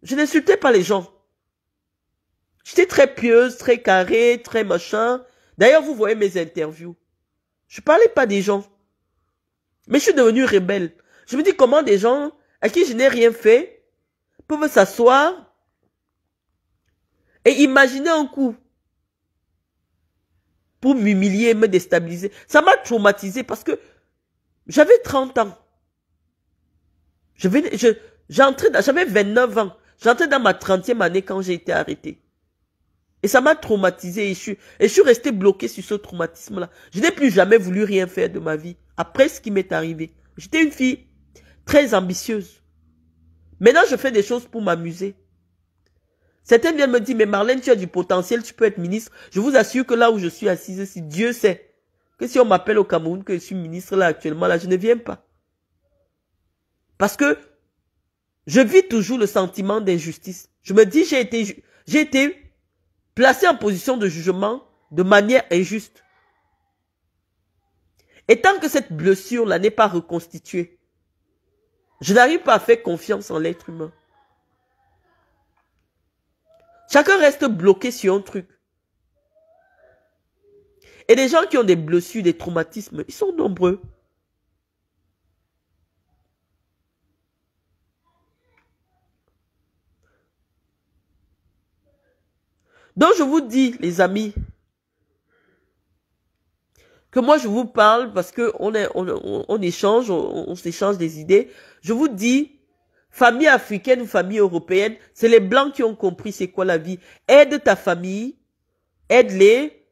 je n'insultais pas les gens. J'étais très pieuse, très carrée, très machin. D'ailleurs, vous voyez mes interviews. Je parlais pas des gens. Mais je suis devenue rebelle. Je me dis comment des gens à qui je n'ai rien fait peuvent s'asseoir et imaginer un coup pour m'humilier, me déstabiliser. Ça m'a traumatisé parce que j'avais 30 ans. Je venais, je, j'avais 29 ans. J'entrais dans ma trentième année quand j'ai été arrêtée. Et ça m'a traumatisé et je, suis, et je suis resté bloqué sur ce traumatisme-là. Je n'ai plus jamais voulu rien faire de ma vie après ce qui m'est arrivé. J'étais une fille très ambitieuse. Maintenant, je fais des choses pour m'amuser. Certaines viennent me dire, mais Marlène, tu as du potentiel, tu peux être ministre. Je vous assure que là où je suis assise, si Dieu sait que si on m'appelle au Cameroun, que je suis ministre là actuellement, là, je ne viens pas. Parce que je vis toujours le sentiment d'injustice. Je me dis, j'ai été, j'ai été placé en position de jugement de manière injuste. Et tant que cette blessure-là n'est pas reconstituée, je n'arrive pas à faire confiance en l'être humain. Chacun reste bloqué sur un truc. Et les gens qui ont des blessures, des traumatismes, ils sont nombreux. Donc je vous dis, les amis, que moi je vous parle parce que on, est, on, échange, on, s'échange des idées. Je vous dis, famille africaine ou famille européenne, c'est les blancs qui ont compris c'est quoi la vie. Aide ta famille, aide-les.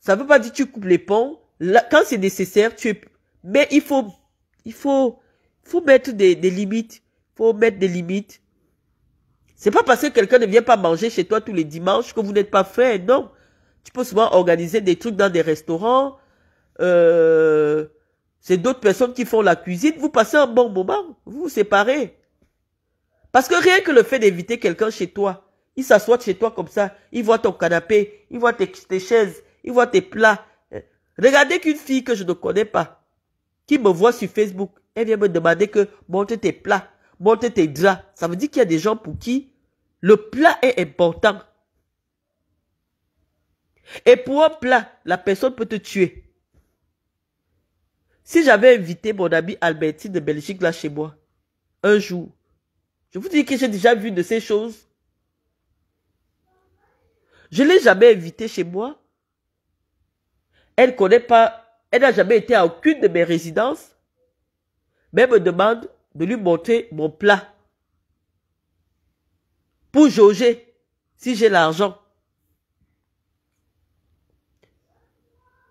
Ça veut pas dire que tu coupes les ponts. quand c'est nécessaire, tu es... Mais il faut, il faut, faut mettre des, des limites. Faut mettre des limites. C'est pas parce que quelqu'un ne vient pas manger chez toi tous les dimanches que vous n'êtes pas fait, non. Tu peux souvent organiser des trucs dans des restaurants. Euh, c'est d'autres personnes qui font la cuisine. Vous passez un bon moment. Vous vous séparez. Parce que rien que le fait d'éviter quelqu'un chez toi, il s'assoit chez toi comme ça, il voit ton canapé, il voit tes, chaises, il voit tes plats. Regardez qu'une fille que je ne connais pas, qui me voit sur Facebook, elle vient me demander que monte tes plats montez tes Ça veut dire qu'il y a des gens pour qui le plat est important. Et pour un plat, la personne peut te tuer. Si j'avais invité mon ami Albertine de Belgique là chez moi, un jour, je vous dis que j'ai déjà vu de ces choses. Je l'ai jamais invitée chez moi. Elle connaît pas, elle n'a jamais été à aucune de mes résidences. Mais elle me demande, de lui montrer mon plat pour jauger si j'ai l'argent.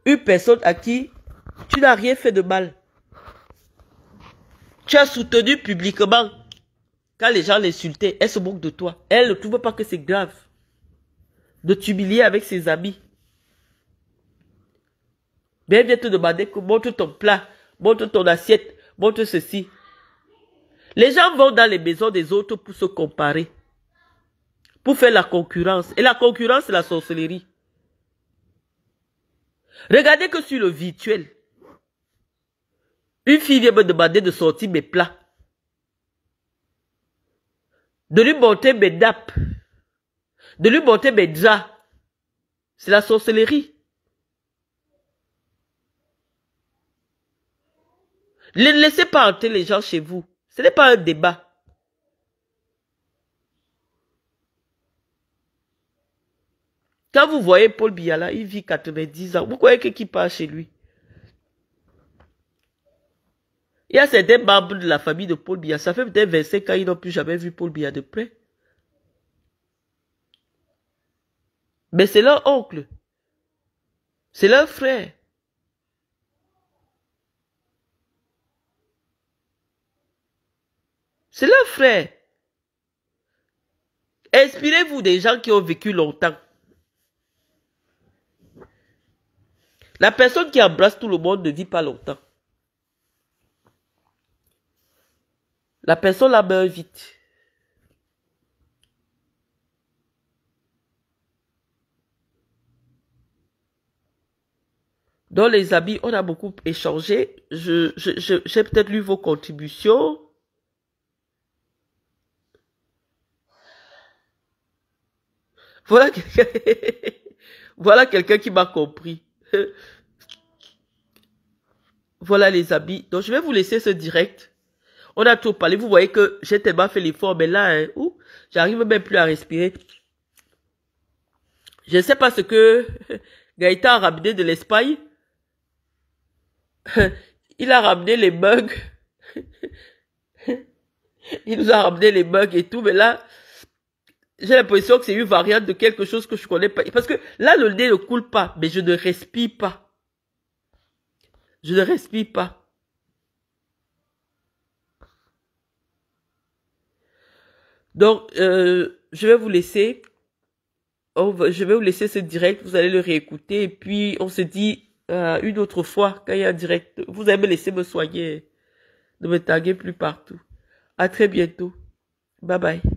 Une personne à qui tu n'as rien fait de mal. Tu as soutenu publiquement quand les gens l'insultaient. Elle se moque de toi. Elle ne trouve pas que c'est grave de t'humilier avec ses amis. Mais elle vient te demander que montre ton plat, montre ton assiette, montre ceci. Les gens vont dans les maisons des autres pour se comparer, pour faire la concurrence. Et la concurrence, c'est la sorcellerie. Regardez que sur le virtuel, une fille vient me demander de sortir mes plats, de lui monter mes daps, de lui monter mes draps. C'est la sorcellerie. Ne laissez pas entrer les gens chez vous. Ce n'est pas un débat. Quand vous voyez Paul Biala, il vit 90 ans. Vous croyez que qui part chez lui Il y a certains membres de la famille de Paul Biya. Ça fait peut-être 25 ans qu'ils n'ont plus jamais vu Paul Biya de près. Mais c'est leur oncle. C'est leur frère. C'est leur frère. Inspirez-vous des gens qui ont vécu longtemps. La personne qui embrasse tout le monde ne vit pas longtemps. La personne la meurt vite. Dans les habits, on a beaucoup échangé. Je, j'ai peut-être lu vos contributions. Voilà quelqu'un voilà qui m'a compris. voilà les amis. Donc, je vais vous laisser ce direct. On a tout parlé. Vous voyez que j'ai tellement fait l'effort, mais là, hein, j'arrive même plus à respirer. Je ne sais pas ce que Gaëtan a ramené de l'Espagne. Il a ramené les bugs. Il nous a ramené les bugs et tout, mais là, j'ai l'impression que c'est une variante de quelque chose que je connais pas. Parce que là, le nez ne coule pas, mais je ne respire pas. Je ne respire pas. Donc, euh, je vais vous laisser. je vais vous laisser ce direct. Vous allez le réécouter. Et puis, on se dit euh, une autre fois quand il y a un direct. Vous allez me laisser me soigner. Ne me taguer plus partout. À très bientôt. Bye bye.